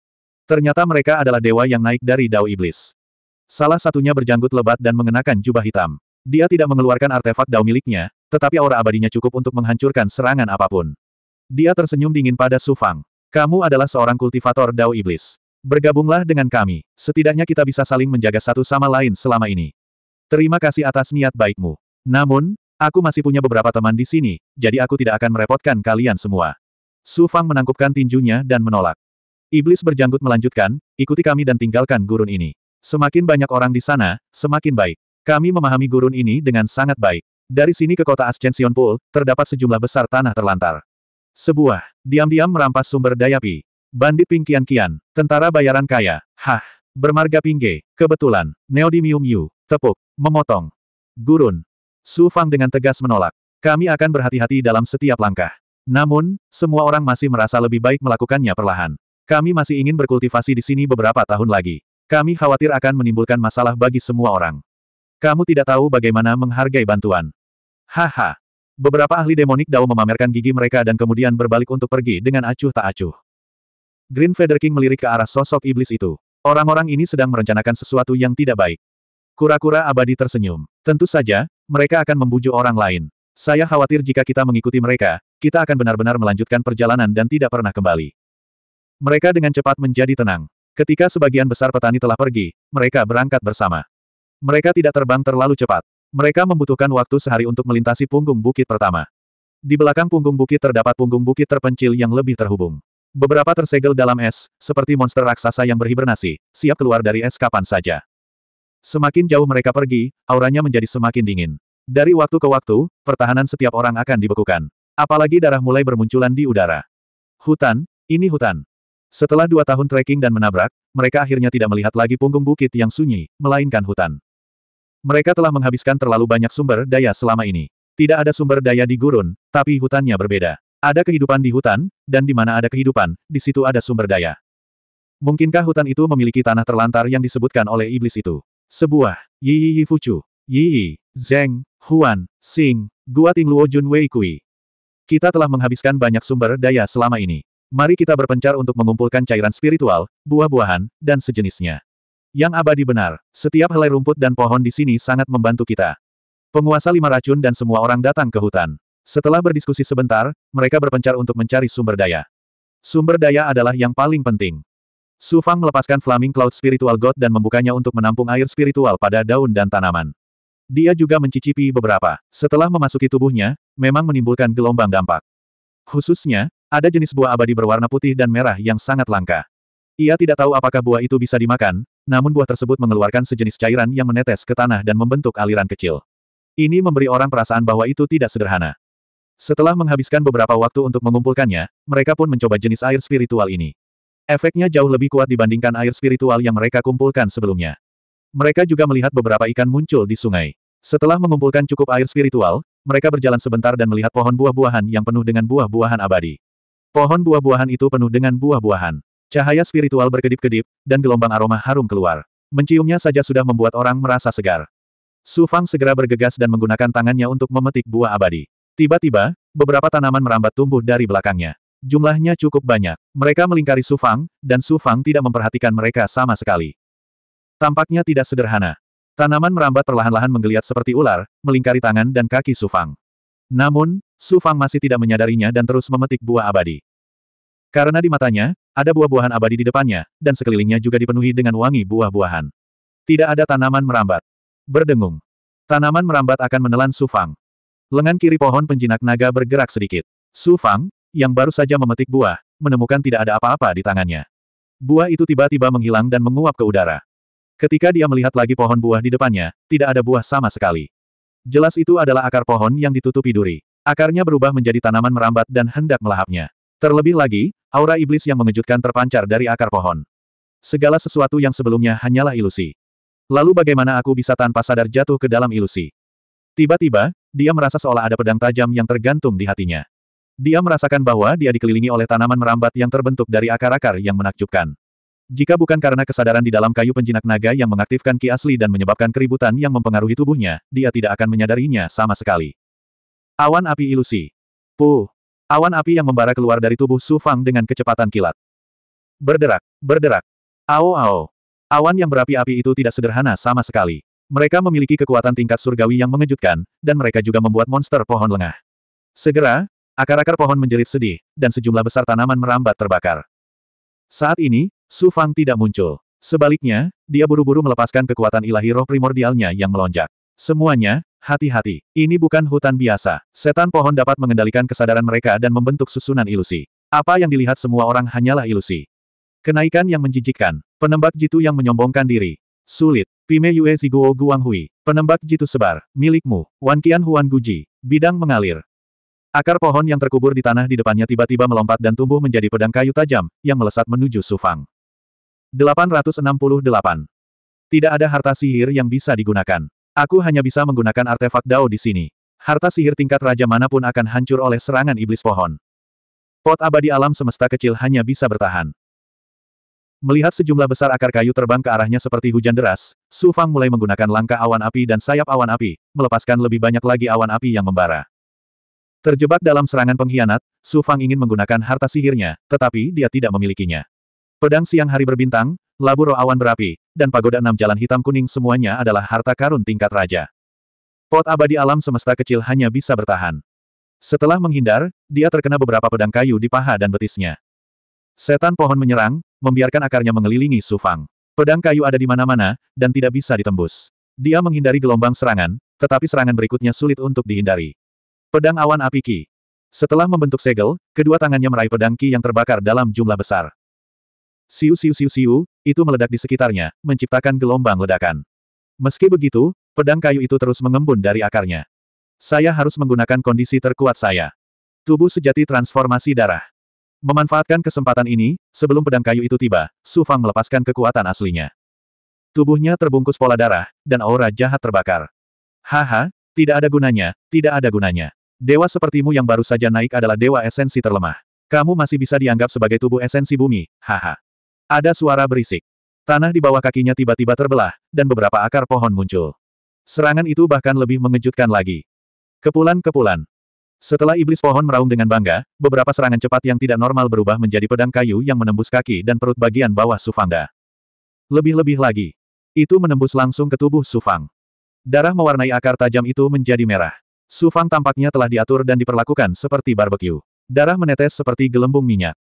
Ternyata mereka adalah dewa yang naik dari Dao Iblis. Salah satunya berjanggut lebat dan mengenakan jubah hitam. Dia tidak mengeluarkan artefak Dao miliknya, tetapi aura abadinya cukup untuk menghancurkan serangan apapun. Dia tersenyum dingin pada Sufang. Kamu adalah seorang kultivator Dao Iblis. Bergabunglah dengan kami. Setidaknya kita bisa saling menjaga satu sama lain selama ini. Terima kasih atas niat baikmu. Namun, aku masih punya beberapa teman di sini, jadi aku tidak akan merepotkan kalian semua. Su Fang menangkupkan tinjunya dan menolak. Iblis berjanggut melanjutkan, ikuti kami dan tinggalkan gurun ini. Semakin banyak orang di sana, semakin baik. Kami memahami gurun ini dengan sangat baik. Dari sini ke kota Ascension Pool, terdapat sejumlah besar tanah terlantar. Sebuah, diam-diam merampas sumber daya pi. Bandit Pingkian Kian, tentara bayaran kaya, hah, bermarga Pingge, kebetulan, neodymium Yu, tepuk, Memotong. Gurun. Su Fang dengan tegas menolak. Kami akan berhati-hati dalam setiap langkah. Namun, semua orang masih merasa lebih baik melakukannya perlahan. Kami masih ingin berkultivasi di sini beberapa tahun lagi. Kami khawatir akan menimbulkan masalah bagi semua orang. Kamu tidak tahu bagaimana menghargai bantuan. Haha. Beberapa ahli demonik Dao memamerkan gigi mereka dan kemudian berbalik untuk pergi dengan acuh tak acuh. Green Feather King melirik ke arah sosok iblis itu. Orang-orang ini sedang merencanakan sesuatu yang tidak baik. Kura-kura abadi tersenyum. Tentu saja, mereka akan membujuk orang lain. Saya khawatir jika kita mengikuti mereka, kita akan benar-benar melanjutkan perjalanan dan tidak pernah kembali. Mereka dengan cepat menjadi tenang. Ketika sebagian besar petani telah pergi, mereka berangkat bersama. Mereka tidak terbang terlalu cepat. Mereka membutuhkan waktu sehari untuk melintasi punggung bukit pertama. Di belakang punggung bukit terdapat punggung bukit terpencil yang lebih terhubung. Beberapa tersegel dalam es, seperti monster raksasa yang berhibernasi, siap keluar dari es kapan saja. Semakin jauh mereka pergi, auranya menjadi semakin dingin. Dari waktu ke waktu, pertahanan setiap orang akan dibekukan. Apalagi darah mulai bermunculan di udara. Hutan, ini hutan. Setelah dua tahun trekking dan menabrak, mereka akhirnya tidak melihat lagi punggung bukit yang sunyi, melainkan hutan. Mereka telah menghabiskan terlalu banyak sumber daya selama ini. Tidak ada sumber daya di gurun, tapi hutannya berbeda. Ada kehidupan di hutan, dan di mana ada kehidupan, di situ ada sumber daya. Mungkinkah hutan itu memiliki tanah terlantar yang disebutkan oleh iblis itu? Sebuah, Yi Yi Fuchu, Yi Yi, Zeng, Huan, Xing, Ting Luo Jun Wei Kui. Kita telah menghabiskan banyak sumber daya selama ini. Mari kita berpencar untuk mengumpulkan cairan spiritual, buah-buahan, dan sejenisnya. Yang abadi benar, setiap helai rumput dan pohon di sini sangat membantu kita. Penguasa lima racun dan semua orang datang ke hutan. Setelah berdiskusi sebentar, mereka berpencar untuk mencari sumber daya. Sumber daya adalah yang paling penting. Su Fang melepaskan Flaming Cloud Spiritual God dan membukanya untuk menampung air spiritual pada daun dan tanaman. Dia juga mencicipi beberapa. Setelah memasuki tubuhnya, memang menimbulkan gelombang dampak. Khususnya, ada jenis buah abadi berwarna putih dan merah yang sangat langka. Ia tidak tahu apakah buah itu bisa dimakan, namun buah tersebut mengeluarkan sejenis cairan yang menetes ke tanah dan membentuk aliran kecil. Ini memberi orang perasaan bahwa itu tidak sederhana. Setelah menghabiskan beberapa waktu untuk mengumpulkannya, mereka pun mencoba jenis air spiritual ini. Efeknya jauh lebih kuat dibandingkan air spiritual yang mereka kumpulkan sebelumnya. Mereka juga melihat beberapa ikan muncul di sungai. Setelah mengumpulkan cukup air spiritual, mereka berjalan sebentar dan melihat pohon buah-buahan yang penuh dengan buah-buahan abadi. Pohon buah-buahan itu penuh dengan buah-buahan. Cahaya spiritual berkedip-kedip, dan gelombang aroma harum keluar. Menciumnya saja sudah membuat orang merasa segar. Su Fang segera bergegas dan menggunakan tangannya untuk memetik buah abadi. Tiba-tiba, beberapa tanaman merambat tumbuh dari belakangnya. Jumlahnya cukup banyak. Mereka melingkari Sufang, dan Sufang tidak memperhatikan mereka sama sekali. Tampaknya tidak sederhana. Tanaman merambat perlahan-lahan menggeliat seperti ular, melingkari tangan dan kaki Sufang. Namun, Sufang masih tidak menyadarinya dan terus memetik buah abadi. Karena di matanya, ada buah-buahan abadi di depannya, dan sekelilingnya juga dipenuhi dengan wangi buah-buahan. Tidak ada tanaman merambat. Berdengung. Tanaman merambat akan menelan Sufang. Lengan kiri pohon penjinak naga bergerak sedikit. Su Fang, yang baru saja memetik buah, menemukan tidak ada apa-apa di tangannya. Buah itu tiba-tiba menghilang dan menguap ke udara. Ketika dia melihat lagi pohon buah di depannya, tidak ada buah sama sekali. Jelas itu adalah akar pohon yang ditutupi duri. Akarnya berubah menjadi tanaman merambat dan hendak melahapnya. Terlebih lagi, aura iblis yang mengejutkan terpancar dari akar pohon. Segala sesuatu yang sebelumnya hanyalah ilusi. Lalu bagaimana aku bisa tanpa sadar jatuh ke dalam ilusi? Tiba-tiba, dia merasa seolah ada pedang tajam yang tergantung di hatinya. Dia merasakan bahwa dia dikelilingi oleh tanaman merambat yang terbentuk dari akar-akar yang menakjubkan. Jika bukan karena kesadaran di dalam kayu penjinak naga yang mengaktifkan ki asli dan menyebabkan keributan yang mempengaruhi tubuhnya, dia tidak akan menyadarinya sama sekali. Awan api ilusi. Puh. Awan api yang membara keluar dari tubuh Su Fang dengan kecepatan kilat. Berderak, berderak. Ao ao. Awan yang berapi-api itu tidak sederhana sama sekali. Mereka memiliki kekuatan tingkat surgawi yang mengejutkan, dan mereka juga membuat monster pohon lengah. Segera, Akar-akar pohon menjerit sedih, dan sejumlah besar tanaman merambat terbakar. Saat ini, Su Fang tidak muncul. Sebaliknya, dia buru-buru melepaskan kekuatan ilahi roh primordialnya yang melonjak. Semuanya, hati-hati. Ini bukan hutan biasa. Setan pohon dapat mengendalikan kesadaran mereka dan membentuk susunan ilusi. Apa yang dilihat semua orang hanyalah ilusi. Kenaikan yang menjijikkan. Penembak jitu yang menyombongkan diri. Sulit. Pime Yue Ziguo Guanghui. Penembak jitu sebar. Milikmu. Wan Qian Huan Guji. Bidang mengalir. Akar pohon yang terkubur di tanah di depannya tiba-tiba melompat dan tumbuh menjadi pedang kayu tajam, yang melesat menuju Sufang. 868. Tidak ada harta sihir yang bisa digunakan. Aku hanya bisa menggunakan artefak Dao di sini. Harta sihir tingkat raja manapun akan hancur oleh serangan iblis pohon. Pot abadi alam semesta kecil hanya bisa bertahan. Melihat sejumlah besar akar kayu terbang ke arahnya seperti hujan deras, Su Fang mulai menggunakan langkah awan api dan sayap awan api, melepaskan lebih banyak lagi awan api yang membara. Terjebak dalam serangan pengkhianat, Su Fang ingin menggunakan harta sihirnya, tetapi dia tidak memilikinya. Pedang siang hari berbintang, labu roh awan berapi, dan pagoda enam jalan hitam kuning semuanya adalah harta karun tingkat raja. Pot abadi alam semesta kecil hanya bisa bertahan. Setelah menghindar, dia terkena beberapa pedang kayu di paha dan betisnya. Setan pohon menyerang, membiarkan akarnya mengelilingi Su Fang. Pedang kayu ada di mana-mana, dan tidak bisa ditembus. Dia menghindari gelombang serangan, tetapi serangan berikutnya sulit untuk dihindari. Pedang Awan Api Ki. Setelah membentuk segel, kedua tangannya meraih pedang Ki yang terbakar dalam jumlah besar. Siu siu siu siu, itu meledak di sekitarnya, menciptakan gelombang ledakan. Meski begitu, pedang kayu itu terus mengembun dari akarnya. Saya harus menggunakan kondisi terkuat saya. Tubuh sejati transformasi darah. Memanfaatkan kesempatan ini, sebelum pedang kayu itu tiba, Su Fang melepaskan kekuatan aslinya. Tubuhnya terbungkus pola darah, dan aura jahat terbakar. Haha, tidak ada gunanya, tidak ada gunanya. Dewa sepertimu yang baru saja naik adalah dewa esensi terlemah. Kamu masih bisa dianggap sebagai tubuh esensi bumi, haha. Ada suara berisik. Tanah di bawah kakinya tiba-tiba terbelah, dan beberapa akar pohon muncul. Serangan itu bahkan lebih mengejutkan lagi. Kepulan-kepulan. Setelah iblis pohon meraung dengan bangga, beberapa serangan cepat yang tidak normal berubah menjadi pedang kayu yang menembus kaki dan perut bagian bawah Sufangda. Lebih-lebih lagi. Itu menembus langsung ke tubuh Sufang. Darah mewarnai akar tajam itu menjadi merah. Su Fang tampaknya telah diatur dan diperlakukan seperti barbeque. Darah menetes seperti gelembung minyak.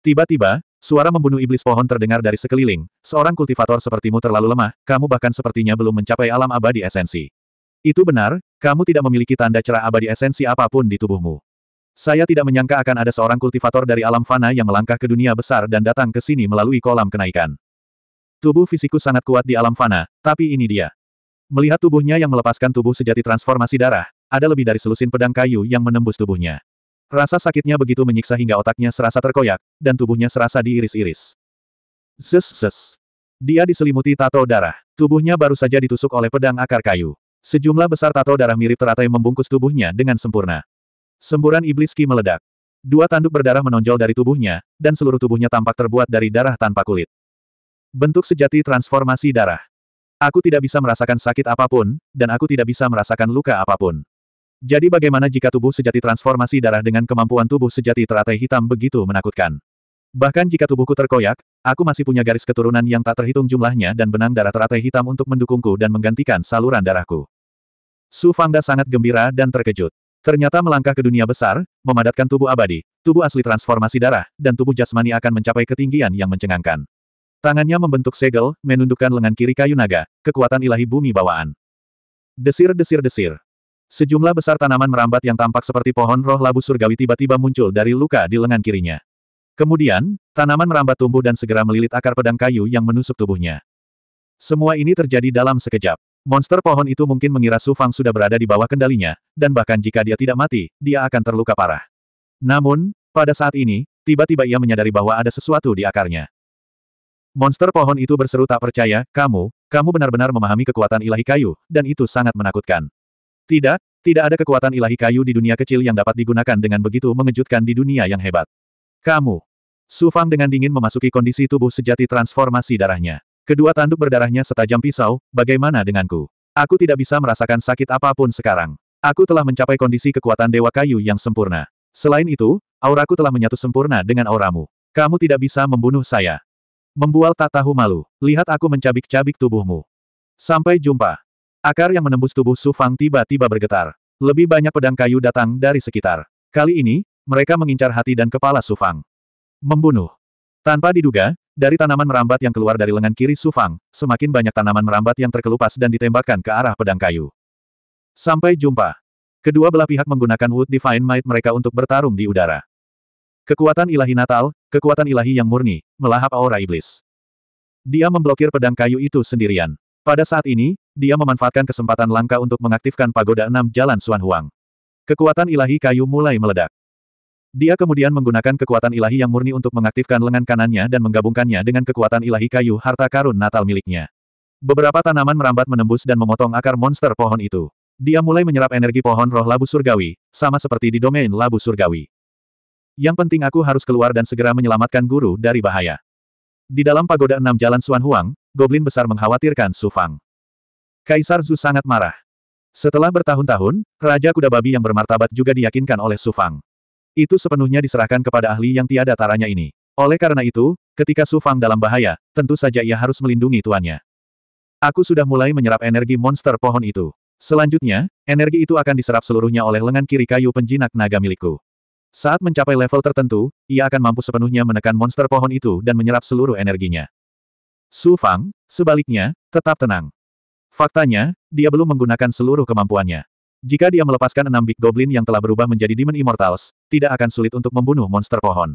Tiba-tiba, suara membunuh iblis pohon terdengar dari sekeliling. Seorang kultivator sepertimu terlalu lemah, kamu bahkan sepertinya belum mencapai alam abadi esensi. Itu benar, kamu tidak memiliki tanda cerah abadi esensi apapun di tubuhmu. Saya tidak menyangka akan ada seorang kultivator dari alam fana yang melangkah ke dunia besar dan datang ke sini melalui kolam kenaikan. Tubuh fisikku sangat kuat di alam fana, tapi ini dia. Melihat tubuhnya yang melepaskan tubuh sejati transformasi darah, ada lebih dari selusin pedang kayu yang menembus tubuhnya. Rasa sakitnya begitu menyiksa hingga otaknya serasa terkoyak, dan tubuhnya serasa diiris-iris. Zes-zes. Dia diselimuti tato darah. Tubuhnya baru saja ditusuk oleh pedang akar kayu. Sejumlah besar tato darah mirip teratai membungkus tubuhnya dengan sempurna. Semburan iblis Ki meledak. Dua tanduk berdarah menonjol dari tubuhnya, dan seluruh tubuhnya tampak terbuat dari darah tanpa kulit. Bentuk sejati transformasi darah. Aku tidak bisa merasakan sakit apapun, dan aku tidak bisa merasakan luka apapun. Jadi bagaimana jika tubuh sejati transformasi darah dengan kemampuan tubuh sejati teratai hitam begitu menakutkan? Bahkan jika tubuhku terkoyak, aku masih punya garis keturunan yang tak terhitung jumlahnya dan benang darah teratai hitam untuk mendukungku dan menggantikan saluran darahku. Su Fangda sangat gembira dan terkejut. Ternyata melangkah ke dunia besar, memadatkan tubuh abadi, tubuh asli transformasi darah, dan tubuh jasmani akan mencapai ketinggian yang mencengangkan. Tangannya membentuk segel, menundukkan lengan kiri kayu naga, kekuatan ilahi bumi bawaan. Desir-desir-desir. Sejumlah besar tanaman merambat yang tampak seperti pohon roh labu surgawi tiba-tiba muncul dari luka di lengan kirinya. Kemudian, tanaman merambat tumbuh dan segera melilit akar pedang kayu yang menusuk tubuhnya. Semua ini terjadi dalam sekejap. Monster pohon itu mungkin mengira Su Fang sudah berada di bawah kendalinya, dan bahkan jika dia tidak mati, dia akan terluka parah. Namun, pada saat ini, tiba-tiba ia menyadari bahwa ada sesuatu di akarnya. Monster pohon itu berseru tak percaya, kamu, kamu benar-benar memahami kekuatan ilahi kayu, dan itu sangat menakutkan. Tidak, tidak ada kekuatan ilahi kayu di dunia kecil yang dapat digunakan dengan begitu mengejutkan di dunia yang hebat. Kamu. Su Fang dengan dingin memasuki kondisi tubuh sejati transformasi darahnya. Kedua tanduk berdarahnya setajam pisau, bagaimana denganku? Aku tidak bisa merasakan sakit apapun sekarang. Aku telah mencapai kondisi kekuatan Dewa Kayu yang sempurna. Selain itu, auraku telah menyatu sempurna dengan auramu. Kamu tidak bisa membunuh saya. Membual tak tahu malu. Lihat aku mencabik-cabik tubuhmu. Sampai jumpa. Akar yang menembus tubuh Su Fang tiba-tiba bergetar. Lebih banyak pedang kayu datang dari sekitar. Kali ini, mereka mengincar hati dan kepala Su Fang. Membunuh. Tanpa diduga, dari tanaman merambat yang keluar dari lengan kiri Su Fang, semakin banyak tanaman merambat yang terkelupas dan ditembakkan ke arah pedang kayu. Sampai jumpa. Kedua belah pihak menggunakan Wood Divine Might mereka untuk bertarung di udara. Kekuatan ilahi natal, kekuatan ilahi yang murni, melahap aura iblis. Dia memblokir pedang kayu itu sendirian. Pada saat ini, dia memanfaatkan kesempatan langka untuk mengaktifkan pagoda enam jalan Suan Huang. Kekuatan ilahi kayu mulai meledak. Dia kemudian menggunakan kekuatan ilahi yang murni untuk mengaktifkan lengan kanannya dan menggabungkannya dengan kekuatan ilahi kayu harta karun natal miliknya. Beberapa tanaman merambat menembus dan memotong akar monster pohon itu. Dia mulai menyerap energi pohon roh labu surgawi, sama seperti di domain labu surgawi. Yang penting aku harus keluar dan segera menyelamatkan guru dari bahaya. Di dalam pagoda enam jalan Suan Huang, Goblin besar mengkhawatirkan Su Fang. Kaisar Zhu sangat marah. Setelah bertahun-tahun, Raja Kuda Babi yang bermartabat juga diyakinkan oleh Su Fang. Itu sepenuhnya diserahkan kepada ahli yang tiada taranya ini. Oleh karena itu, ketika Su Fang dalam bahaya, tentu saja ia harus melindungi tuannya. Aku sudah mulai menyerap energi monster pohon itu. Selanjutnya, energi itu akan diserap seluruhnya oleh lengan kiri kayu penjinak naga milikku. Saat mencapai level tertentu, ia akan mampu sepenuhnya menekan monster pohon itu dan menyerap seluruh energinya. Su Fang, sebaliknya, tetap tenang. Faktanya, dia belum menggunakan seluruh kemampuannya. Jika dia melepaskan enam Big Goblin yang telah berubah menjadi Demon Immortals, tidak akan sulit untuk membunuh monster pohon.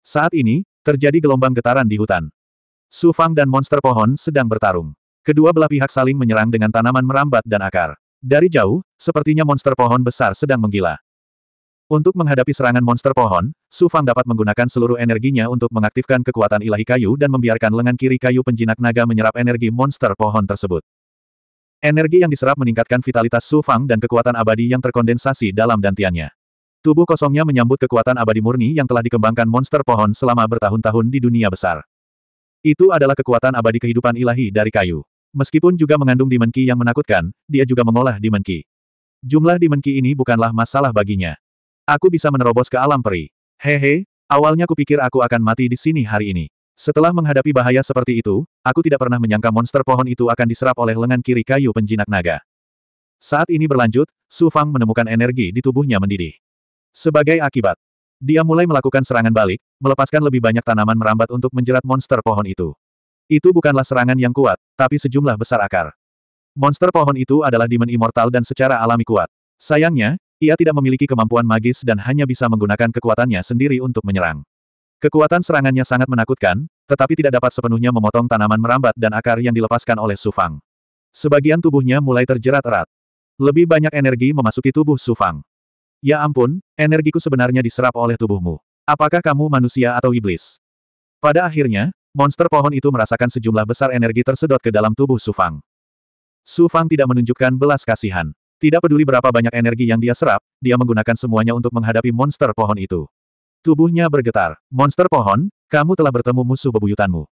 Saat ini, terjadi gelombang getaran di hutan. Su Fang dan monster pohon sedang bertarung. Kedua belah pihak saling menyerang dengan tanaman merambat dan akar. Dari jauh, sepertinya monster pohon besar sedang menggila. Untuk menghadapi serangan monster pohon, Su Fang dapat menggunakan seluruh energinya untuk mengaktifkan kekuatan ilahi kayu dan membiarkan lengan kiri kayu penjinak naga menyerap energi monster pohon tersebut. Energi yang diserap meningkatkan vitalitas Su Fang dan kekuatan abadi yang terkondensasi dalam dantiannya. Tubuh kosongnya menyambut kekuatan abadi murni yang telah dikembangkan monster pohon selama bertahun-tahun di dunia besar. Itu adalah kekuatan abadi kehidupan ilahi dari kayu. Meskipun juga mengandung dimenki yang menakutkan, dia juga mengolah dimenki. Jumlah dimenki ini bukanlah masalah baginya. Aku bisa menerobos ke alam peri. Hehe, awalnya kupikir aku akan mati di sini hari ini. Setelah menghadapi bahaya seperti itu, aku tidak pernah menyangka monster pohon itu akan diserap oleh lengan kiri kayu penjinak naga. Saat ini berlanjut, Su Fang menemukan energi di tubuhnya mendidih. Sebagai akibat, dia mulai melakukan serangan balik, melepaskan lebih banyak tanaman merambat untuk menjerat monster pohon itu. Itu bukanlah serangan yang kuat, tapi sejumlah besar akar. Monster pohon itu adalah demon immortal dan secara alami kuat. Sayangnya, ia tidak memiliki kemampuan magis dan hanya bisa menggunakan kekuatannya sendiri untuk menyerang. Kekuatan serangannya sangat menakutkan, tetapi tidak dapat sepenuhnya memotong tanaman merambat dan akar yang dilepaskan oleh Sufang. Sebagian tubuhnya mulai terjerat erat. Lebih banyak energi memasuki tubuh Sufang. Ya ampun, energiku sebenarnya diserap oleh tubuhmu. Apakah kamu manusia atau iblis? Pada akhirnya, monster pohon itu merasakan sejumlah besar energi tersedot ke dalam tubuh Sufang. Sufang tidak menunjukkan belas kasihan. Tidak peduli berapa banyak energi yang dia serap, dia menggunakan semuanya untuk menghadapi monster pohon itu. Tubuhnya bergetar. Monster pohon, kamu telah bertemu musuh bebuyutanmu.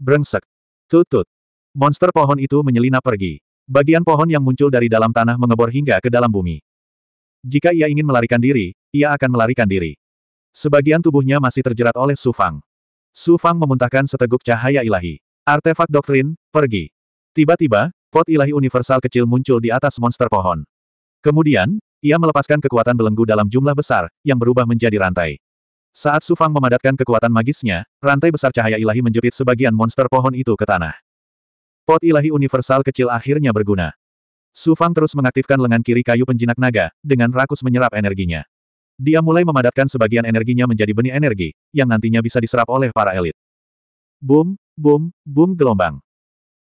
Brengsek. Tutut. Monster pohon itu menyelinap pergi. Bagian pohon yang muncul dari dalam tanah mengebor hingga ke dalam bumi. Jika ia ingin melarikan diri, ia akan melarikan diri. Sebagian tubuhnya masih terjerat oleh Sufang. Sufang memuntahkan seteguk cahaya ilahi. Artefak doktrin, pergi. Tiba-tiba, pot ilahi universal kecil muncul di atas monster pohon. Kemudian, ia melepaskan kekuatan belenggu dalam jumlah besar, yang berubah menjadi rantai. Saat Sufang memadatkan kekuatan magisnya, rantai besar cahaya ilahi menjepit sebagian monster pohon itu ke tanah. Pot ilahi universal kecil akhirnya berguna. Sufang terus mengaktifkan lengan kiri kayu penjinak naga, dengan rakus menyerap energinya. Dia mulai memadatkan sebagian energinya menjadi benih energi, yang nantinya bisa diserap oleh para elit. Boom, boom, boom gelombang.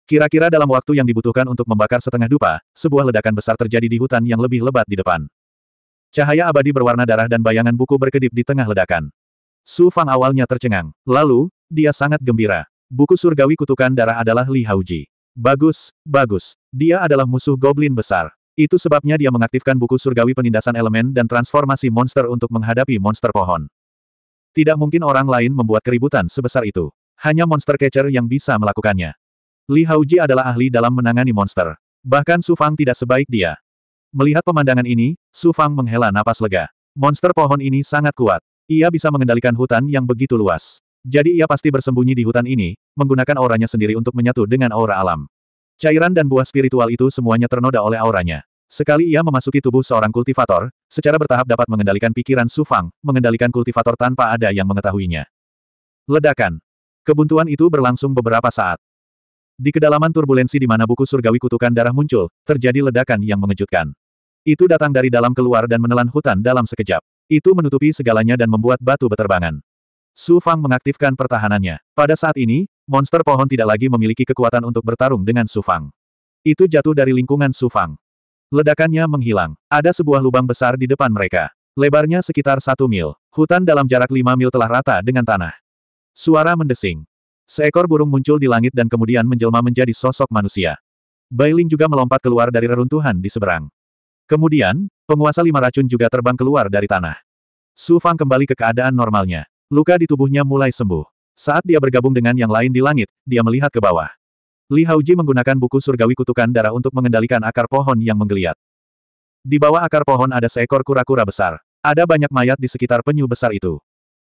Kira-kira dalam waktu yang dibutuhkan untuk membakar setengah dupa, sebuah ledakan besar terjadi di hutan yang lebih lebat di depan. Cahaya abadi berwarna darah dan bayangan buku berkedip di tengah ledakan. Su Fang awalnya tercengang. Lalu, dia sangat gembira. Buku surgawi kutukan darah adalah Li Hauji. Bagus, bagus. Dia adalah musuh goblin besar. Itu sebabnya dia mengaktifkan buku surgawi penindasan elemen dan transformasi monster untuk menghadapi monster pohon. Tidak mungkin orang lain membuat keributan sebesar itu. Hanya monster catcher yang bisa melakukannya. Li Hauji adalah ahli dalam menangani monster. Bahkan Su Fang tidak sebaik dia. Melihat pemandangan ini, Su Fang menghela napas lega. Monster pohon ini sangat kuat. Ia bisa mengendalikan hutan yang begitu luas. Jadi ia pasti bersembunyi di hutan ini, menggunakan auranya sendiri untuk menyatu dengan aura alam. Cairan dan buah spiritual itu semuanya ternoda oleh auranya. Sekali ia memasuki tubuh seorang kultivator, secara bertahap dapat mengendalikan pikiran Su Fang, mengendalikan kultivator tanpa ada yang mengetahuinya. Ledakan. Kebuntuan itu berlangsung beberapa saat. Di kedalaman turbulensi di mana buku surgawi kutukan darah muncul, terjadi ledakan yang mengejutkan. Itu datang dari dalam keluar dan menelan hutan dalam sekejap. Itu menutupi segalanya dan membuat batu beterbangan. Su Fang mengaktifkan pertahanannya. Pada saat ini, monster pohon tidak lagi memiliki kekuatan untuk bertarung dengan Su Fang. Itu jatuh dari lingkungan Su Fang. Ledakannya menghilang. Ada sebuah lubang besar di depan mereka. Lebarnya sekitar satu mil. Hutan dalam jarak lima mil telah rata dengan tanah. Suara mendesing. Seekor burung muncul di langit dan kemudian menjelma menjadi sosok manusia. Bailing juga melompat keluar dari reruntuhan di seberang. Kemudian, penguasa lima racun juga terbang keluar dari tanah. Su Fang kembali ke keadaan normalnya. Luka di tubuhnya mulai sembuh. Saat dia bergabung dengan yang lain di langit, dia melihat ke bawah. Li Haoji menggunakan buku surgawi kutukan darah untuk mengendalikan akar pohon yang menggeliat. Di bawah akar pohon ada seekor kura-kura besar. Ada banyak mayat di sekitar penyu besar itu.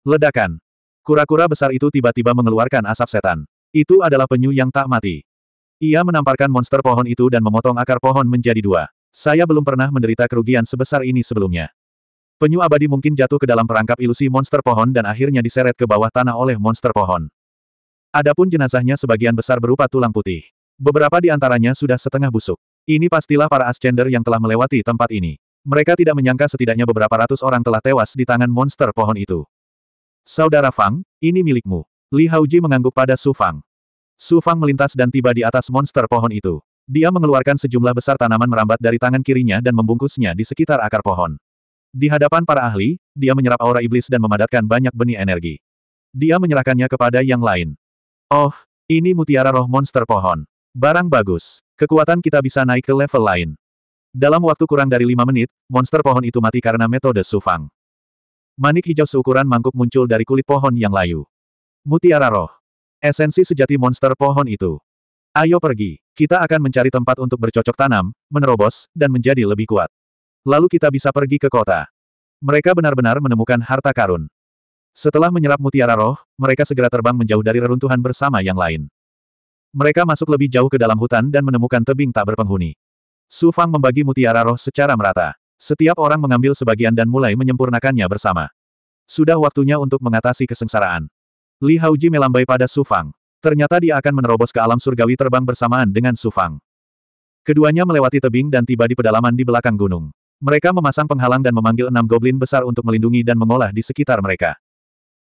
Ledakan. Kura-kura besar itu tiba-tiba mengeluarkan asap setan. Itu adalah penyu yang tak mati. Ia menamparkan monster pohon itu dan memotong akar pohon menjadi dua. Saya belum pernah menderita kerugian sebesar ini sebelumnya. Penyu abadi mungkin jatuh ke dalam perangkap ilusi monster pohon dan akhirnya diseret ke bawah tanah oleh monster pohon. Adapun jenazahnya sebagian besar berupa tulang putih. Beberapa di antaranya sudah setengah busuk. Ini pastilah para Ascender yang telah melewati tempat ini. Mereka tidak menyangka setidaknya beberapa ratus orang telah tewas di tangan monster pohon itu. Saudara Fang, ini milikmu. Li Hauji mengangguk pada Su Fang. Su Fang melintas dan tiba di atas monster pohon itu. Dia mengeluarkan sejumlah besar tanaman merambat dari tangan kirinya dan membungkusnya di sekitar akar pohon. Di hadapan para ahli, dia menyerap aura iblis dan memadatkan banyak benih energi. Dia menyerahkannya kepada yang lain. Oh, ini mutiara roh monster pohon. Barang bagus. Kekuatan kita bisa naik ke level lain. Dalam waktu kurang dari lima menit, monster pohon itu mati karena metode sufang. Manik hijau seukuran mangkuk muncul dari kulit pohon yang layu. Mutiara roh. Esensi sejati monster pohon itu. Ayo pergi. Kita akan mencari tempat untuk bercocok tanam, menerobos, dan menjadi lebih kuat. Lalu kita bisa pergi ke kota. Mereka benar-benar menemukan harta karun. Setelah menyerap mutiara roh, mereka segera terbang menjauh dari reruntuhan bersama yang lain. Mereka masuk lebih jauh ke dalam hutan dan menemukan tebing tak berpenghuni. Su Fang membagi mutiara roh secara merata. Setiap orang mengambil sebagian dan mulai menyempurnakannya bersama. Sudah waktunya untuk mengatasi kesengsaraan. Li Hauji melambai pada Su Fang. Ternyata dia akan menerobos ke alam surgawi terbang bersamaan dengan Sufang. Keduanya melewati tebing dan tiba di pedalaman di belakang gunung. Mereka memasang penghalang dan memanggil enam goblin besar untuk melindungi dan mengolah di sekitar mereka.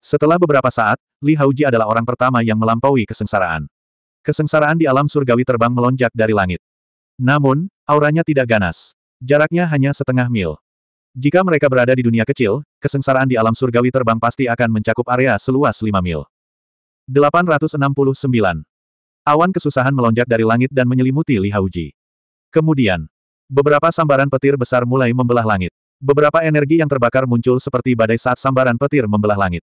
Setelah beberapa saat, Li Hauji adalah orang pertama yang melampaui kesengsaraan. Kesengsaraan di alam surgawi terbang melonjak dari langit. Namun, auranya tidak ganas. Jaraknya hanya setengah mil. Jika mereka berada di dunia kecil, kesengsaraan di alam surgawi terbang pasti akan mencakup area seluas lima mil. 869. Awan kesusahan melonjak dari langit dan menyelimuti Li Hauji. Kemudian, beberapa sambaran petir besar mulai membelah langit. Beberapa energi yang terbakar muncul seperti badai saat sambaran petir membelah langit.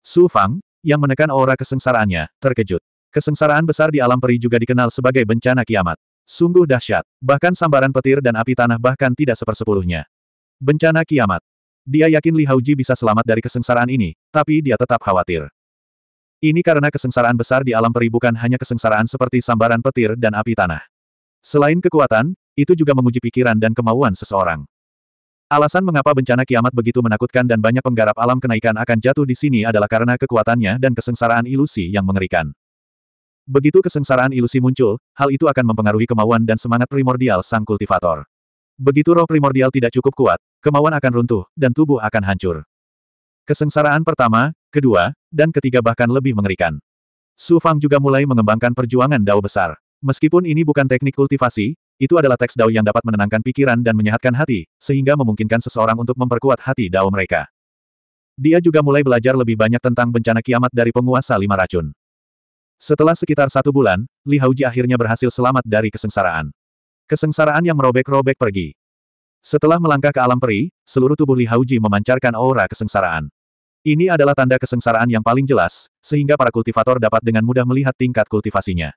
Su Fang, yang menekan aura kesengsaraannya, terkejut. Kesengsaraan besar di alam peri juga dikenal sebagai bencana kiamat. Sungguh dahsyat, bahkan sambaran petir dan api tanah bahkan tidak sepersepuluhnya. Bencana kiamat. Dia yakin Li Hauji bisa selamat dari kesengsaraan ini, tapi dia tetap khawatir. Ini karena kesengsaraan besar di alam peri bukan hanya kesengsaraan seperti sambaran petir dan api tanah. Selain kekuatan, itu juga menguji pikiran dan kemauan seseorang. Alasan mengapa bencana kiamat begitu menakutkan dan banyak penggarap alam kenaikan akan jatuh di sini adalah karena kekuatannya dan kesengsaraan ilusi yang mengerikan. Begitu kesengsaraan ilusi muncul, hal itu akan mempengaruhi kemauan dan semangat primordial sang kultivator. Begitu roh primordial tidak cukup kuat, kemauan akan runtuh, dan tubuh akan hancur. Kesengsaraan pertama, kedua, dan ketiga bahkan lebih mengerikan. Su Fang juga mulai mengembangkan perjuangan dao besar. Meskipun ini bukan teknik kultivasi, itu adalah teks dao yang dapat menenangkan pikiran dan menyehatkan hati, sehingga memungkinkan seseorang untuk memperkuat hati dao mereka. Dia juga mulai belajar lebih banyak tentang bencana kiamat dari penguasa lima racun. Setelah sekitar satu bulan, Li Hauji akhirnya berhasil selamat dari kesengsaraan. Kesengsaraan yang merobek-robek pergi. Setelah melangkah ke alam peri, seluruh tubuh Li Hauji memancarkan aura kesengsaraan. Ini adalah tanda kesengsaraan yang paling jelas, sehingga para kultivator dapat dengan mudah melihat tingkat kultivasinya.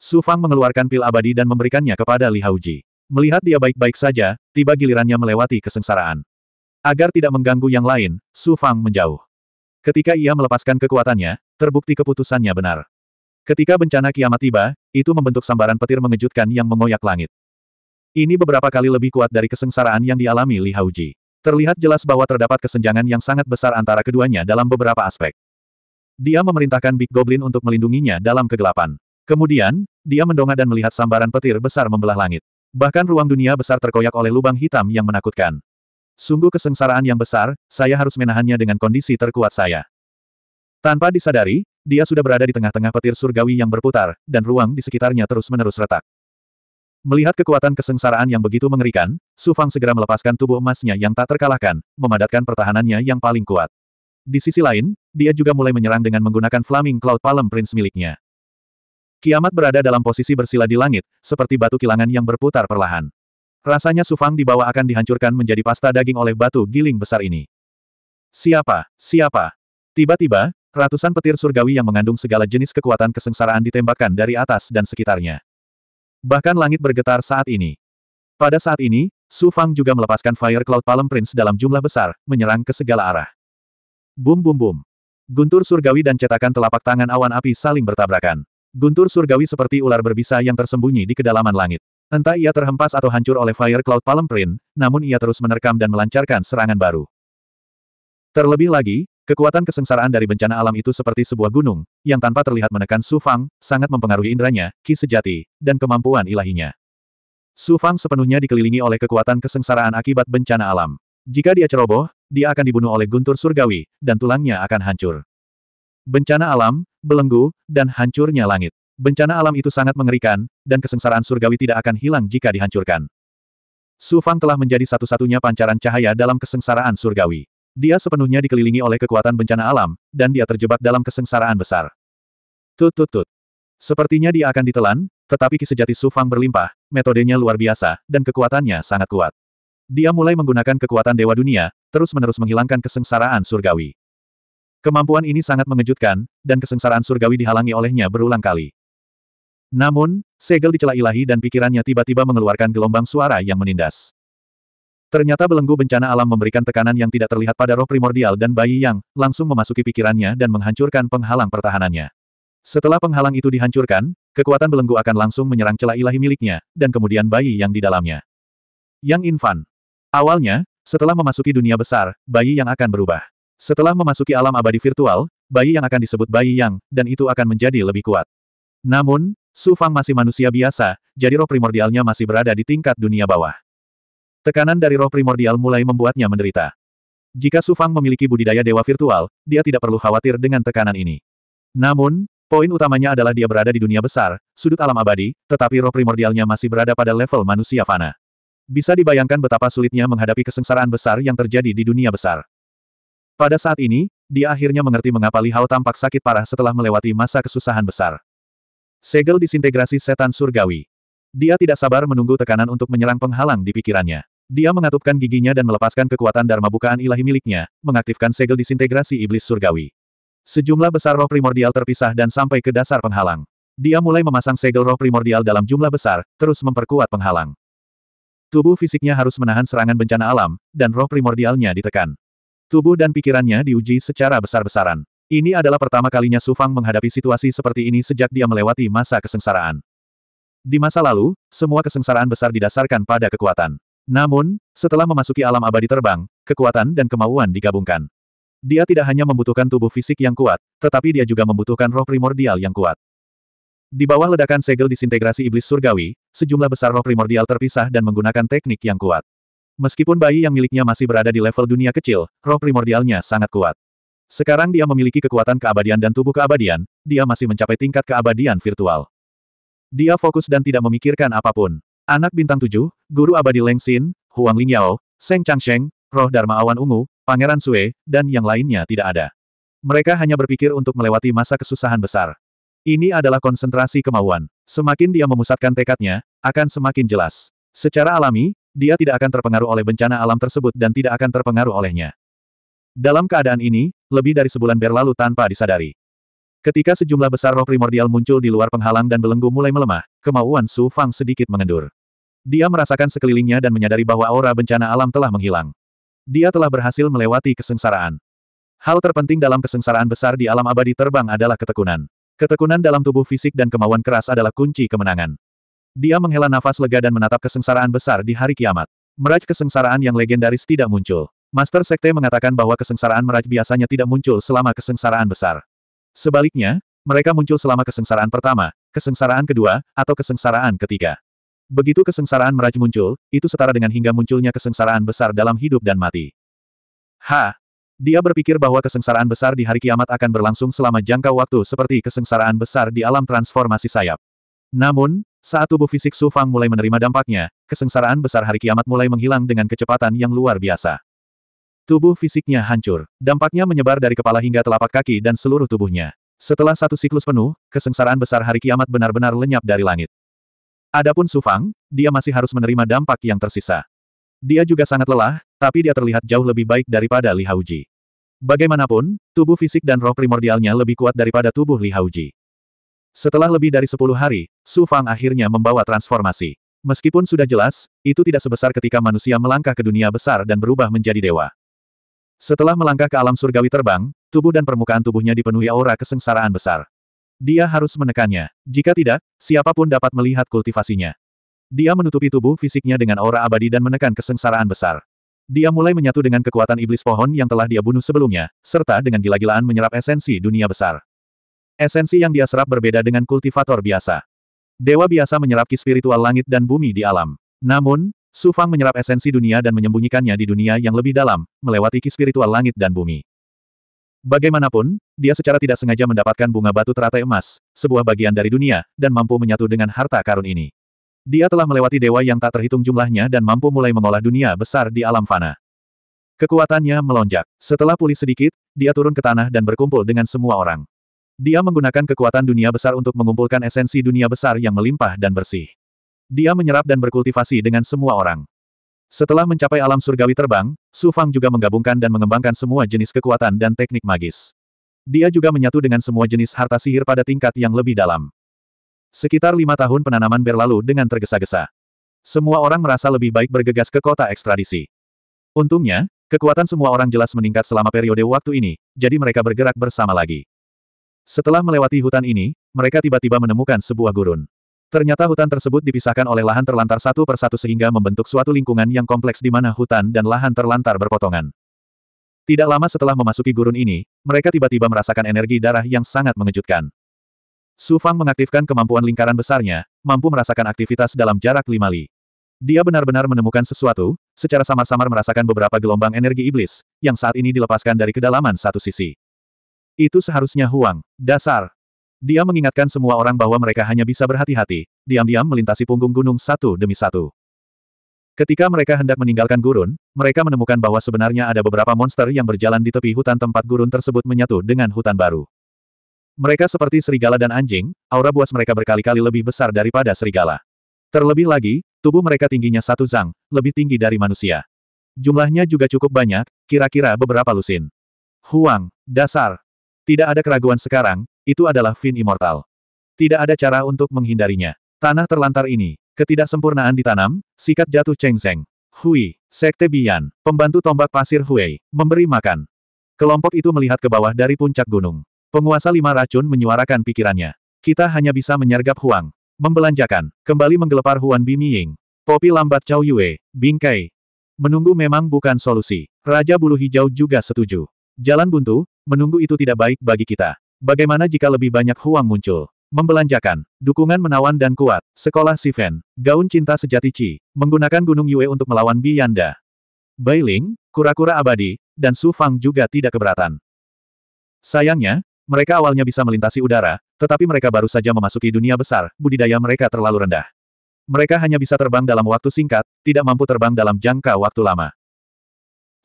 Su Fang mengeluarkan pil abadi dan memberikannya kepada Li Hauji. Melihat dia baik-baik saja, tiba gilirannya melewati kesengsaraan. Agar tidak mengganggu yang lain, Su Fang menjauh. Ketika ia melepaskan kekuatannya, terbukti keputusannya benar. Ketika bencana kiamat tiba, itu membentuk sambaran petir mengejutkan yang mengoyak langit. Ini beberapa kali lebih kuat dari kesengsaraan yang dialami Li Haoji. Terlihat jelas bahwa terdapat kesenjangan yang sangat besar antara keduanya dalam beberapa aspek. Dia memerintahkan Big Goblin untuk melindunginya dalam kegelapan. Kemudian, dia mendongak dan melihat sambaran petir besar membelah langit. Bahkan ruang dunia besar terkoyak oleh lubang hitam yang menakutkan. Sungguh kesengsaraan yang besar, saya harus menahannya dengan kondisi terkuat saya. Tanpa disadari, dia sudah berada di tengah-tengah petir surgawi yang berputar, dan ruang di sekitarnya terus-menerus retak. Melihat kekuatan kesengsaraan yang begitu mengerikan, Su Fang segera melepaskan tubuh emasnya yang tak terkalahkan, memadatkan pertahanannya yang paling kuat. Di sisi lain, dia juga mulai menyerang dengan menggunakan Flaming Cloud Palm Prince miliknya. Kiamat berada dalam posisi bersila di langit, seperti batu kilangan yang berputar perlahan. Rasanya Su Fang di bawah akan dihancurkan menjadi pasta daging oleh batu giling besar ini. Siapa? Siapa? Tiba-tiba, ratusan petir surgawi yang mengandung segala jenis kekuatan kesengsaraan ditembakkan dari atas dan sekitarnya. Bahkan langit bergetar saat ini. Pada saat ini, Su Fang juga melepaskan Fire Cloud Palm Prince dalam jumlah besar, menyerang ke segala arah. Bum bum bum. Guntur surgawi dan cetakan telapak tangan awan api saling bertabrakan. Guntur surgawi seperti ular berbisa yang tersembunyi di kedalaman langit. Entah ia terhempas atau hancur oleh Fire Cloud Palm Prince, namun ia terus menerkam dan melancarkan serangan baru. Terlebih lagi, Kekuatan kesengsaraan dari bencana alam itu seperti sebuah gunung, yang tanpa terlihat menekan Su Fang, sangat mempengaruhi indranya, ki sejati, dan kemampuan ilahinya. Su Fang sepenuhnya dikelilingi oleh kekuatan kesengsaraan akibat bencana alam. Jika dia ceroboh, dia akan dibunuh oleh guntur surgawi, dan tulangnya akan hancur. Bencana alam, belenggu, dan hancurnya langit. Bencana alam itu sangat mengerikan, dan kesengsaraan surgawi tidak akan hilang jika dihancurkan. Su Fang telah menjadi satu-satunya pancaran cahaya dalam kesengsaraan surgawi. Dia sepenuhnya dikelilingi oleh kekuatan bencana alam, dan dia terjebak dalam kesengsaraan besar. Tut tut tut. Sepertinya dia akan ditelan, tetapi kisejati Sufang berlimpah, metodenya luar biasa, dan kekuatannya sangat kuat. Dia mulai menggunakan kekuatan Dewa Dunia, terus-menerus menghilangkan kesengsaraan surgawi. Kemampuan ini sangat mengejutkan, dan kesengsaraan surgawi dihalangi olehnya berulang kali. Namun, segel dicela ilahi dan pikirannya tiba-tiba mengeluarkan gelombang suara yang menindas. Ternyata belenggu bencana alam memberikan tekanan yang tidak terlihat pada roh primordial dan bayi yang langsung memasuki pikirannya dan menghancurkan penghalang pertahanannya. Setelah penghalang itu dihancurkan, kekuatan belenggu akan langsung menyerang celah ilahi miliknya, dan kemudian bayi yang di dalamnya. Yang infan. Awalnya, setelah memasuki dunia besar, bayi yang akan berubah. Setelah memasuki alam abadi virtual, bayi yang akan disebut bayi yang, dan itu akan menjadi lebih kuat. Namun, Su Fang masih manusia biasa, jadi roh primordialnya masih berada di tingkat dunia bawah. Tekanan dari roh primordial mulai membuatnya menderita. Jika Sufang memiliki budidaya dewa virtual, dia tidak perlu khawatir dengan tekanan ini. Namun, poin utamanya adalah dia berada di dunia besar, sudut alam abadi, tetapi roh primordialnya masih berada pada level manusia fana. Bisa dibayangkan betapa sulitnya menghadapi kesengsaraan besar yang terjadi di dunia besar. Pada saat ini, dia akhirnya mengerti mengapa Li Hao tampak sakit parah setelah melewati masa kesusahan besar. Segel disintegrasi setan surgawi. Dia tidak sabar menunggu tekanan untuk menyerang penghalang di pikirannya. Dia mengatupkan giginya dan melepaskan kekuatan Dharma bukaan ilahi miliknya, mengaktifkan segel disintegrasi iblis surgawi. Sejumlah besar roh primordial terpisah dan sampai ke dasar penghalang. Dia mulai memasang segel roh primordial dalam jumlah besar, terus memperkuat penghalang. Tubuh fisiknya harus menahan serangan bencana alam, dan roh primordialnya ditekan. Tubuh dan pikirannya diuji secara besar-besaran. Ini adalah pertama kalinya Sufang menghadapi situasi seperti ini sejak dia melewati masa kesengsaraan. Di masa lalu, semua kesengsaraan besar didasarkan pada kekuatan. Namun, setelah memasuki alam abadi terbang, kekuatan dan kemauan digabungkan. Dia tidak hanya membutuhkan tubuh fisik yang kuat, tetapi dia juga membutuhkan roh primordial yang kuat. Di bawah ledakan segel disintegrasi iblis surgawi, sejumlah besar roh primordial terpisah dan menggunakan teknik yang kuat. Meskipun bayi yang miliknya masih berada di level dunia kecil, roh primordialnya sangat kuat. Sekarang dia memiliki kekuatan keabadian dan tubuh keabadian, dia masih mencapai tingkat keabadian virtual. Dia fokus dan tidak memikirkan apapun. Anak bintang tujuh, guru abadi Leng Xin, Huang Lingyao, Seng Changsheng, roh Dharma Awan Ungu, Pangeran Sue, dan yang lainnya tidak ada. Mereka hanya berpikir untuk melewati masa kesusahan besar. Ini adalah konsentrasi kemauan. Semakin dia memusatkan tekadnya, akan semakin jelas. Secara alami, dia tidak akan terpengaruh oleh bencana alam tersebut dan tidak akan terpengaruh olehnya. Dalam keadaan ini, lebih dari sebulan berlalu tanpa disadari. Ketika sejumlah besar roh primordial muncul di luar penghalang dan belenggu mulai melemah, kemauan Su Fang sedikit mengendur. Dia merasakan sekelilingnya dan menyadari bahwa aura bencana alam telah menghilang. Dia telah berhasil melewati kesengsaraan. Hal terpenting dalam kesengsaraan besar di alam abadi terbang adalah ketekunan. Ketekunan dalam tubuh fisik dan kemauan keras adalah kunci kemenangan. Dia menghela nafas lega dan menatap kesengsaraan besar di hari kiamat. Meraj kesengsaraan yang legendaris tidak muncul. Master Sekte mengatakan bahwa kesengsaraan meraj biasanya tidak muncul selama kesengsaraan besar. Sebaliknya, mereka muncul selama kesengsaraan pertama, kesengsaraan kedua, atau kesengsaraan ketiga. Begitu kesengsaraan meraj muncul, itu setara dengan hingga munculnya kesengsaraan besar dalam hidup dan mati. Ha! Dia berpikir bahwa kesengsaraan besar di hari kiamat akan berlangsung selama jangka waktu seperti kesengsaraan besar di alam transformasi sayap. Namun, saat tubuh fisik Su Fang mulai menerima dampaknya, kesengsaraan besar hari kiamat mulai menghilang dengan kecepatan yang luar biasa. Tubuh fisiknya hancur. Dampaknya menyebar dari kepala hingga telapak kaki dan seluruh tubuhnya. Setelah satu siklus penuh, kesengsaraan besar hari kiamat benar-benar lenyap dari langit. Adapun Sufang, dia masih harus menerima dampak yang tersisa. Dia juga sangat lelah, tapi dia terlihat jauh lebih baik daripada Li Hauji. Bagaimanapun, tubuh fisik dan roh primordialnya lebih kuat daripada tubuh Li Hauji. Setelah lebih dari 10 hari, sufang akhirnya membawa transformasi. Meskipun sudah jelas, itu tidak sebesar ketika manusia melangkah ke dunia besar dan berubah menjadi dewa. Setelah melangkah ke alam surgawi terbang, tubuh dan permukaan tubuhnya dipenuhi aura kesengsaraan besar. Dia harus menekannya. Jika tidak, siapapun dapat melihat kultivasinya. Dia menutupi tubuh fisiknya dengan aura abadi dan menekan kesengsaraan besar. Dia mulai menyatu dengan kekuatan iblis pohon yang telah dia bunuh sebelumnya, serta dengan gila-gilaan menyerap esensi dunia besar. Esensi yang dia serap berbeda dengan kultivator biasa. Dewa biasa menyerap ki spiritual langit dan bumi di alam. Namun, Su Fang menyerap esensi dunia dan menyembunyikannya di dunia yang lebih dalam, melewati ki spiritual langit dan bumi. Bagaimanapun, dia secara tidak sengaja mendapatkan bunga batu teratai emas, sebuah bagian dari dunia, dan mampu menyatu dengan harta karun ini. Dia telah melewati dewa yang tak terhitung jumlahnya dan mampu mulai mengolah dunia besar di alam fana. Kekuatannya melonjak. Setelah pulih sedikit, dia turun ke tanah dan berkumpul dengan semua orang. Dia menggunakan kekuatan dunia besar untuk mengumpulkan esensi dunia besar yang melimpah dan bersih. Dia menyerap dan berkultivasi dengan semua orang. Setelah mencapai alam surgawi terbang, Su Fang juga menggabungkan dan mengembangkan semua jenis kekuatan dan teknik magis. Dia juga menyatu dengan semua jenis harta sihir pada tingkat yang lebih dalam. Sekitar lima tahun penanaman berlalu dengan tergesa-gesa. Semua orang merasa lebih baik bergegas ke kota ekstradisi. Untungnya, kekuatan semua orang jelas meningkat selama periode waktu ini, jadi mereka bergerak bersama lagi. Setelah melewati hutan ini, mereka tiba-tiba menemukan sebuah gurun. Ternyata hutan tersebut dipisahkan oleh lahan terlantar satu persatu sehingga membentuk suatu lingkungan yang kompleks di mana hutan dan lahan terlantar berpotongan. Tidak lama setelah memasuki gurun ini, mereka tiba-tiba merasakan energi darah yang sangat mengejutkan. Su Fang mengaktifkan kemampuan lingkaran besarnya, mampu merasakan aktivitas dalam jarak lima li. Dia benar-benar menemukan sesuatu, secara samar-samar merasakan beberapa gelombang energi iblis, yang saat ini dilepaskan dari kedalaman satu sisi. Itu seharusnya Huang, dasar. Dia mengingatkan semua orang bahwa mereka hanya bisa berhati-hati, diam-diam melintasi punggung gunung satu demi satu. Ketika mereka hendak meninggalkan gurun, mereka menemukan bahwa sebenarnya ada beberapa monster yang berjalan di tepi hutan tempat gurun tersebut menyatu dengan hutan baru. Mereka seperti serigala dan anjing, aura buas mereka berkali-kali lebih besar daripada serigala. Terlebih lagi, tubuh mereka tingginya satu zang, lebih tinggi dari manusia. Jumlahnya juga cukup banyak, kira-kira beberapa lusin. Huang, dasar. Tidak ada keraguan sekarang, itu adalah Fin Immortal. Tidak ada cara untuk menghindarinya. Tanah terlantar ini, ketidaksempurnaan ditanam, sikat jatuh Cheng Zeng. Hui, Sekte Bian, pembantu tombak pasir Huei, memberi makan. Kelompok itu melihat ke bawah dari puncak gunung. Penguasa lima racun menyuarakan pikirannya. Kita hanya bisa menyergap Huang. Membelanjakan, kembali menggelepar Huan Ying. Popi lambat Cao Yue, bingkai. Menunggu memang bukan solusi. Raja Bulu Hijau juga setuju. Jalan buntu, menunggu itu tidak baik bagi kita. Bagaimana jika lebih banyak huang muncul? Membelanjakan, dukungan menawan dan kuat, sekolah Siven, gaun cinta sejati C, menggunakan Gunung Yue untuk melawan Bi Yanda. Bailing, kura-kura abadi, dan Su Fang juga tidak keberatan. Sayangnya, mereka awalnya bisa melintasi udara, tetapi mereka baru saja memasuki dunia besar, budidaya mereka terlalu rendah. Mereka hanya bisa terbang dalam waktu singkat, tidak mampu terbang dalam jangka waktu lama.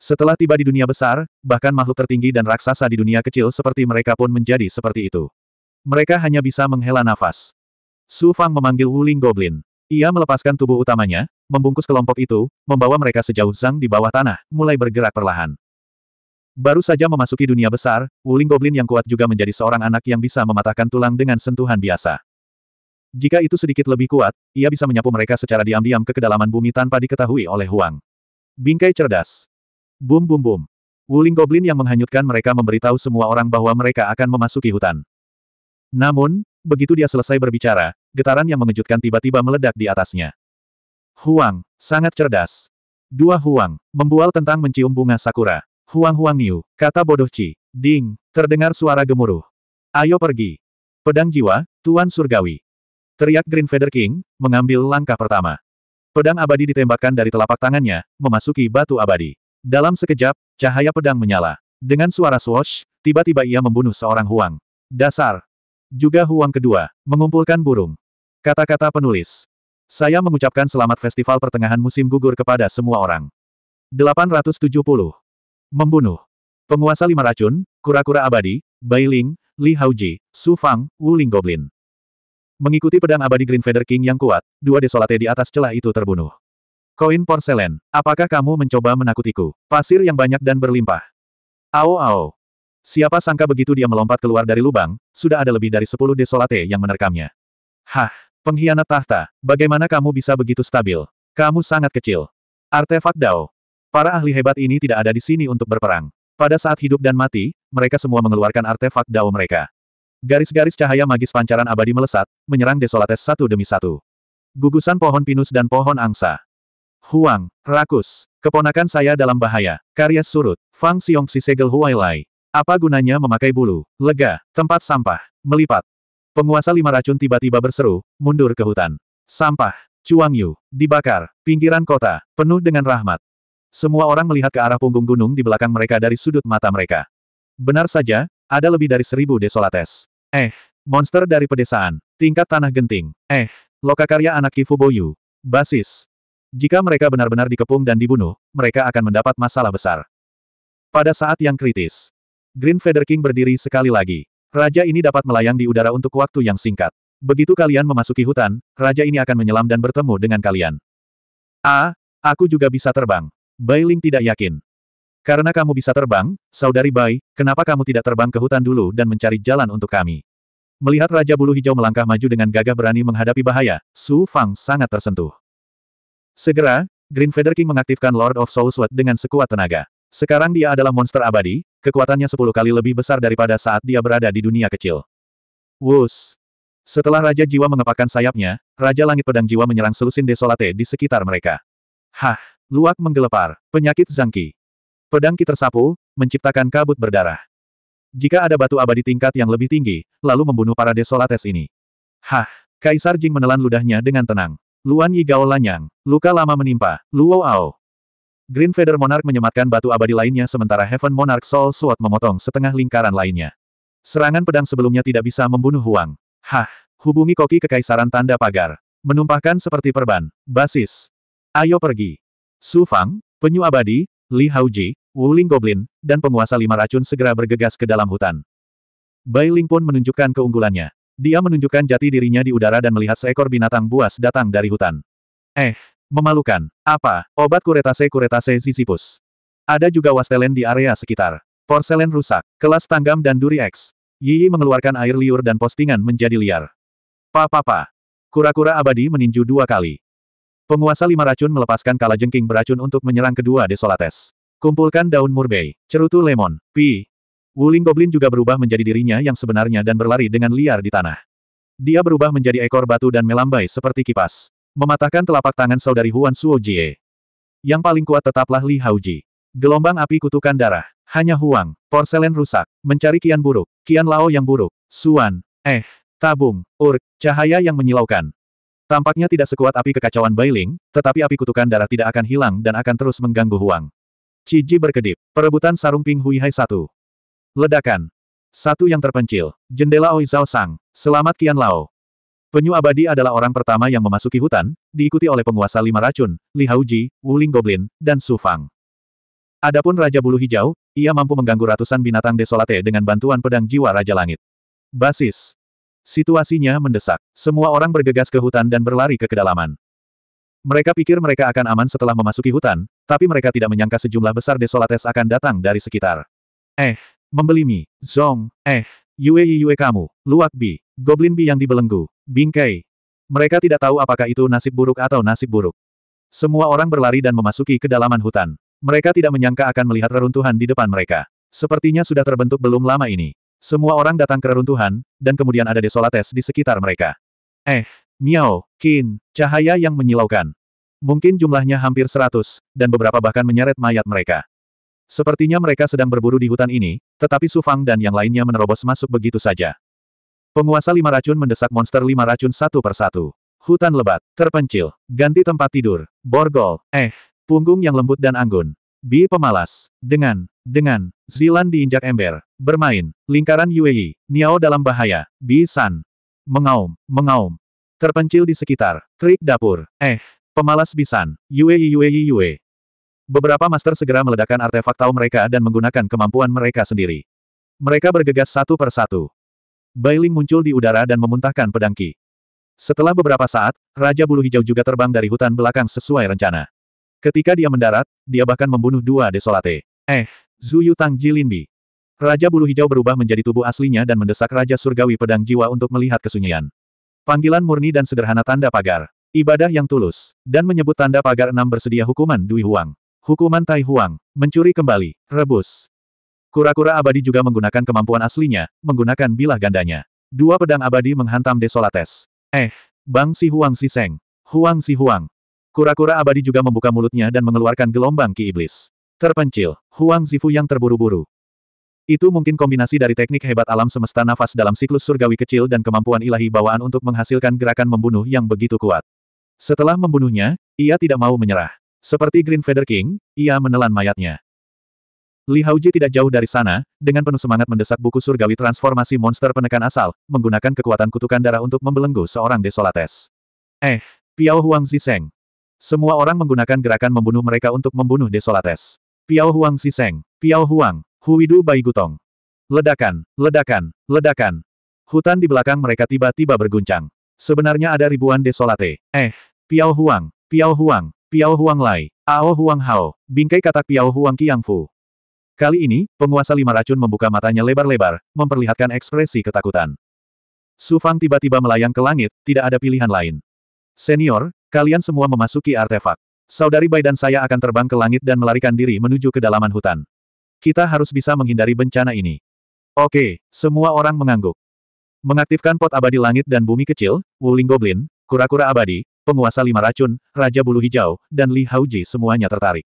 Setelah tiba di dunia besar, bahkan makhluk tertinggi dan raksasa di dunia kecil seperti mereka pun menjadi seperti itu. Mereka hanya bisa menghela nafas. Su Fang memanggil Wuling Goblin. Ia melepaskan tubuh utamanya, membungkus kelompok itu, membawa mereka sejauh Zhang di bawah tanah, mulai bergerak perlahan. Baru saja memasuki dunia besar, Wuling Goblin yang kuat juga menjadi seorang anak yang bisa mematahkan tulang dengan sentuhan biasa. Jika itu sedikit lebih kuat, ia bisa menyapu mereka secara diam-diam ke kedalaman bumi tanpa diketahui oleh Huang. Bingkai cerdas. Bum bum bum. Wuling Goblin yang menghanyutkan mereka memberitahu semua orang bahwa mereka akan memasuki hutan. Namun, begitu dia selesai berbicara, getaran yang mengejutkan tiba-tiba meledak di atasnya. Huang, sangat cerdas. Dua Huang, membual tentang mencium bunga sakura. Huang Huang Niu, kata bodoh Ci. Ding, terdengar suara gemuruh. Ayo pergi. Pedang jiwa, Tuan Surgawi. Teriak Green Feather King, mengambil langkah pertama. Pedang abadi ditembakkan dari telapak tangannya, memasuki batu abadi. Dalam sekejap, cahaya pedang menyala. Dengan suara swash, tiba-tiba ia membunuh seorang Huang. Dasar. Juga Huang kedua, mengumpulkan burung. Kata-kata penulis. Saya mengucapkan selamat festival pertengahan musim gugur kepada semua orang. 870. Membunuh. Penguasa lima racun, kura-kura abadi, Bailing, Li Haoji, Su Fang, Wu Ling Goblin. Mengikuti pedang abadi Green Feather King yang kuat, dua desolate di atas celah itu terbunuh. Koin porselen, apakah kamu mencoba menakutiku? Pasir yang banyak dan berlimpah. Ao ao. Siapa sangka begitu dia melompat keluar dari lubang, sudah ada lebih dari sepuluh desolate yang menerkamnya. Hah, pengkhianat tahta, bagaimana kamu bisa begitu stabil? Kamu sangat kecil. Artefak Dao. Para ahli hebat ini tidak ada di sini untuk berperang. Pada saat hidup dan mati, mereka semua mengeluarkan artefak Dao mereka. Garis-garis cahaya magis pancaran abadi melesat, menyerang desolates satu demi satu. Gugusan pohon pinus dan pohon angsa. Huang, rakus. Keponakan saya dalam bahaya. Karya surut. Fang Xiongxi segel Huai Lai. Apa gunanya memakai bulu? Lega. Tempat sampah. Melipat. Penguasa lima racun tiba-tiba berseru, mundur ke hutan. Sampah. Chuang Yu. Dibakar. Pinggiran kota. Penuh dengan rahmat. Semua orang melihat ke arah punggung gunung di belakang mereka dari sudut mata mereka. Benar saja, ada lebih dari seribu desolates. Eh. Monster dari pedesaan. Tingkat tanah genting. Eh. Lokakarya anak Kifu Boyu. Basis. Jika mereka benar-benar dikepung dan dibunuh, mereka akan mendapat masalah besar. Pada saat yang kritis, Green Feather King berdiri sekali lagi. Raja ini dapat melayang di udara untuk waktu yang singkat. Begitu kalian memasuki hutan, raja ini akan menyelam dan bertemu dengan kalian. A, aku juga bisa terbang. Ling tidak yakin. Karena kamu bisa terbang, saudari Bai, kenapa kamu tidak terbang ke hutan dulu dan mencari jalan untuk kami? Melihat Raja Bulu Hijau melangkah maju dengan gagah berani menghadapi bahaya, Su Fang sangat tersentuh. Segera, Green Feather King mengaktifkan Lord of Sword dengan sekuat tenaga. Sekarang dia adalah monster abadi, kekuatannya sepuluh kali lebih besar daripada saat dia berada di dunia kecil. Wus! Setelah Raja Jiwa mengepakkan sayapnya, Raja Langit Pedang Jiwa menyerang selusin desolate di sekitar mereka. Hah! Luak menggelepar, penyakit zangki. Pedang ki tersapu, menciptakan kabut berdarah. Jika ada batu abadi tingkat yang lebih tinggi, lalu membunuh para desolates ini. Hah! Kaisar Jing menelan ludahnya dengan tenang. Luan Yi Gao lanyang, luka lama menimpa, Luo Ao. Green Feather Monarch menyematkan batu abadi lainnya sementara Heaven Monarch Soul Sword memotong setengah lingkaran lainnya. Serangan pedang sebelumnya tidak bisa membunuh Huang. Hah, hubungi koki kekaisaran tanda pagar. Menumpahkan seperti perban, basis. Ayo pergi. Su Fang, penyu abadi, Li Haoji, Wu Ling Goblin, dan penguasa lima racun segera bergegas ke dalam hutan. Bai Ling pun menunjukkan keunggulannya. Dia menunjukkan jati dirinya di udara dan melihat seekor binatang buas datang dari hutan. Eh, memalukan. Apa? Obat kuretase kuretase Sisyphus. Ada juga wastelen di area sekitar. Porselen rusak, kelas tanggam dan duri X. Yi mengeluarkan air liur dan postingan menjadi liar. Pa-pa-pa. Kura-kura abadi meninju dua kali. Penguasa lima racun melepaskan kalajengking beracun untuk menyerang kedua desolates. Kumpulkan daun murbei, cerutu lemon, pi, Wuling Goblin juga berubah menjadi dirinya yang sebenarnya dan berlari dengan liar di tanah. Dia berubah menjadi ekor batu dan melambai seperti kipas. Mematahkan telapak tangan saudari Huan Suo Jie. Yang paling kuat tetaplah Li Hauji. Gelombang api kutukan darah. Hanya Huang, porselen rusak, mencari kian buruk, kian lao yang buruk, suan, eh, tabung, ur, cahaya yang menyilaukan. Tampaknya tidak sekuat api kekacauan Bailing, tetapi api kutukan darah tidak akan hilang dan akan terus mengganggu Huang. Ciji berkedip, perebutan sarung Ping Hui Hai satu. Ledakan. Satu yang terpencil. Jendela Oi Zhao Sang. Selamat Kian Lao. Penyu abadi adalah orang pertama yang memasuki hutan, diikuti oleh penguasa lima racun, Li Haoji, Wuling Goblin, dan Su Fang. Adapun Raja Bulu Hijau, ia mampu mengganggu ratusan binatang desolate dengan bantuan pedang jiwa Raja Langit. Basis. Situasinya mendesak. Semua orang bergegas ke hutan dan berlari ke kedalaman. Mereka pikir mereka akan aman setelah memasuki hutan, tapi mereka tidak menyangka sejumlah besar desolates akan datang dari sekitar. Eh, Membeli mie, Zong, Eh, Yue Yue kamu, Luak Bi, Goblin Bi yang dibelenggu, Bingkai. Mereka tidak tahu apakah itu nasib buruk atau nasib buruk. Semua orang berlari dan memasuki kedalaman hutan. Mereka tidak menyangka akan melihat reruntuhan di depan mereka. Sepertinya sudah terbentuk belum lama ini. Semua orang datang ke reruntuhan, dan kemudian ada desolates di sekitar mereka. Eh, Miao, kin, cahaya yang menyilaukan. Mungkin jumlahnya hampir seratus, dan beberapa bahkan menyeret mayat mereka. Sepertinya mereka sedang berburu di hutan ini, tetapi Su Fang dan yang lainnya menerobos masuk begitu saja. Penguasa lima racun mendesak monster lima racun satu persatu. Hutan lebat, terpencil, ganti tempat tidur, borgol, eh, punggung yang lembut dan anggun. Bi pemalas, dengan, dengan, Zilan diinjak ember, bermain, lingkaran Yuei, Niao dalam bahaya, Bi San. Mengaum, mengaum. Terpencil di sekitar, trik dapur, eh, pemalas Bi San, Yuei Yuei Beberapa master segera meledakkan artefak tahu mereka dan menggunakan kemampuan mereka sendiri. Mereka bergegas satu per satu. Bailing muncul di udara dan memuntahkan pedang Ki. Setelah beberapa saat, Raja Bulu Hijau juga terbang dari hutan belakang sesuai rencana. Ketika dia mendarat, dia bahkan membunuh dua desolate. Eh, Zuyu Tang Jilinbi. Raja Bulu Hijau berubah menjadi tubuh aslinya dan mendesak Raja Surgawi Pedang Jiwa untuk melihat kesunyian. Panggilan murni dan sederhana tanda pagar. Ibadah yang tulus. Dan menyebut tanda pagar enam bersedia hukuman Dui Huang. Hukuman Tai Huang, mencuri kembali, rebus. Kura-kura abadi juga menggunakan kemampuan aslinya, menggunakan bilah gandanya. Dua pedang abadi menghantam Desolates. Eh, Bang Si Huang Si Seng. Huang Si Huang. Kura-kura abadi juga membuka mulutnya dan mengeluarkan gelombang ki iblis. Terpencil, Huang Zifu yang terburu-buru. Itu mungkin kombinasi dari teknik hebat alam semesta nafas dalam siklus surgawi kecil dan kemampuan ilahi bawaan untuk menghasilkan gerakan membunuh yang begitu kuat. Setelah membunuhnya, ia tidak mau menyerah. Seperti Green Feather King, ia menelan mayatnya. Li Haoji tidak jauh dari sana, dengan penuh semangat mendesak buku surgawi transformasi monster penekan asal, menggunakan kekuatan kutukan darah untuk membelenggu seorang desolates. Eh, Piao Huang Ziseng. Semua orang menggunakan gerakan membunuh mereka untuk membunuh desolates. Piao Huang Ziseng, Piao Huang, Huidu Bai Gutong. Ledakan, ledakan, ledakan. Hutan di belakang mereka tiba-tiba berguncang. Sebenarnya ada ribuan desolate. Eh, Piao Huang, Piao Huang, Piao Huang Lai, Ao Huang Hao, bingkai katak Piao Huang Qiangfu. Kali ini, penguasa lima racun membuka matanya lebar-lebar, memperlihatkan ekspresi ketakutan. Su Fang tiba-tiba melayang ke langit, tidak ada pilihan lain. Senior, kalian semua memasuki artefak. Saudari Bai dan saya akan terbang ke langit dan melarikan diri menuju kedalaman hutan. Kita harus bisa menghindari bencana ini. Oke, semua orang mengangguk. Mengaktifkan pot abadi langit dan bumi kecil, Wuling Goblin, kura-kura abadi, penguasa lima racun, Raja Bulu Hijau, dan Li Haoji semuanya tertarik.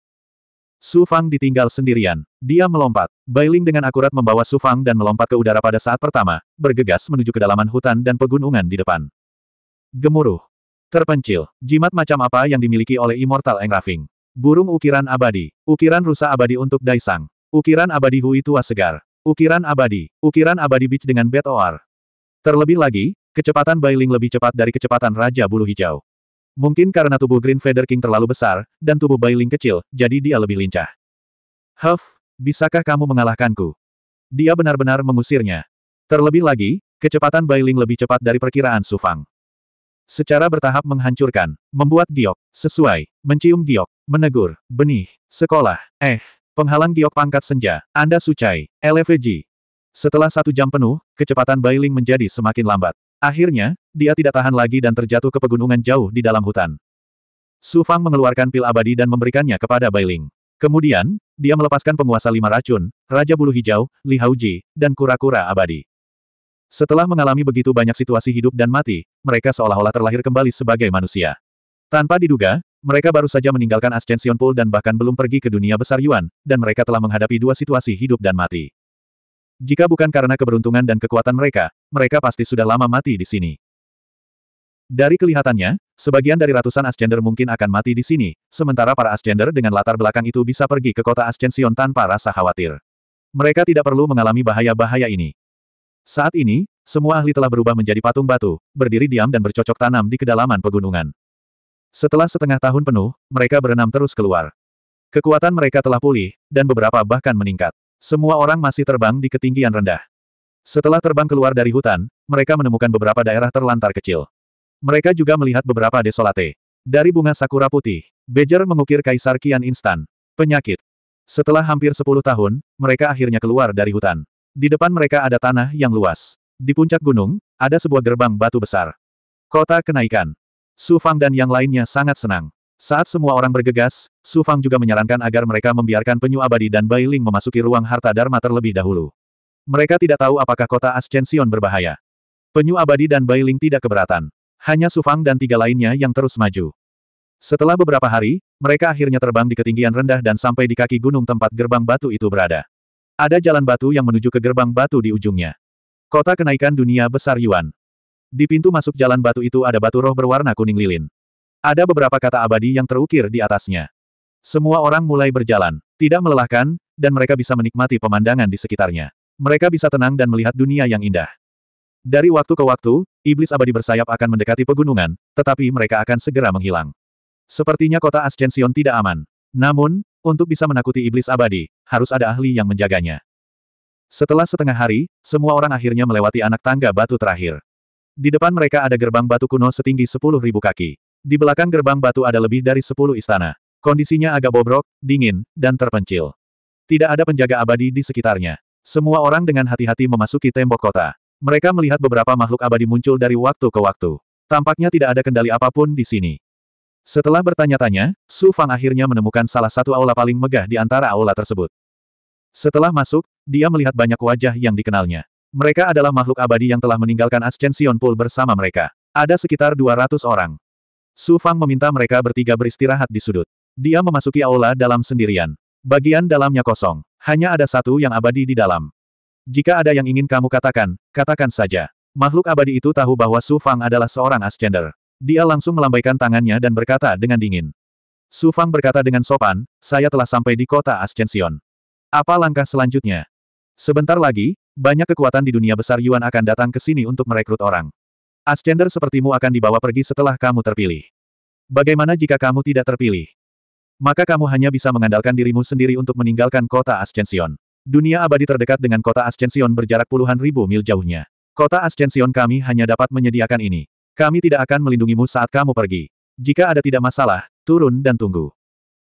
Su Fang ditinggal sendirian. Dia melompat. Bailing dengan akurat membawa Su Fang dan melompat ke udara pada saat pertama, bergegas menuju kedalaman hutan dan pegunungan di depan. Gemuruh. Terpencil. Jimat macam apa yang dimiliki oleh Immortal Engraving? Burung ukiran abadi. Ukiran rusa abadi untuk Daisang. Ukiran abadi Hui tua segar. Ukiran abadi. Ukiran abadi beach dengan Bet OR. Terlebih lagi, kecepatan Bailing lebih cepat dari kecepatan Raja Bulu Hijau. Mungkin karena tubuh Green Feather King terlalu besar, dan tubuh Bailing kecil, jadi dia lebih lincah. Huff, bisakah kamu mengalahkanku? Dia benar-benar mengusirnya. Terlebih lagi, kecepatan Bailing lebih cepat dari perkiraan Sufang. Secara bertahap menghancurkan, membuat giok, sesuai, mencium giok, menegur, benih, sekolah, eh, penghalang giok pangkat senja, Anda sucai, LFG. Setelah satu jam penuh, kecepatan Bailing menjadi semakin lambat. Akhirnya, dia tidak tahan lagi dan terjatuh ke pegunungan jauh di dalam hutan. Su Fang mengeluarkan pil abadi dan memberikannya kepada Bai Ling. Kemudian, dia melepaskan penguasa lima racun, Raja Bulu Hijau, Li Hauji, dan kura-kura abadi. Setelah mengalami begitu banyak situasi hidup dan mati, mereka seolah-olah terlahir kembali sebagai manusia. Tanpa diduga, mereka baru saja meninggalkan Ascension Pool dan bahkan belum pergi ke dunia besar Yuan, dan mereka telah menghadapi dua situasi hidup dan mati. Jika bukan karena keberuntungan dan kekuatan mereka, mereka pasti sudah lama mati di sini. Dari kelihatannya, sebagian dari ratusan Ascender mungkin akan mati di sini, sementara para Ascender dengan latar belakang itu bisa pergi ke kota Ascension tanpa rasa khawatir. Mereka tidak perlu mengalami bahaya-bahaya ini. Saat ini, semua ahli telah berubah menjadi patung batu, berdiri diam dan bercocok tanam di kedalaman pegunungan. Setelah setengah tahun penuh, mereka berenam terus keluar. Kekuatan mereka telah pulih, dan beberapa bahkan meningkat. Semua orang masih terbang di ketinggian rendah. Setelah terbang keluar dari hutan, mereka menemukan beberapa daerah terlantar kecil. Mereka juga melihat beberapa desolate. Dari bunga sakura putih, Bejer mengukir kaisar kian instan. Penyakit. Setelah hampir 10 tahun, mereka akhirnya keluar dari hutan. Di depan mereka ada tanah yang luas. Di puncak gunung, ada sebuah gerbang batu besar. Kota kenaikan. Su Fang dan yang lainnya sangat senang. Saat semua orang bergegas, Su Fang juga menyarankan agar mereka membiarkan penyu abadi dan Bai Ling memasuki ruang harta Dharma terlebih dahulu. Mereka tidak tahu apakah kota Ascension berbahaya. Penyu abadi dan Bai Ling tidak keberatan. Hanya Su Fang dan tiga lainnya yang terus maju. Setelah beberapa hari, mereka akhirnya terbang di ketinggian rendah dan sampai di kaki gunung tempat gerbang batu itu berada. Ada jalan batu yang menuju ke gerbang batu di ujungnya. Kota kenaikan dunia besar Yuan. Di pintu masuk jalan batu itu ada batu roh berwarna kuning lilin. Ada beberapa kata abadi yang terukir di atasnya. Semua orang mulai berjalan, tidak melelahkan, dan mereka bisa menikmati pemandangan di sekitarnya. Mereka bisa tenang dan melihat dunia yang indah. Dari waktu ke waktu, iblis abadi bersayap akan mendekati pegunungan, tetapi mereka akan segera menghilang. Sepertinya kota Ascension tidak aman. Namun, untuk bisa menakuti iblis abadi, harus ada ahli yang menjaganya. Setelah setengah hari, semua orang akhirnya melewati anak tangga batu terakhir. Di depan mereka ada gerbang batu kuno setinggi 10.000 kaki. Di belakang gerbang batu ada lebih dari sepuluh istana. Kondisinya agak bobrok, dingin, dan terpencil. Tidak ada penjaga abadi di sekitarnya. Semua orang dengan hati-hati memasuki tembok kota. Mereka melihat beberapa makhluk abadi muncul dari waktu ke waktu. Tampaknya tidak ada kendali apapun di sini. Setelah bertanya-tanya, Su Fang akhirnya menemukan salah satu aula paling megah di antara aula tersebut. Setelah masuk, dia melihat banyak wajah yang dikenalnya. Mereka adalah makhluk abadi yang telah meninggalkan Ascension Pool bersama mereka. Ada sekitar 200 orang. Su Fang meminta mereka bertiga beristirahat di sudut. Dia memasuki aula dalam sendirian. Bagian dalamnya kosong. Hanya ada satu yang abadi di dalam. Jika ada yang ingin kamu katakan, katakan saja. Makhluk abadi itu tahu bahwa Su Fang adalah seorang ascender. Dia langsung melambaikan tangannya dan berkata dengan dingin. Su Fang berkata dengan sopan, saya telah sampai di kota Ascension. Apa langkah selanjutnya? Sebentar lagi, banyak kekuatan di dunia besar Yuan akan datang ke sini untuk merekrut orang. Ascender sepertimu akan dibawa pergi setelah kamu terpilih. Bagaimana jika kamu tidak terpilih? Maka kamu hanya bisa mengandalkan dirimu sendiri untuk meninggalkan kota Ascension. Dunia abadi terdekat dengan kota Ascension berjarak puluhan ribu mil jauhnya. Kota Ascension kami hanya dapat menyediakan ini. Kami tidak akan melindungimu saat kamu pergi. Jika ada tidak masalah, turun dan tunggu.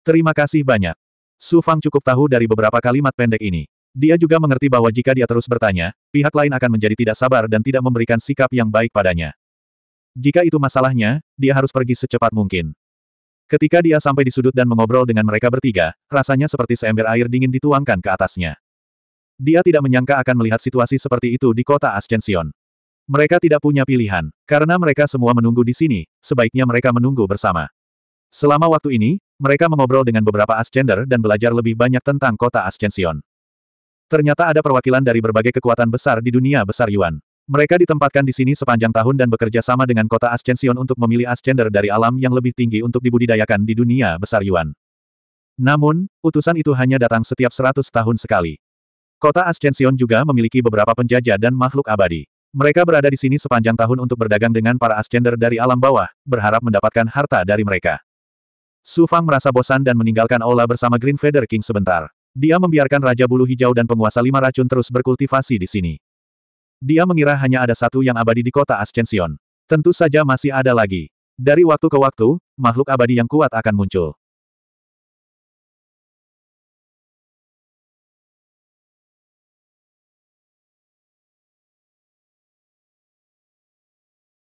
Terima kasih banyak. Su Fang cukup tahu dari beberapa kalimat pendek ini. Dia juga mengerti bahwa jika dia terus bertanya, pihak lain akan menjadi tidak sabar dan tidak memberikan sikap yang baik padanya. Jika itu masalahnya, dia harus pergi secepat mungkin. Ketika dia sampai di sudut dan mengobrol dengan mereka bertiga, rasanya seperti seember air dingin dituangkan ke atasnya. Dia tidak menyangka akan melihat situasi seperti itu di kota Ascension. Mereka tidak punya pilihan, karena mereka semua menunggu di sini, sebaiknya mereka menunggu bersama. Selama waktu ini, mereka mengobrol dengan beberapa Ascender dan belajar lebih banyak tentang kota Ascension. Ternyata ada perwakilan dari berbagai kekuatan besar di dunia besar Yuan. Mereka ditempatkan di sini sepanjang tahun dan bekerja sama dengan kota Ascension untuk memilih Ascender dari alam yang lebih tinggi untuk dibudidayakan di dunia besar Yuan. Namun, utusan itu hanya datang setiap seratus tahun sekali. Kota Ascension juga memiliki beberapa penjajah dan makhluk abadi. Mereka berada di sini sepanjang tahun untuk berdagang dengan para Ascender dari alam bawah, berharap mendapatkan harta dari mereka. Su Fang merasa bosan dan meninggalkan Ola bersama Green Feather King sebentar. Dia membiarkan Raja Bulu Hijau dan penguasa lima racun terus berkultivasi di sini. Dia mengira hanya ada satu yang abadi di kota Ascension. Tentu saja masih ada lagi. Dari waktu ke waktu, makhluk abadi yang kuat akan muncul.